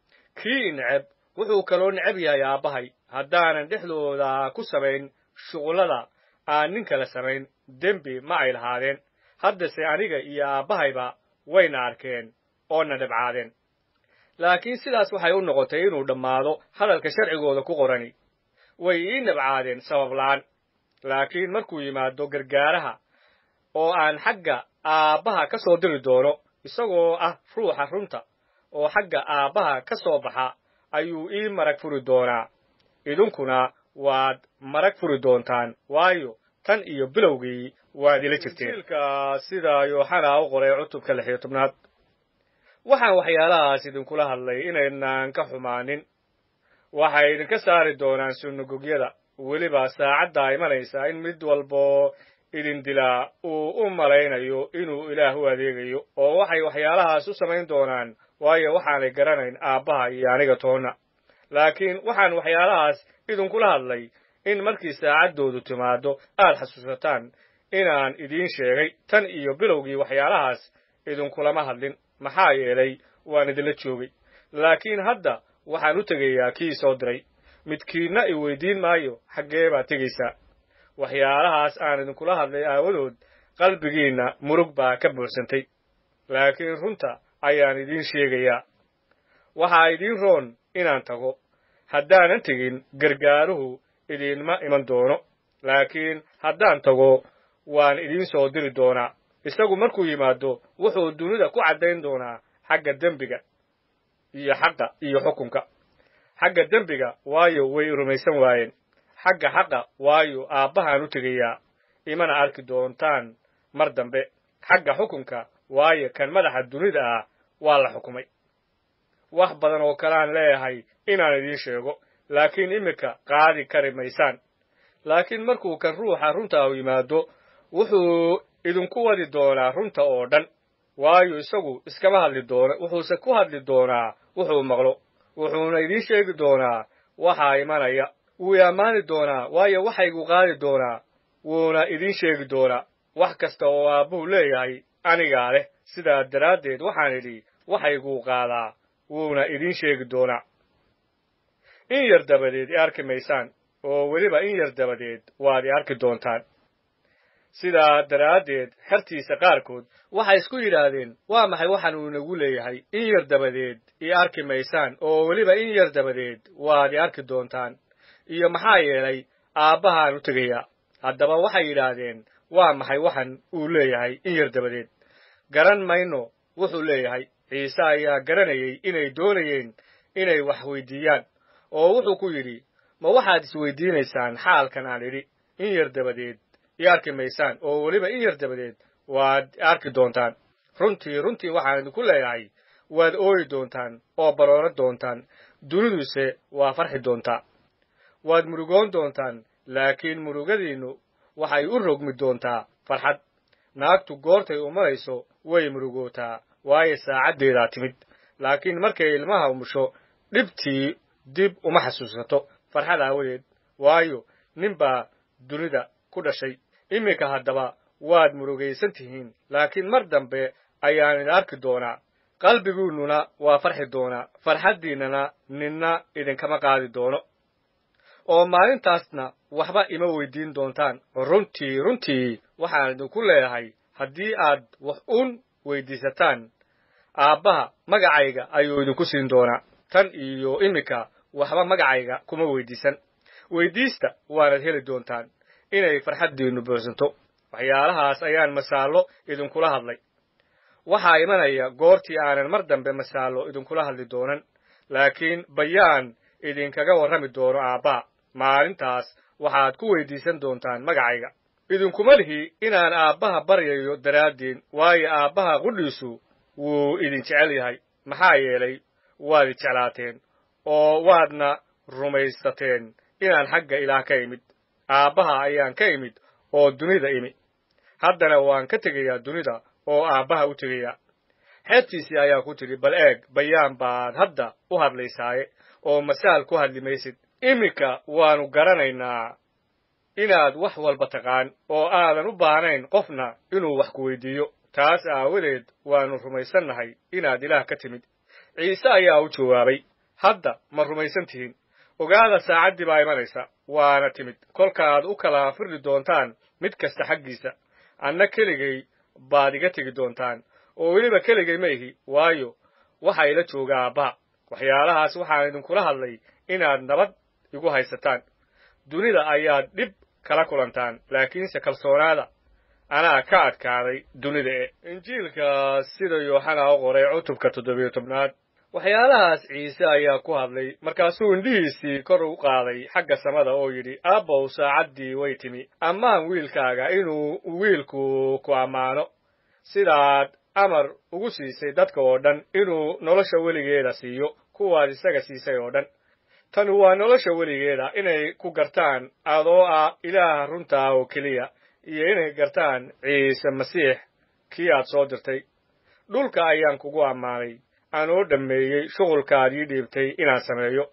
kii neceb wuxuu kaloo neceb yahay aabbahay haddaanan dhexdooda ku samayn shuqullada aan nin kale samayn dembi ma ay lahaadeen haddase aniga iyo aabbahayba wayna arkeen oo na dhibcaadeen laakiin sidaas waxay u noqotay inuu dhammaado hadalka sharcigooda ku qorani way ii nabcaadeen sabab la'aan laakiin markuu yimaado gargaaraha oo aan xagga aabbaha ka soo diri doono isagoo ah ruuxa runta oo xagga aabbaha ka soo baxa ayuu ii marag furi doonaa idinkuna waad marag furi doontaan waayo tan iyo bilowgii waad ila jirteenka sida yooxana u qoray cutubka lix iyo tobnaad waxaan waxyaalahaas idinkula hadlay inaydnaan ka xumaanin waxay idinka saari doonaan sunagogyada weliba saacadda imanaysaa in mid walbo idin dilaa uu u malaynayo inuu ilaah u adeegayo oo waxay waxyaalahaas u samayn doonaan waayo waxaanay garanayn aabbaha iyo aniga toonna laakiin waxaan waxyaalahaas idinkula hadlay in markii saacaddoodu timaaddo aad xasuusataan inaan idiin sheegay tan iyo bilowgii waxyaalahaas idinkulama hadlin maxaa yeelay waan idinla joogay laakiin hadda waxaan u tegayaa kii soo diray midkiinna i weydiin maayo xaggee baa tegaysaa waxyaalahaas aan idinkula hadlay aawadood qalbigiinna murug baa ka buuxsantay laakiin runta ayaan idiin sheegayaa waxaa idiin roon inaan tago haddaanan tegin gargaaruhu idiinma iman doono laakiin haddaan tago waan idiin soo diri doonaa isagu markuu yimaado wuxuu dunida ku caddayn doonaa xagga dembiga iyo xaqa iyo xukunka xagga dembiga waayo way rumaysan waayeen xagga xaqa waayo aabbahaan u tegayaa imana arki doontaan mar dambe xagga xukunka waayo kan madaxa dunida ah waa la xukumay wax badan oo kale leeyahay inaan idiin sheego laakiin iminka qaadi kari maysaan laakiin markuu kan ruuxa runta u yimaado wuxuu idinku wadi doonaa runta oo dhan waayo isagu iskama hadli doono wuxuuse ku hadli doonaa wuxuu maqlo wuxuuna idiin sheegi doonaa waxaa imanaya wuu i ammaani doonaa waayo waxaygu qaadi doonaa wuuna idiin sheegi doonaa wax kasta oo aabbuhu leeyahay anigaa leh sidaa daraaddeed waxaan idhi waxayguu qaadaa wuuna idiin sheegi doonaa in yar dabadeed i arki maysaan oo weliba in yar dabadeed waad i arki doontaan sidaa daraaddeed xertiisa qaarkood waxay isku yidhaahdeen waa maxay waxaan uu nagu leeyahay in yar dabadeed i arki maysaan oo weliba in yar dabadeed waad i arki doontaan iyo maxaa yeelay aabbahaan u tegayaa haddaba waxay yidhaahdeen waa maxay waxan uu leeyahay in yar dabadeed garan mayno wuxuu leeyahay ciise ayaa garanayay inay doonayeen inay wax weydiiyaan oo wuxuu ku yidhi ma waxaad isweydiinaysaan xaalkan aan idhi in yar dabadeed i arki maysaan oo weliba in yar dabadeed waad arki doontaan runtii runtii waxaan idinku leeyahay waad ooyi doontaan oo barooro doontaan duniduse waa farxi doontaa waad murugoon doontaan laakiin murugadiinnu waxay u rogmi doontaa farxad naagtu goortay umanayso way murugootaa waayo saacaddeedaa timid laakiin markay ilmaha umusho dhibtii dib uma xasuusato farxad aawadeed waayo ninbaa dunida ku dhashay iminka haddaba waad murugaysan tihiin laakiin mar dambe ayaan idin arki doonaa qalbiguunnuna waa farxi doonaa farxaddiinnana ninna idinkama qaadi doono oo maalintaasna waxba ima weydiin doontaan runtii runtii waxaan idinku leeyahay haddii aad wax uun weyddiisataan aabbaha magacayga ayuu idinku siin doonaa tan iyo iminka waxba magacayga kuma weydiisan weydiista waanad heli doontaan inay farxaddiinnu buuxsanto waxyaalahaas ayaan masaallo idinkula hadlay waxaa imanaya goortii aanan mar dambe masaallo idinkula hadli doonan laakiin bayaan idinkaga warrami doono aabbaha maalintaas waxaad ku weydiisan doontaan magacayga idinkuma lihi inaan aabbaha baryayo daraaddiin waayo aabbaha qudhiisu wuu idin jecel yahay maxaa yeelay waad i jeclaateen oo waadna rumaysateen inaan xagga ilaah ka imid aabbaha ayaan ka imid oo dunida imi haddana waan ka tegayaa dunida oo aabbaha u tegayaa xeebtiisii ayaa ku tidhi bal eeg bayaan baad hadda u hadlaysaaye oo masaal ku hadli maysid iminka waanu garanaynaa inaad wax walba taqaan oo aadan u baahnayn qofna inuu wax ku weydiiyo taas aawadeed waannu rumaysannahay inaad ilaah ka timid ciise ayaa u jawaabay hadda ma rumaysan tihin ogaada saacaddii baa imanaysa waana timid kolka aad u kala firi doontaan mid kasta xaggiisa anna keligay baad iga tegi doontaan oo weliba keligay ma waayo waxaa ila jooga aabbaha waxyaalahaas waxaan idinkula hadlay inaad nabad igu haysataan dunida ayaad dhib kala kulantaan laakiinse kalsoonaada anaa ka adkaaday dunida injiilka sida yooxana u qoray cutubka toddobiyo tobnaad waxyaalahaas ciise ayaa ku hadlay markaasuu indhihiisii kor u qaaday xagga samada oo yidhi aabbow saacaddii way timi ammaan wiilkaaga inuu wiilku ku ammaano sidaad amar ugu siisay dadka oo dhan inuu nolosha weligeeda siiyo kuwaad isaga siisay oo dhan tanu waa nolosha weligeeda inay ku gartaan adoo ah ilaah runtaa oo keliya iyo inay gartaan ciise masiix kii aad soo dirtay dhulka ayaan kugu ammaanay anoo dhammeeyey shughulkaad ii dhiibtay inaan sameeyo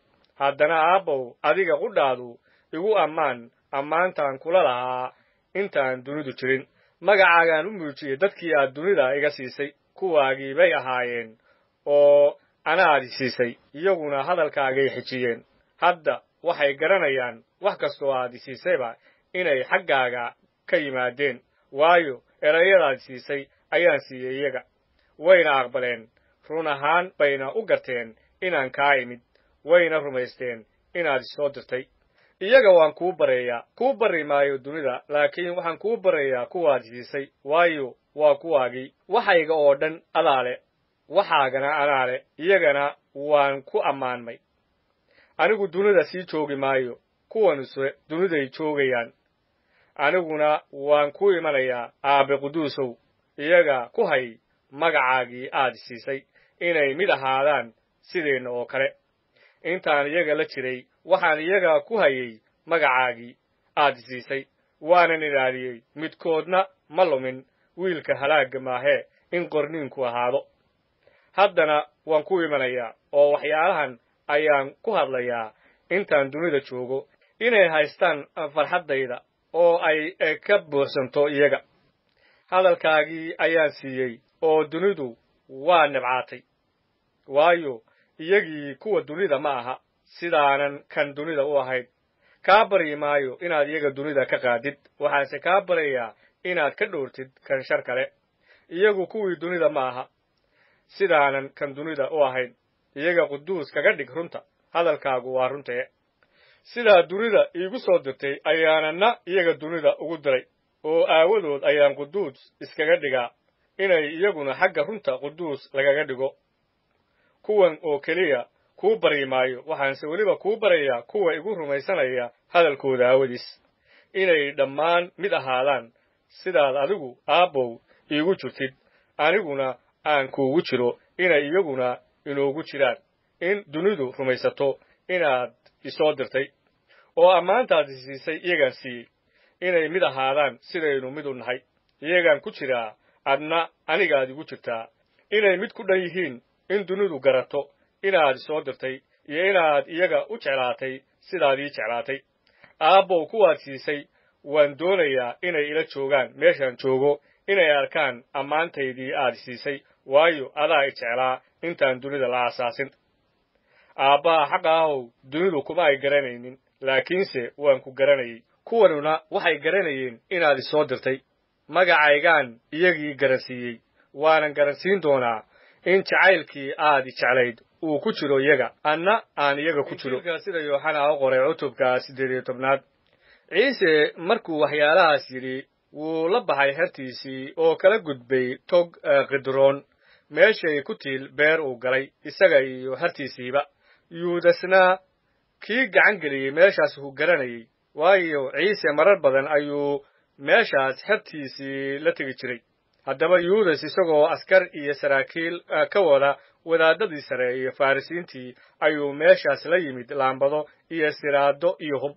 haddana aabbow adiga qudhaadu igu ammaan ammaantaan kula lahaa intaan dunidu jirin magacaagaan u muujiyey dadkii aad dunida iga siisay kuwaagii bay ahaayeen oo anaadi siisay iyaguna hadalkaagay xijiyeen hadda waxay garanayaan wax kastoo aad isiisayba inay xaggaaga ka yimaadeen waayo erayadaan siisay ayaan siiyey iyaga wayna aqbaleen run ahaan bayna u garteen inaan kaa imid wayna rumaysteen inaad isoo dirtay iyaga waan kuu bareeyaa kuu barri maayo dunida laakiin waxaan kuu baryayaa kuwaad siisay waayo waa kuwaagii waxayga oo dhan adaa le waxaagana anaa iyagana waan ku ammaanmay anigu dunida sii joogi maayo kuwanuse duniday joogayaan aniguna waan ku imanayaa aabbe quduusow iyaga ku hay magacaagii aad siisay inay mid ahaadaan sideenna oo kale intaan iyaga la jiray waxaan iyaga ku hayay magacaagii aad siisay waanan ilaaliyey midkoodna ma lumin wiilka halaagga maahee in qorniinku ahaado haddana waan ku imanayaa oo waxyaalahan ayaan ku hadlayaa intaan dunida joogo inay haystaan farxaddayda oo ay e, ka buuxsanto iyaga hadalkaagii ayaan siiyey oo dunidu waa nibcaatay waayo iyagii kuwa dunida ma aha sidaanan kan dunida u ahayd kaa baryi maayo inaad iyaga dunida ka qaadid waxaanse kaa barayaa inaad ka dhowrtid kan shar kale iyagu kuwii dunida ma aha sidaanan kan dunida u ahayn iyaga quduus kaga dhig runta hadalkaagu waa runtee sidaa dunida iigu soo dirtay ayaananna iyaga dunida ugu diray oo aawadood ayaan quduus iskaga dhigaa inay iyaguna xagga runta quduus lagaga dhigo kuwan oo keliya kuu baryi maayo waxaanse weliba kuu barayaa kuwa igu rumaysanaya hadalkooda aawadiis inay dhammaan mid ahaadaan sidaad adigu aabbow iigu jirtid aniguna aan kuugu jiro inay iyaguna inoogu jiraan in dunidu rumaysato inaad isoo dirtay oo ammaantaasi siisay iyagaan siiyey inay mid ahaadaan sidaynu mid u nahay iyagaan ku jiraa adna anigaad igu jirtaa inay mid ku dhan yihiin in dunidu garato inaad isoo dirtay iyo inaad iyaga u jeclaatay sidaad ii jeclaatay aabbow kuwaad siisay waan doonayaa inay ila joogaan meeshaan joogo inay arkaan ammaantaydii aad siisay waayo adaa i jeclaa intaan dunida la aasaasin aabbaha xaqa ahow dunidu kuma ay garanaynin laakiinse waan ku garanayay kuwanuna waxay garanayeen inaad isoo dirtay magacaygaan iyagii garansiiyey waanan garansiin doonaa in jacaylkii aad i jeclayd uu ku jiro iyaga anna aan iyaga ku jiro sida yooxana u qoray cutubka siddeed tobnaad ciise markuu waxyaalahaas yidhi wuu la baxay hertiisii oo kala gudbay tog eh, qidroon meeshay ku tiil beer uu galay isaga iyo hertiisiiba yuudasna kii gacan geliyey meeshaas uu garanayey waayo ciise marar badan ayuu meeshaas xebtiisii la tegi jiray haddaba yuudas isagoo askar iyo saraakiil ah, ka wada wadaadadii sare iyo farrisiintii ayuu meeshaas la yimid laambado iyo siraado iyo hub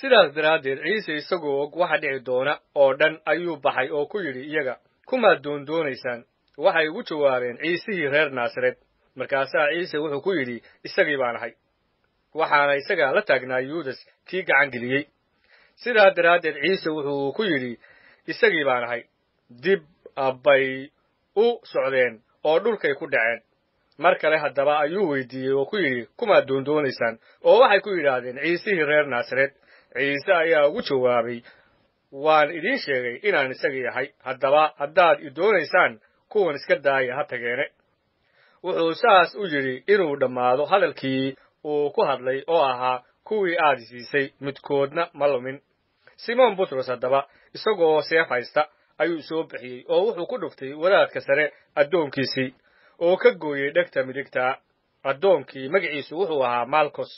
sidaas daraaddeed ciise isagoo og waxa dhici doona oo dhan ayuu baxay oo ku yidhi iyaga kumaad doondoonaysaan waxay ugu jawaabeen ciisihii reer naasareed markaasaa ciise wuxuu ku yidhi isagii baan ahay waxaana isaga la taagnaa yuudas kii gacangeliyey sidaa daraaddeed ciise wuxuu ku yidhi isagii baan ahay dib abbay u socdeen oo dhulkay ku dhaceen mar kale haddaba ayuu weydiiyey oo ku yidhi kumaad doondoonaysaan oo waxay ku yidhaahdeen ciisihii reer naasareed ciise ayaa ugu jawaabay waan idiin sheegay inaan isagii ahay haddaba haddaad i doonaysaan kuwan iska daaya ha tageene wuxuu saas u yidhi inuu dhammaado hadalkii uu ku hadlay oo ahaa kuwii aad siisay midkoodna ma lumin simoon butros haddaba isagoo seef haysta ayuu soo bixiyey oo wuxuu ku dhuftay wadaadka sare addoonkiisii oo ka gooyey dhegta midigtaa addoonkii magiciisu wuxuu ahaa malkos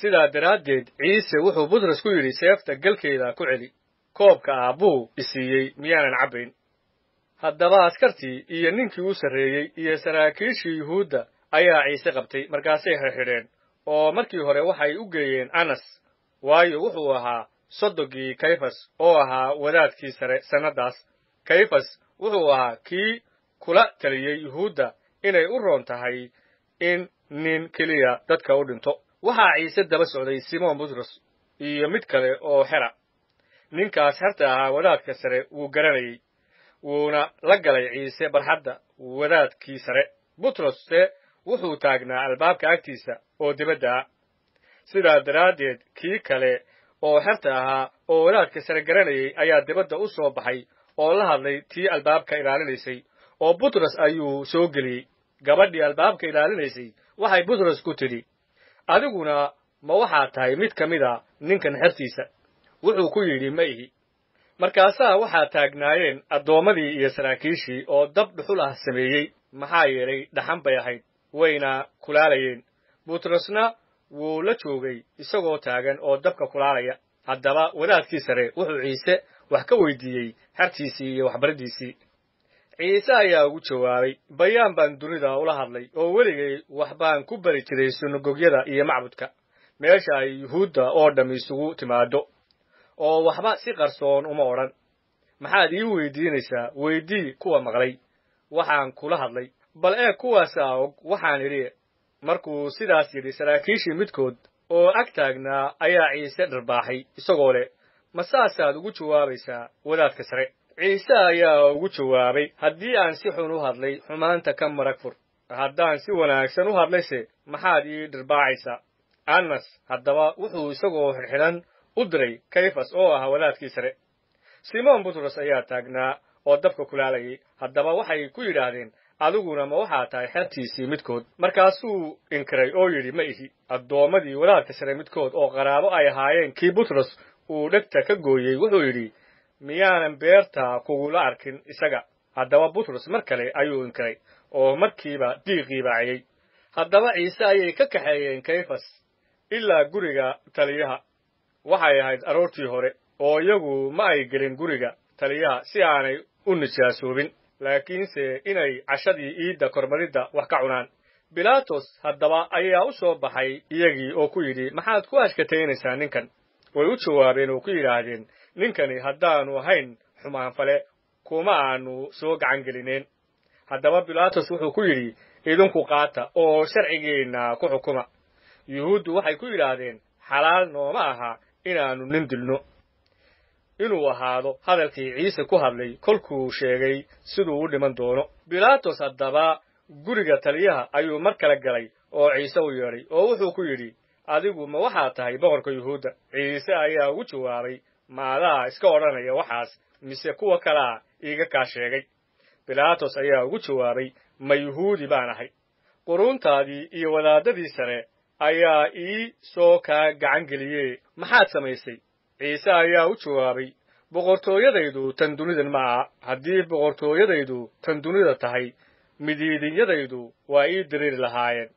sidaa daraaddeed ciise wuxuu butros ku yidhi seefta galkeeda ku celi koobka aabbuu isiiyey miyaanan cabbayn haddaba askartii iyo ninkii u sarreeyey iyo saraakiishii yuhuudda ayaa ciise qabtay markaasay xirxidheen oo markii hore waxay u geeyeen anas waayo wuxuu ahaa sodogii kayfas oo ahaa wadaadkii sare sannaddaas kayfas wuxuu ahaa kii kula taliyey yuhuudda inay u roon tahay in nin keliya dadka u dhinto waxaa ciise daba socday simoon butros iyo mid kale oo xera ninkaas xerta ahaa wadaadka sare wuu garanayey wuuna la galay ciise barxadda wadaadkii sare butros se wuxuu taagnaa albaabka agtiisa oo dibadda ah sidaa daraaddeed kii kale oo xerta ahaa oo wadaadka sare garanayay ayaa dibadda u soo baxay oo la hadlay tii albaabka ilaalinaysay oo butros ayuu soo geliyey gabadhii albaabka ilaalinaysay waxay butros ku tidhi adiguna ma waxaad tahay mid ka mid a ah ninkan xertiisa wuxuu ku yidhi ma ihi markaasaa waxaa taagnaayeen addoommadii iyo saraakiishii oo dab dhuxul ah sameeyey maxaa yeelay dhaxan bay ahayd wayna kulaalayeen butrosna wuu la joogay isagoo taagan oo dabka kulaalaya haddaba wadaadkii sare wuxuu ciise wax ka weydiiyey xertiisii iyo waxbariddiisii ciise ayaa ugu jawaabay bayaan baan dunida ula hadlay oo weligay wax baan ku bari jiray sunagogyada iyo macbudka meesha ay yuhuudda oo dhammi isugu timaado oo waxba si qarsoon uma odhan maxaad ii weydiinaysaa weydii kuwa maqlay waxaan kula hadlay bal ee kuwaas og ah, waxaan idhi markuu sidaas yidhi saraakiishii midkood oo ag taagnaa ayaa ciise dharbaaxay isagoo leh ma saasaad ugu jawaabaysaa wadaadka sare ciise ayaa ugu jawaabay haddii aan si xun u hadlay xumaanta ka marag fur haddaan si wanaagsan u hadlayse maxaad ii dharbaacaysaa annas haddaba wuxuu isagoo xidhxidhan u diray kayfas oo ahaa walaadkii sare simoon butros ayaa taagnaa oo dabka kulaalayay haddaba waxay ku yidhaahdeen adiguna ma waxaa tahay xertiisii midkood markaasuu inkiray oo yidhi ma ihi addoommadii walaadka sare midkood oo qaraabo ay ahaayeen kii butros uu dhegta ka gooyey wuxuu yidhi miyaanan beerta kugula arkin isaga haddaba butros mar kale ayuu inkiray oo markiiba diiqii baaciyey haddaba ciise ayay ka kaxeeyeen kayfas ilaa guriga taliyaha waxay ahayd aroortii hore oo iyagu ma ay gelin guriga taliyaha si aanay u nijaasoobin laakiinse inay cashadii iidda kormaridda wax ka cunaan bilaatos haddaba ayaa u soo baxay iyagii oo ku yidhi maxaad ku ashkataynaysaa ninkan way u jawaabeen oo ku yidhaahdeen ninkani haddaanu ahayn xumaanfale kuma aanu soo gacan gelineen haddaba bilaatos wuxuu ku yidhi idinku qaata oo sharcigiinna ku xukuma yuhuuddu waxay ku yidhaahdeen xalaal nooma aha inaannu nin dilno inuu ahaado hadalkii ciise ku hadlay kolkuu sheegay siduu u dhiman doono bilaatos haddaba guriga taliyaha ayuu mar kale galay oo ciise u yeedhay oo wuxuu ku yidhi adigu ma waxaad tahay boqorka yuhuudda ciise ayaa ugu jawaabay maadaa iska odhanaya waxaas mise kuwa kalea iiga kaa sheegay bilaatos ayaa ugu jawaabay ma yuhuudi baan ahay quruuntaadii iyo wadaadadii sare ayaa ii soo kaa gacan geliyey maxaad samaysay ciise ayaa u jawaabay boqortooyadaydu tan dunidan ma maaha haddii boqortooyadaydu tan dunida tahay midiidinyadaydu waa ii diriiri lahaayeen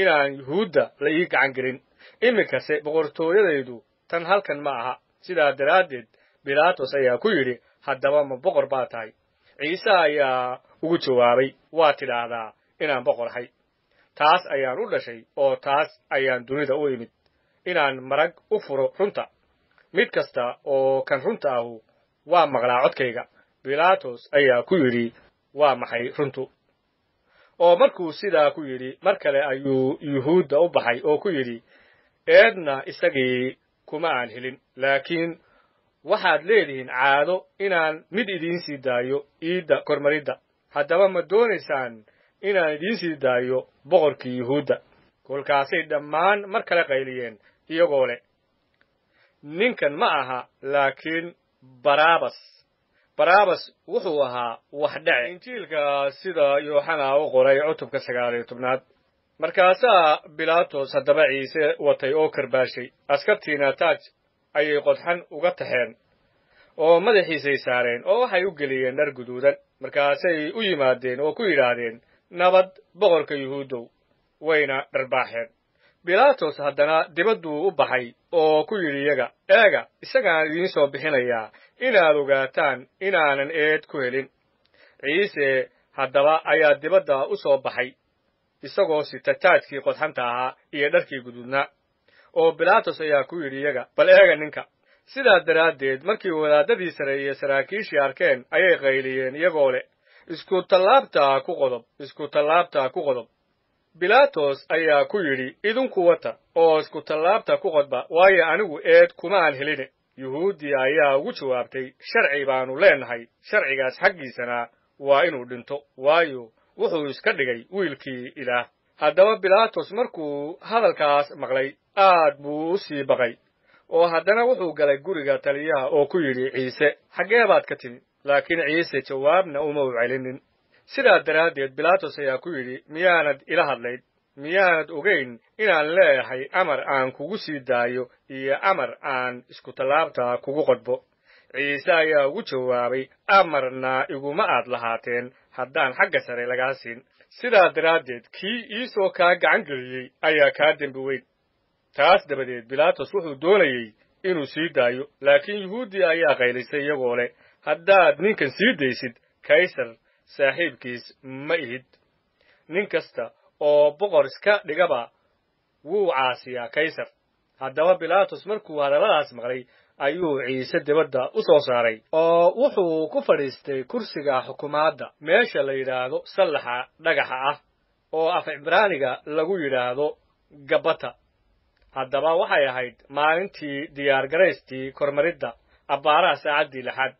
inaan yuhuudda la ii gacan gelin iminkase boqortooyadaydu tan halkan ma aha sidaa daraaddeed bilaatos ayaa ku yidhi haddaba ma boqor baa tahay ciise ayaa ugu jawaabay waa tidhaahdaa inaan boqor ahay taas ayaan u dhashay oo taas ayaan dunida u imid inaan marag u furo runta mid kasta oo kan runta ahu waa maqlaa codkayga bilaatos ayaa ku yidhi waa maxay runtu oo markuu sidaa ku yidhi mar kale ayuu yuhuudda u baxay oo ku yidhi eedna isagii kuma aan helin laakiin waxaad leedihiin caado inaan mid idiin sii daayo iidda kormaridda haddaba ma doonaysaan inaan idiin sii daayo boqorkii yuhuudda kolkaasay dhammaan mar kale qayliyeen iyagoo leh ninkan ma aha laakiin baraabas baraabas wuxuu ahaa wax dhace injiilka sida yooxanaa u qoray cutubka sagaal iyo tobnaad markaasaa bilaatos haddaba ciise watay oo karbaashay askartiina taaj ayay qodxan uga taxeen oo madaxiisay saareen oo waxay u geliyeen dhar guduudan markaasay u yimaadeen oo ku yidhaahdeen nabad boqorka yuhuuddow wayna dharbaaxeen bilaatos haddana dibadduu u baxay oo ku yidhi iyaga eega isagaan idiin soo bixinayaa inaad ogaataan inaanan eed ku helin ciise haddaba ayaa dibadda u soo baxay isagoo sita taajkii qodxanta ahaa iyo dharkii guduudnaa oo bilaatos ayaa ku yidhi iyaga bal eega ninka sidaa daraaddeed markii wadaadadii sare iyo saraakiishii arkeen ayay qayliyeen iyagoo leh isku tallaabtaa ku qodob isku tallaabtaa ku qodob bilaatos ayaa ku yidhi idinku wata oo isku tallaabta ku qodba waayo anigu eed kuma aan helin yuhuuddii ayaa ugu jawaabtay sharci baanu leennahay sharcigaas xaggiisana waa inuu dhinto waayo wuxuu iska dhigay wiilkii ilaah haddaba bilaatos markuu hadalkaas maqlay aad buu u sii baqay oo haddana wuxuu galay guriga taliyaha oo ku yidhi ciise xaggee baad ka timi laakiin ciise jawaabna uma celinin sidaa daraaddeed bilaatos ayaa ku yidhi miyaanad ila hadlayd miyaanad ogayn inaan leeyahay amar aan kugu sii daayo iyo amar aan iskutallaabta kugu qodbo ciise ayaa ugu jawaabay amarna iguma aad lahaateen haddaan xagga sare lagaa siin sidaa daraaddeed kii iisoo kaa gacan geliyey ayaa kaa dembi weyn taas dabadeed bilaatos wuxuu doonayey inuu sii daayo laakiin yuhuuddii ayaa qaylisay iyagoo leh haddaad ninkan sii daysid kaysar saaxiibkiis ma ihid nin kasta oo boqor iska dhigaba wuu caasiyaa kaysar haddaba bilaatus markuu hadalladaas maqlay ayuu ciise dibadda u soo saaray oo wuxuu ku fadhiistay kursiga xukumaadda meesha la yidhaahdo sallaxa dhagaxa ah oo af cibraaniga lagu yidhaahdo gabata haddaba waxay ahayd maalintii diyaar garaystii kormaridda abbaaraha saacaddii lixaad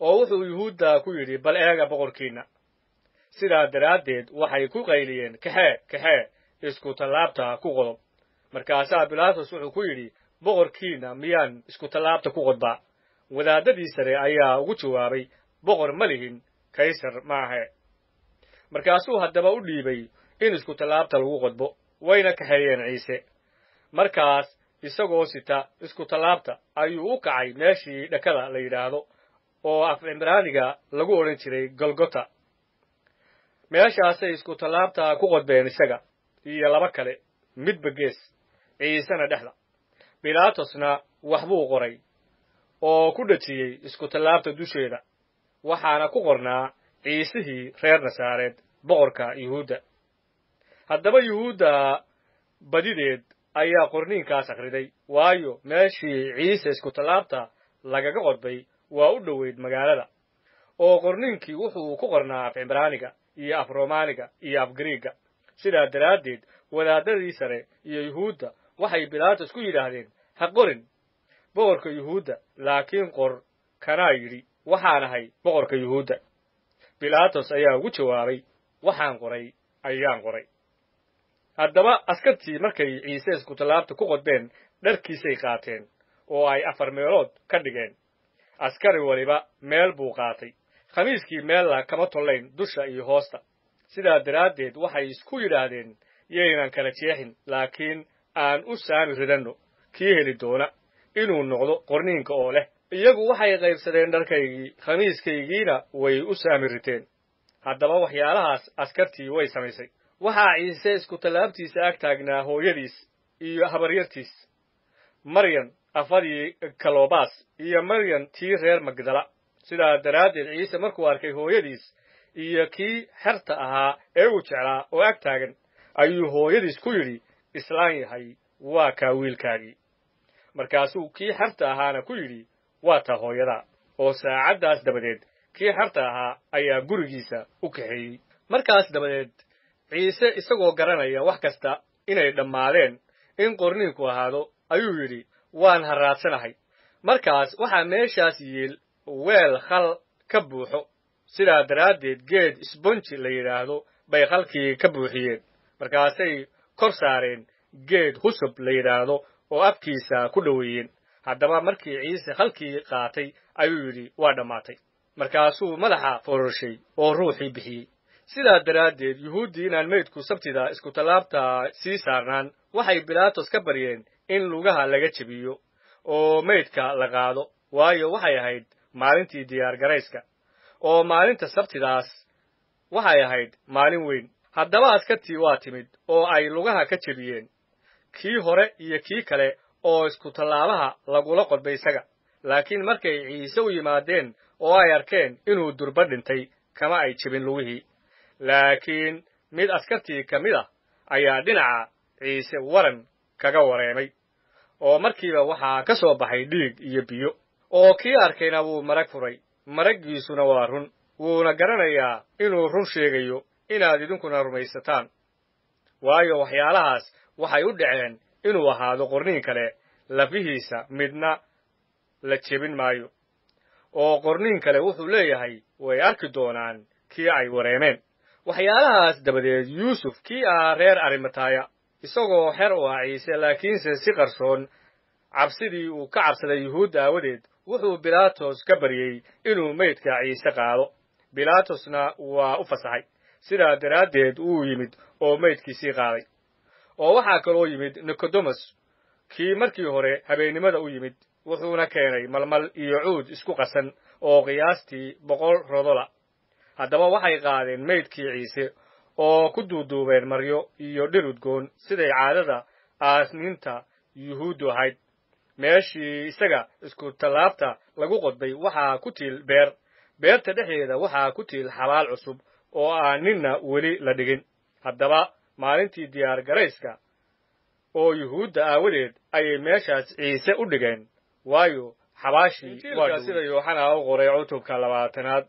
oo wuxuu yuhuudda ku yidhi bal eega boqorkiinna sidaa daraaddeed waxay ku qayliyeen kaxee kaxee isku tallaabta ku qodob markaasaa bilaatos wuxuu ku yidhi boqorkiinna miyaan isku tallaabta ku qodbaa wadaaddadii sare ayaa ugu jawaabay boqor ma lihin kaysar ma markaasuu haddaba u dhiibay in isku tallaabta lagu qodbo wayna kaxeeyeen ciise markaas isagoo sita isku tallaabta ayuu u kacay meeshii dhakada la yidhaahdo oo af cimraaniga lagu odhan jiray golgota meeshaasay isku tallaabta ku qodbeen isaga iyo laba kale midba gees ciisena dhexda bilaatosna wax buu qoray oo ku dhejiyey isku tallaabta dusheeda waxaana ku qornaa ciisihii reer nasaareed boqorka yuhuudda haddaba yuhuudda badideed ayaa qorniinkaas akriday waayo meeshii ciise isku tallaabta lagaga qodbay waa u dhoweyd magaalada oo qorniinkii wuxuu ku qornaa af cibraaniga iyo af romaaniga iyo af griiga sidaa daraaddeed wadaadadii sare iyo yuhuudda waxay bilaatas ku yidhaahdeen ha qorin boqorka yuhuudda laakiin qor kanaa yidhi waxaan ahay boqorka yuhuudda bilaatos ayaa ugu jawaabay waxaan qoray ayaan qoray haddaba askartii markay ciise iskutallaabta ku qodbeen dharkiisay qaateen oo ay afar meelood ka dhigeen askari waliba meel buu qaatay khamiiskii meella kama tollayn dusha iyo hoosta sidaa daraaddeed waxay isku yidhaahdeen yaynan kala jeexin laakiin aan u saami ridanno kii heli doona inuu noqdo qorniinka oo leh iyagu waxay qaybsadeen dharkaygii khamiiskaygiina way u saami riteen haddaba waxyaalahaas askartii way samaysay waxaa ciise isku tallaabtiisa ag taagnaa hooyadiis iyo habaryartiis maryan afadii kalobas iyo maryan tii reer magdala sidaa daraaddeed ciise markuu arkay hooyadiis iyo kii xerta ahaa ee uu jeclaa oo ag taagan ayuu hooyadiis ku yidhi islaan yahay waa kaa wiilkaagii markaasuu kii xerta ahaana ku yidhi waa taa hooyada oo saacaddaas dabadeed kii xerta ahaa ayaa gurigiisa u kaxeeyey markaas dabadeed ciise isagoo garanaya wax kasta inay dhammaadeen in qorniinku ahaado ayuu yidhi waan haraadsanahay markaas waxaa meeshaas yiil weel khal ka buuxo sidaa daraaddeed geed sbonji la yidhaahdo bay khalkii ka buuxiyeen markaasay kor saareen geed husub la yidhaahdo oo afkiisa ku dhoweeyeen haddaba markii ciise khalkii qaatay ayuu yidhi waa dhammaatay markaasuu madaxa foroshay oo ruuxii bixiyey sidaa daraaddeed yuhuuddii inaan meydku sabtida iskutallaabta sii saarnaan waxay bilaatos ka baryeen in lugaha laga jebiyo oo meydka la qaado waayo waxay ahayd maalintii diyaargarayska oo maalinta sabtidaas waxay ahayd maalin weyn haddaba askartii waa timid oo ay lugaha ka jebiyeen kii hore iyo kii kale oo isku tallaabaha lagula qodbay isaga laakiin markay ciise u yimaadeen oo ay arkeen inuu durba dhintay kama ay jebin lugihii laakiin mid askartii ka mid ah ayaa dhinaca ciise waran kaga wareemay oo markiiba waxaa ka soo baxay dhiig iyo biyo oo kii arkayna wuu marag furay maraggiisuna waa run wuuna garanayaa inuu run sheegayo inaad idinkuna rumaysataan waayo waxyaalahaas waxay u dhaceen inuu ahaado qorniin kale lafihiisa midna la jebin maayo oo qorniin kale wuxuu leeyahay way arki doonaan kii ay wareemeen waxyaalahaas dabadeed yuusuf kii ahaa reer arimataya isagoo xer u ah ciise laakiinse si qarsoon cabsidii uu ka cabsaday yuhuud aawadeed wuxuu bilaatos ka baryey inuu meydka ciise qaado bilaatosna waa u fasaxay sidaa daraaddeed wuu yimid oo meydkiisii qaaday oo waxaa kaloo yimid nikodemos kii markii hore habeennimada u yimid wuxuuna keenay malmal iyo cuud isku qasan oo qiyaastii boqol rodola haddaba waxay qaadeen meydkii ciise oo ku duuduubeen maryo iyo dhir udgoon siday caadada aasniinta yuhuuddu ahayd meeshii isaga isku tallaabta lagu qodbay waxaa ku tiil beer beerta dhexdeeda waxaa ku tiil xabaal cusub oo aan ninna weli la dhigin haddaba maalintii diyaargarayska oo yuhuudda aawadeed ayay meeshaas ciise u dhigeen waayo xabaashii sida yooxanaa u qoray cutubka labaatanaad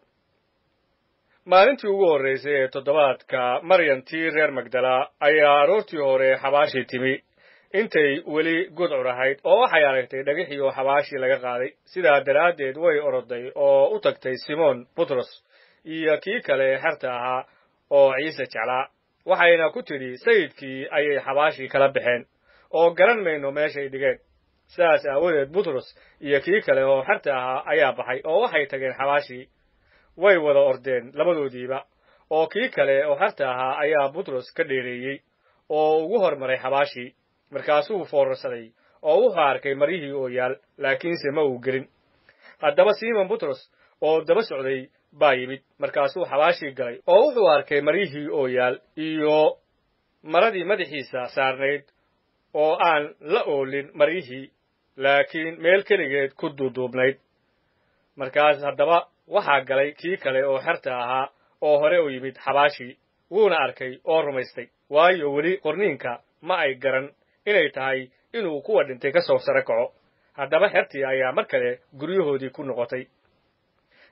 maalintii ugu horraysay ee toddobaadka maryantii reer magdala ayaa aroortii hore xabaashii timi intay weli gudcur ahayd oo waxay aragtay dhagixii oo xabaashii laga qaaday sidaa daraaddeed way oroday oo u tagtay simoon butros iyo kii kale xerta ahaa oo ciise jeclaa waxayna ku tidhi sayidkii ayay xabaashii kala baxeen oo garan mayno meeshay dhigeen sidaas aawadeed butros iyo kii kale oo xerta ahaa ayaa baxay oo waxay tageen xabaashii way wada ordeen labadoodiiba oo kii kale oo xarta ahaa ayaa butros ka dheereeyey oo ugu hormaray xabaashii markaasuu foorarsaday oo wuxuu arkay maryihii oo yaal laakiinse ma uu gelin haddaba simon butros oo daba socday baa yimid markaasuu xabaashii galay oo wuxuu arkay maryihii oo yaal iyo maradii madaxiisa saarnayd oo aan la oolin maryihii laakiin meel keligeed ku duuduubnayd markaas haddaba waxaa galay kii kale oo xerta ahaa oo hore u yimid xabaashii wuuna arkay oo rumaystay waayo weli qorniinka ma ay garan inay tahay inuu kuwa dhintay ka soo sare kaco haddaba xertii ayaa mar kale guryahoodii ku noqotay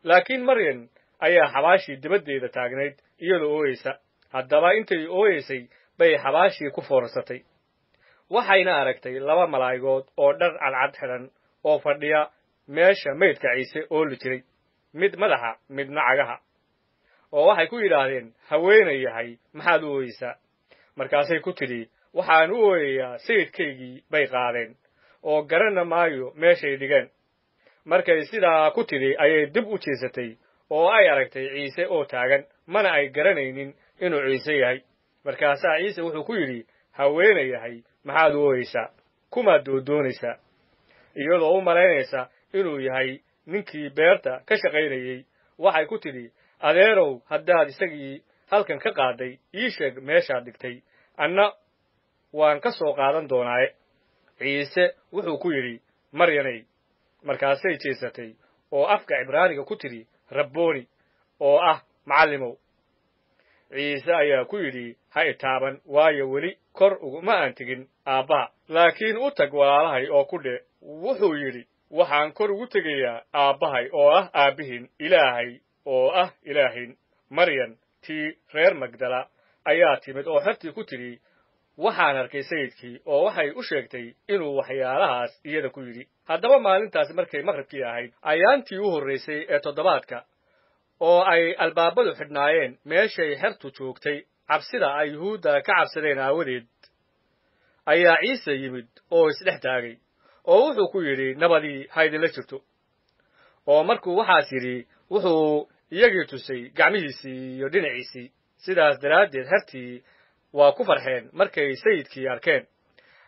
laakiin maryan ayaa xabaashii dabaddeeda taagnayd iyadoo ooyeysa haddaba intay ooyeysay bay xabaashii ku foorsatay waxayna aragtay laba malaa'igood oo dhar cadcad xidhan oo fadhiya meesha maydka ciise oo la jiray mid madaxa midna cagaha oo waxay ku yidhaahdeen haweenay yahay maxaad u ooyeysaa markaasay ku tidhi waxaan u ooyayaa sayidkaygii bay qaadeen oo garanna maayo meeshay dhigeen markay sidaa ku tidhi ayay dib u jeesatay oo ay aragtay ciise oo taagan mana ay garanaynin inuu ciise yahay markaasaa ciise wuxuu ku yidhi haweenay yahay maxaad u ooyeysaa kumaad doodoonaysaa iyadoo u malaynaysa inuu yahay ninkii beerta ka shaqaynayey waxay ku tidhi adeerow haddaad isagii halkan ka qaaday ii sheeg meeshaad dhigtay anna waan ka soo qaadan doonaaye ciise wuxuu ku yidhi maryanay markaasay jeesatay oo afka cibraaniga ku tidhi rabbooni oo ah macallimow ciise ayaa ku yidhi ha itaaban waayo weli kor uguma aan tegin aabbaha laakiin u tag walaalahay oo ku dhe wuxuu yidhi waxaan kor ugu tegayaa aabbahay oo ah aabbihin ilaahay oo ah ilaahin maryan tii reer magdala ayaa timid oo xertii ku tidhi waxaan arkay sayidkii oo waxay u sheegtay inuu waxyaalahaas iyada ku yidhi haddaba maalintaas markay maqribkii ahayd ayaantii u horraysay ee toddobaadka oo ay albaabadu xidhnaayeen meeshay xertu joogtay cabsida ay yuhuudda ka cabsadeen aawadeed ayaa ciise yimid oo isdhex taagay oo wuxuu ku yidhi nabadii ha idinla jirto oo markuu waxaas yidhi wuxuu iyagii tusay gacmihiisii iyo dhinaciisii sidaas daraaddeed hartii waa ku farxeen markay sayidkii arkeen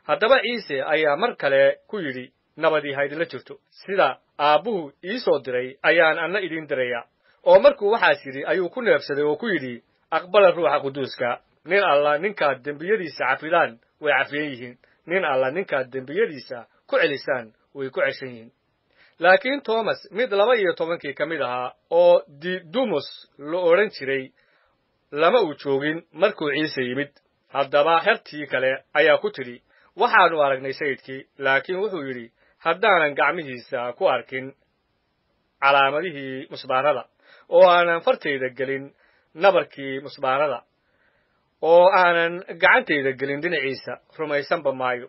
haddaba ciise ayaa mar kale ku yidhi nabadii ha idinla jirto sida aabbuhu ii soo diray ayaan anna idiin dirayaa oo markuu waxaas yidhi ayuu ku neebsaday oo ku yidhi aqbala ruuxa quduuska nin alla ninkaad dembiyadiisa cafidaan way cafiyan yihiin nin alla ninkaad dembiyadiisa ku celisaan way ku ceshan yihiin laakiin toomas mid laba iyo tobankii ka mid ahaa oo didumus la odhan jiray lama uu joogin markuu ciise yimid haddaba xertii kale ayaa ku tidhi waxaanu aragnay sayidkii laakiin wuxuu yidhi haddaanan gacmihiisa ku arkin calaamadihii musbaarada oo aanan fartayda gelin nabarkii musbaarada oo aanan gacantayda gelin dhinaciisa rumaysanba maayo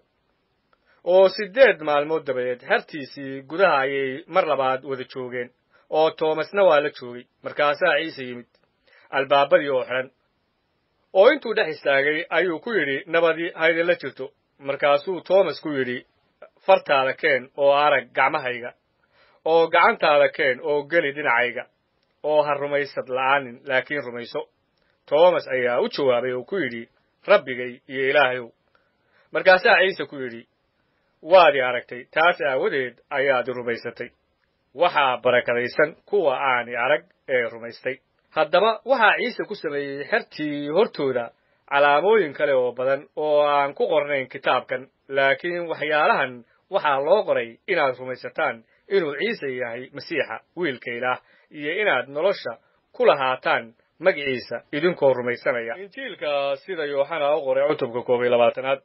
oo siddeed maalmood dabadeed hartiisii gudaha ayay mar labaad wada joogeen oo toomasna waa la joogay markaasaa ciise yimid albaabadii oo xidhan oo intuu dhex istaagay ayuu ku yidhi nabadi haydala jirto markaasuu toomas ku yidhi fartaada keen oo arag gacmahayga oo gacantaada keen oo geli dhinacayga oo ha rumaysad la'aanin laakiin rumayso toomas ayaa u jawaabay oo ku yidhi rabbigay iyo ilaahayow markaasaa ciise ku yidhi waadi aragtay taas aawadeed ayaad rumaysatay waxaa barakadaysan kuwa aani arag ee rumaystay haddaba waxaa ciise ku sameeyey xertii hortooda calaamooyin kale oo badan oo aan ku qornayn kitaabkan laakiin waxyaalahan waxaa loo qoray inaad rumaysataan inuu ciise yahay masiixa wiilka ilaah iyo inaad nolosha ku lahaataan magiciisa idinkoo rumaysanaya injiilka sida yooxana u qoray cutubka koob iyo labaatanaad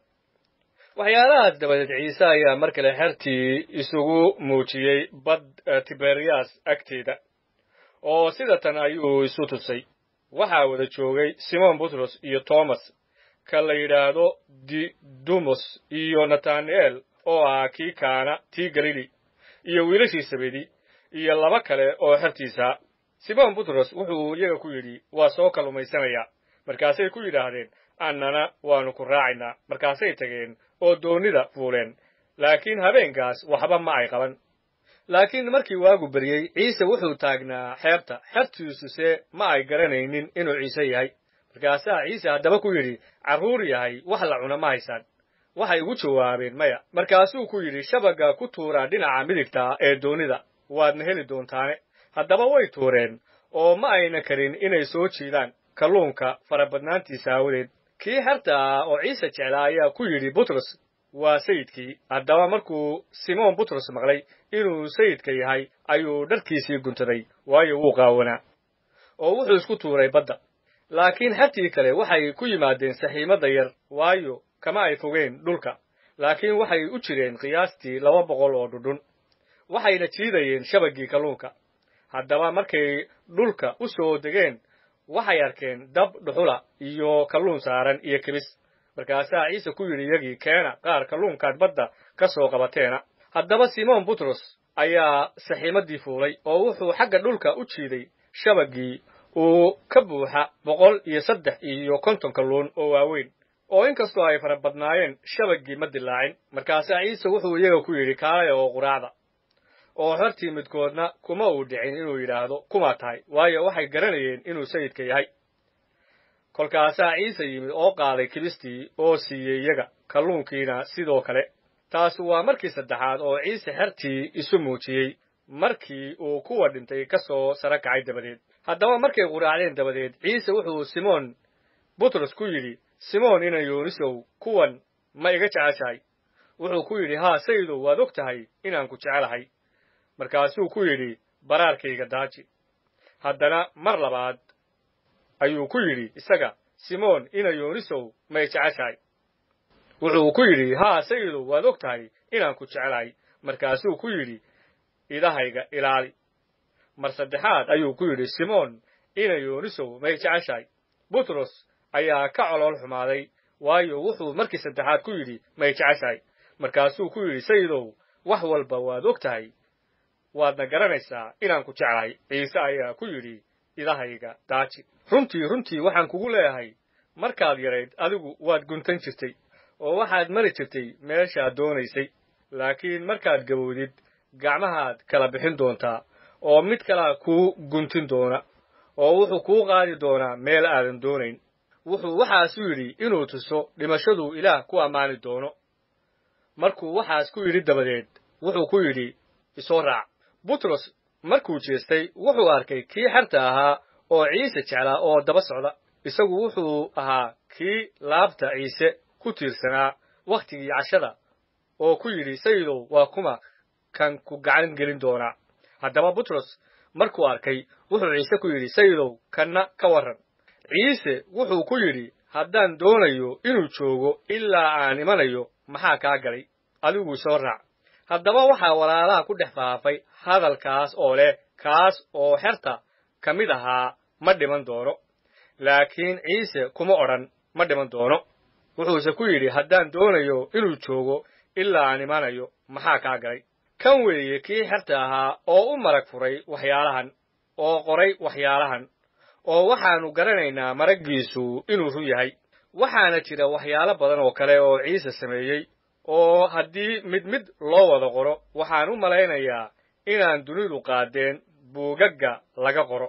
waxyaalahaas dabadeed ciise ayaa mar kale xertii isugu muujiyey bad eh, tiberiyas agteeda oo sida tan ayuu isu tusay waxaa wada joogay simon butros iyo tomas ka la yidhaahdo didumus iyo natana'el oo ah kii kaana tii galili iyo wiilashii sabedi iyo laba kale oo xertiisa simon butros wuxuu iyaga ku yidhi waa soo kallumaysanaya markaasay ku yidhaahdeen annana waannu ku raacaynaa markaasay tageen oo doonnida fuuleen laakiin habeenkaas waxba ma ay qaban laakiin markii waagu beryey ciise wuxuu taagnaa xeebta xertiisuse ma ay garanaynin inuu ciise yahay markaasaa ciise haddaba ku yidhi carruur yahay wax la cuna ma haysaan waxay ugu jawaabeen maya markaasuu ku yidhi shabagga ku tuuraa dhinaca midigta ee doonnida waadna heli doontaane haddaba way tuureen oo ma ayna karin inay soo jiidaan kalluunka farabadnaantiisa aawadeed kii xerta ah oo ciise jeclaa ayaa ku yidhi butros waa sayidkii haddaba markuu simoon butros maqlay inuu sayidka yahay ayuu dharkiisii guntaday waayo wuu qaawanaa oo wuxuu isku tuuray badda laakiin xertii kale waxay ku yimaadeen saxiimada yar waayo kama ay fogeen dhulka laakiin waxay u jireen qiyaastii laba boqol oo dhudhun waxayna jiidayeen shabaggii kalluunka haddaba markay dhulka u soo degeen waxay arkeen dab dhuxula iyo kalluun saaran iyo kibis markaasaa ciise ku yidhi iyagii keena qaar kalluunkaad badda ka soo qabateena haddaba simoon butros ayaa saxiimaddii fuulay oo wuxuu xagga dhulka u jiiday shabaggii uu ka buuxa boqol iyo saddex iyo konton kalluun oo waaweyn oo inkastoo ay fara badnaayeen shabagii ma dilaacin markaasaa ciise wuxuu iyaga ku yidhi kaalaya oo quraacda oo xortii midkoodna kuma uu dhicin inuu yidhaahdo kumaa tahay waayo waxay garanayeen inuu sayidka yahay kolkaasaa ciise yimid oo qaaday kibistii oo siiyey iyaga kalluunkiina sidoo kale taas waa markii saddexaad oo ciise xertii isu muujiyey markii uu kuwa dhintay ka soo sara kacay dabadeed haddaba markay quraacdeen dabadeed ciise wuxuu simoon butros ku yidhi simoon ina yoonisow kuwan ma iga jeceshahay wuxuu ku yidhi haa sayidow waad og tahay inaan ku jecelahay markaasuu ku yidhi baraarkayga daaji haddana mar labaad ayuu ku yidhi isaga simoon ina yoonisow may jeceshahay wuxuu ku yidhi haa sayidow waad og tahay inaan ku jeclahay markaasuu ku yidhi idahayga ilaali mar saddexaad ayuu ku yidhi simoon ina yoonisow may jeceshahay butros ayaa ka colool xumaaday waayo wuxuu markii saddexaad ku yidhi may jeceshahay markaasuu ku yidhi sayidow wax walba waad og tahay waadna garanaysaa inaan ku jeclahay ciise ayaa ku yidhi idahayga daaji runtii runtii waxaan kugu leeyahay markaad yarayd adigu waad guntan jirtay oo waxaad mari jirtay meeshaad doonaysay laakiin markaad gabowdid gacmahaad kala bixin doontaa oo mid kalaa kuu guntin doona oo wuxuu kuu qaadi doonaa meel aadan doonayn wuxuu waxaasu yidhi inuu tuso dhimashaduu ilaah ku ammaani doono markuu waxaas ku yidhi dabadeed wuxuu ku yidhi isoo raac butros markuu jeestay wuxuu arkay kii xarta ahaa oo ciise jeclaa oo daba socda isagu wuxuu ahaa kii laabta ciise ku tiirsanaa wakhtigii cashada oo ku yidhi sayidow waa kuma kan ku gacan gelin doonaa haddaba butros markuu arkay wuxuu ciise ku yidhi sayidow kanna ka warran ciise wuxuu ku yidhi haddaan doonayo inuu joogo ilaa aan imanayo maxaa kaa galay adigu soo raac haddaba waxaa walaalaha ku dhex faafay hadalkaas oo leh kaas oo xerta ka mid ahaa ma dhiman doono laakiin ciise kuma odhan ma dhiman doono wuxuuse ku yidhi haddaan doonayo inuu joogo ilaa aan imaanayo maxaa kaa galay kan weeye kii xerta ahaa oo u marag furay waxyaalahan oo qoray waxyaalahan oo waxaannu garanaynaa maraggiisu inuu run yahay waxaana jira waxyaalo badan oo kale oo ciise sameeyey oo haddii mid mid loo wada qoro waxaan u malaynayaa inaan dunidu qaadeen buugagga laga qoro